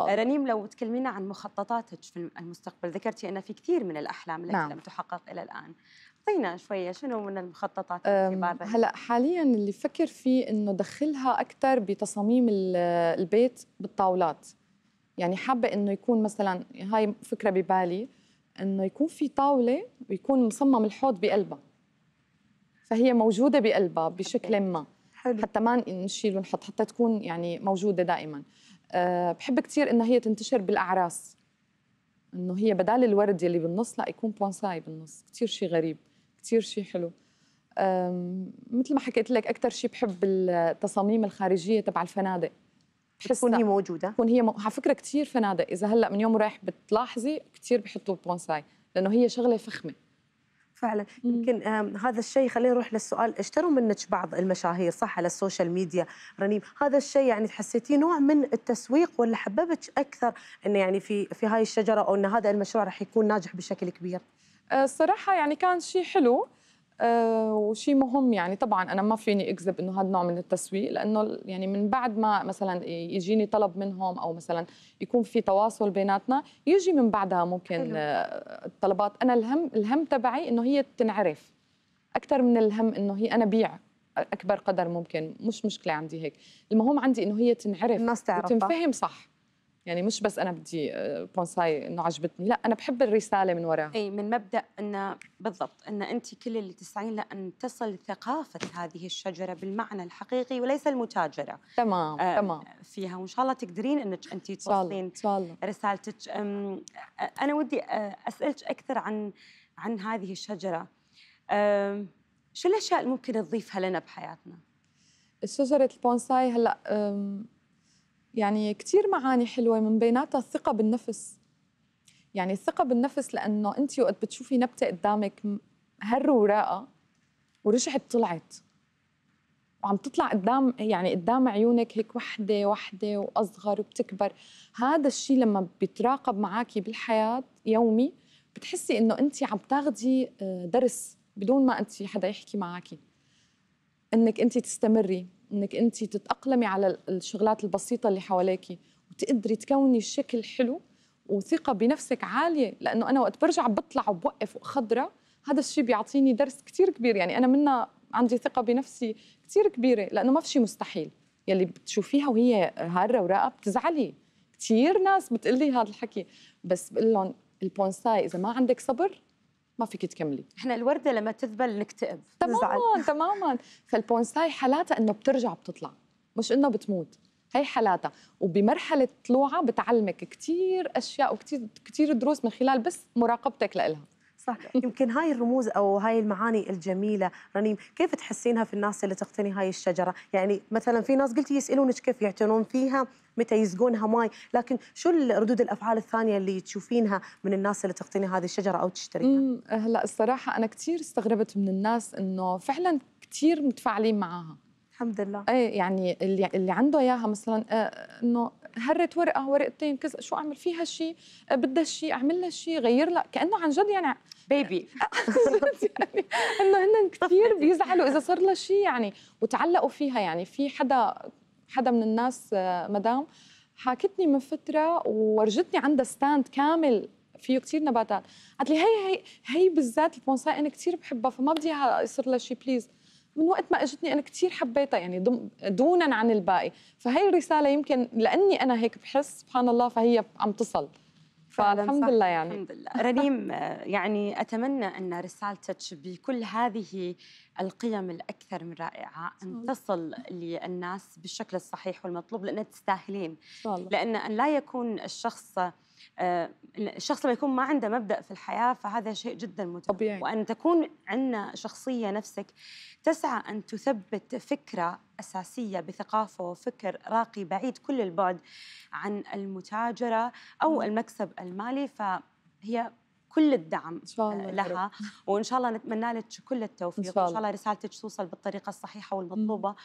رنيم لو تكلمينا عن مخططاتك في المستقبل ذكرتي ان في كثير من الاحلام التي نعم. لم تحقق الى الان اعطينا شويه شنو من المخططات هلا حاليا اللي فكر فيه انه دخلها اكثر بتصاميم البيت بالطاولات يعني حابه انه يكون مثلا هاي فكره ببالي انه يكون في طاوله ويكون مصمم الحوض بقلبها فهي موجوده بقلبها بشكل ما حلو. حتى ما نشيل ونحط حتى تكون يعني موجوده دائما أه بحب كثير انها هي تنتشر بالاعراس انه هي بدال الورد اللي بالنص لا يكون بونساي بالنص كثير شيء غريب كثير شيء حلو مثل ما حكيت لك اكثر شيء بحب التصاميم الخارجيه تبع الفنادق بحس تكون هي موجوده تكون هي م... على فكره كثير فنادق اذا هلا من يوم رايح بتلاحظي كثير بحطوا بونساي لانه هي شغله فخمه فعلا يمكن هذا الشيء خلينا نروح للسؤال اشتروا منك بعض المشاهير صح على السوشيال ميديا رنيم هذا الشيء يعني حسيتيه نوع من التسويق ولا حببتك اكثر انه يعني في في هاي الشجره او ان هذا المشروع راح يكون ناجح بشكل كبير آه، الصراحه يعني كان شيء حلو آه، وشيء مهم يعني طبعا انا ما فيني اكذب انه هذا نوع من التسويق لانه يعني من بعد ما مثلا يجيني طلب منهم او مثلا يكون في تواصل بيناتنا يجي من بعدها ممكن حلو. آه، الطلبات انا الهم الهم تبعي انه هي تنعرف اكثر من الهم انه هي انا بيع اكبر قدر ممكن مش مشكله عندي هيك المهم عندي انه هي تنعرف وتنفهم صح يعني مش بس انا بدي آه، بونساي انه عجبتني لا انا بحب الرساله من وراها اي من مبدا انه بالضبط ان انت كل اللي تسعين لان تصل ثقافه هذه الشجره بالمعنى الحقيقي وليس المتاجره تمام آه تمام فيها وان شاء الله تقدرين انك انت توصلين رسالتك آه، انا ودي آه، اسالك اكثر عن عن هذه الشجره شو الاشياء اللي ممكن تضيفها لنا بحياتنا شجره البونساي هلا يعني كثير معاني حلوه من بيناتها الثقه بالنفس يعني الثقه بالنفس لانه انت وقت بتشوفي نبته قدامك هر وراقه ورجعت طلعت وعم تطلع قدام يعني قدام عيونك هيك وحده وحده واصغر وبتكبر هذا الشيء لما بيتراقب معك بالحياه يومي بتحسي انه انت عم تاخذي آه، درس بدون ما انت حدا يحكي معك انك انت تستمري انك انت تتاقلمي على الشغلات البسيطه اللي حواليك وتقدري تكوني شكل حلو وثقه بنفسك عاليه لانه انا وقت برجع بطلع وبوقف وخضره هذا الشيء بيعطيني درس كثير كبير يعني انا منا عندي ثقه بنفسي كثير كبيره لانه ما في شيء مستحيل يلي بتشوفيها وهي هاره وراقه بتزعلي كثير ناس بتقلي هذا الحكي بس بقول لهم البونساي اذا ما عندك صبر ما فيك تكملي احنا الورده لما تذبل نكتئب تماما (laughs) تماما فالبونساي حالاتها انه بترجع بتطلع مش انه بتموت هي حالاتها وبمرحله طلوعها بتعلمك كثير اشياء وكثير كثير دروس من خلال بس مراقبتك لها صح يمكن هاي الرموز او هاي المعاني الجميله رنيم كيف تحسينها في الناس اللي تقتني هاي الشجره يعني مثلا في ناس قلتي يسالونك كيف يعتنون فيها متى يسقونها ماي لكن شو ردود الافعال الثانيه اللي تشوفينها من الناس اللي تقتني هذه الشجره او تشتريها هلا أه، الصراحه انا كثير استغربت من الناس انه فعلا كثير متفاعلين معها الحمد لله ايه يعني اللي اللي عنده اياها مثلا أه، انه هرت ورقه ورقتين كذا شو اعمل فيها شيء أه، بدها شيء اعمل لها شيء غير لها كانه عن جد يعني بيبي (laughs) (laughs) يعني انه هن كثير بيزعلوا اذا صار لها شيء يعني وتعلقوا فيها يعني في حدا حدا من الناس آه، مدام حاكتني من فتره وورجتني عندها ستاند كامل فيه كثير نباتات قالت لي هي هي هي بالذات البونساي انا كثير بحبها فما بدي اياها يصير لها شيء بليز من وقت ما اجتني انا كثير حبيتها يعني دونا عن الباقي فهي الرساله يمكن لاني انا هيك بحس سبحان الله فهي عم تصل فالحمد لله يعني الحمد لله رنيم آه، يعني اتمنى ان رسالتك بكل هذه القيم الأكثر من رائعة أن تصل للناس بالشكل الصحيح والمطلوب لأنها تستاهلين لأن أن لا يكون الشخص آه، الشخص لما يكون ما عنده مبدا في الحياه فهذا شيء جدا متعب طبيعي. وان تكون عندنا شخصيه نفسك تسعى ان تثبت فكره اساسيه بثقافه وفكر راقي بعيد كل البعد عن المتاجره او المكسب المالي فهي كل الدعم إن شاء الله لها وان شاء الله نتمنى لك كل التوفيق إن شاء الله, إن شاء الله رسالتك توصل بالطريقه الصحيحه والمطلوبه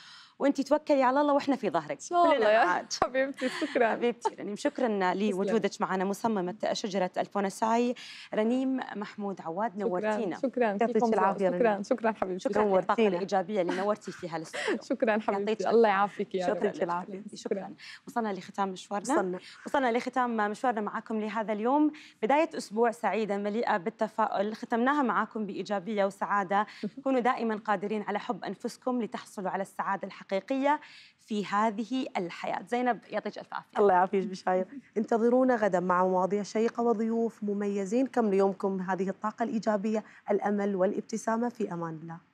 وانت توكلي على الله واحنا في ظهرك كلنا يا حبيبتي شكرا حبيبتي رنيم شكرا لوجودك معنا مصممه شجره الفونساي رنيم محمود عواد نورتينا شكرا شكرا العافيه شكرا شكرا حبيبتي شكرا للطاقه الايجابيه اللي نورتي فيها الاستوديو (laughs) شكرا حبيبتي الله يعافيك يا رب يعطيك العافيه شكرا وصلنا لختام مشوارنا وصلنا وصلنا لختام مشوارنا معكم لهذا اليوم بدايه اسبوع سعيده مليئه بالتفاؤل ختمناها معكم بايجابيه وسعاده كونوا دائما قادرين على حب انفسكم لتحصلوا على السعاده الحقيقيه الحقيقية في هذه الحياة زينب يعطيك ألف عافية الله يعافيك بشاير انتظرونا غدا مع مواضيع شيقة وضيوف مميزين كم ليومكم هذه الطاقة الإيجابية الأمل والابتسامة في أمان الله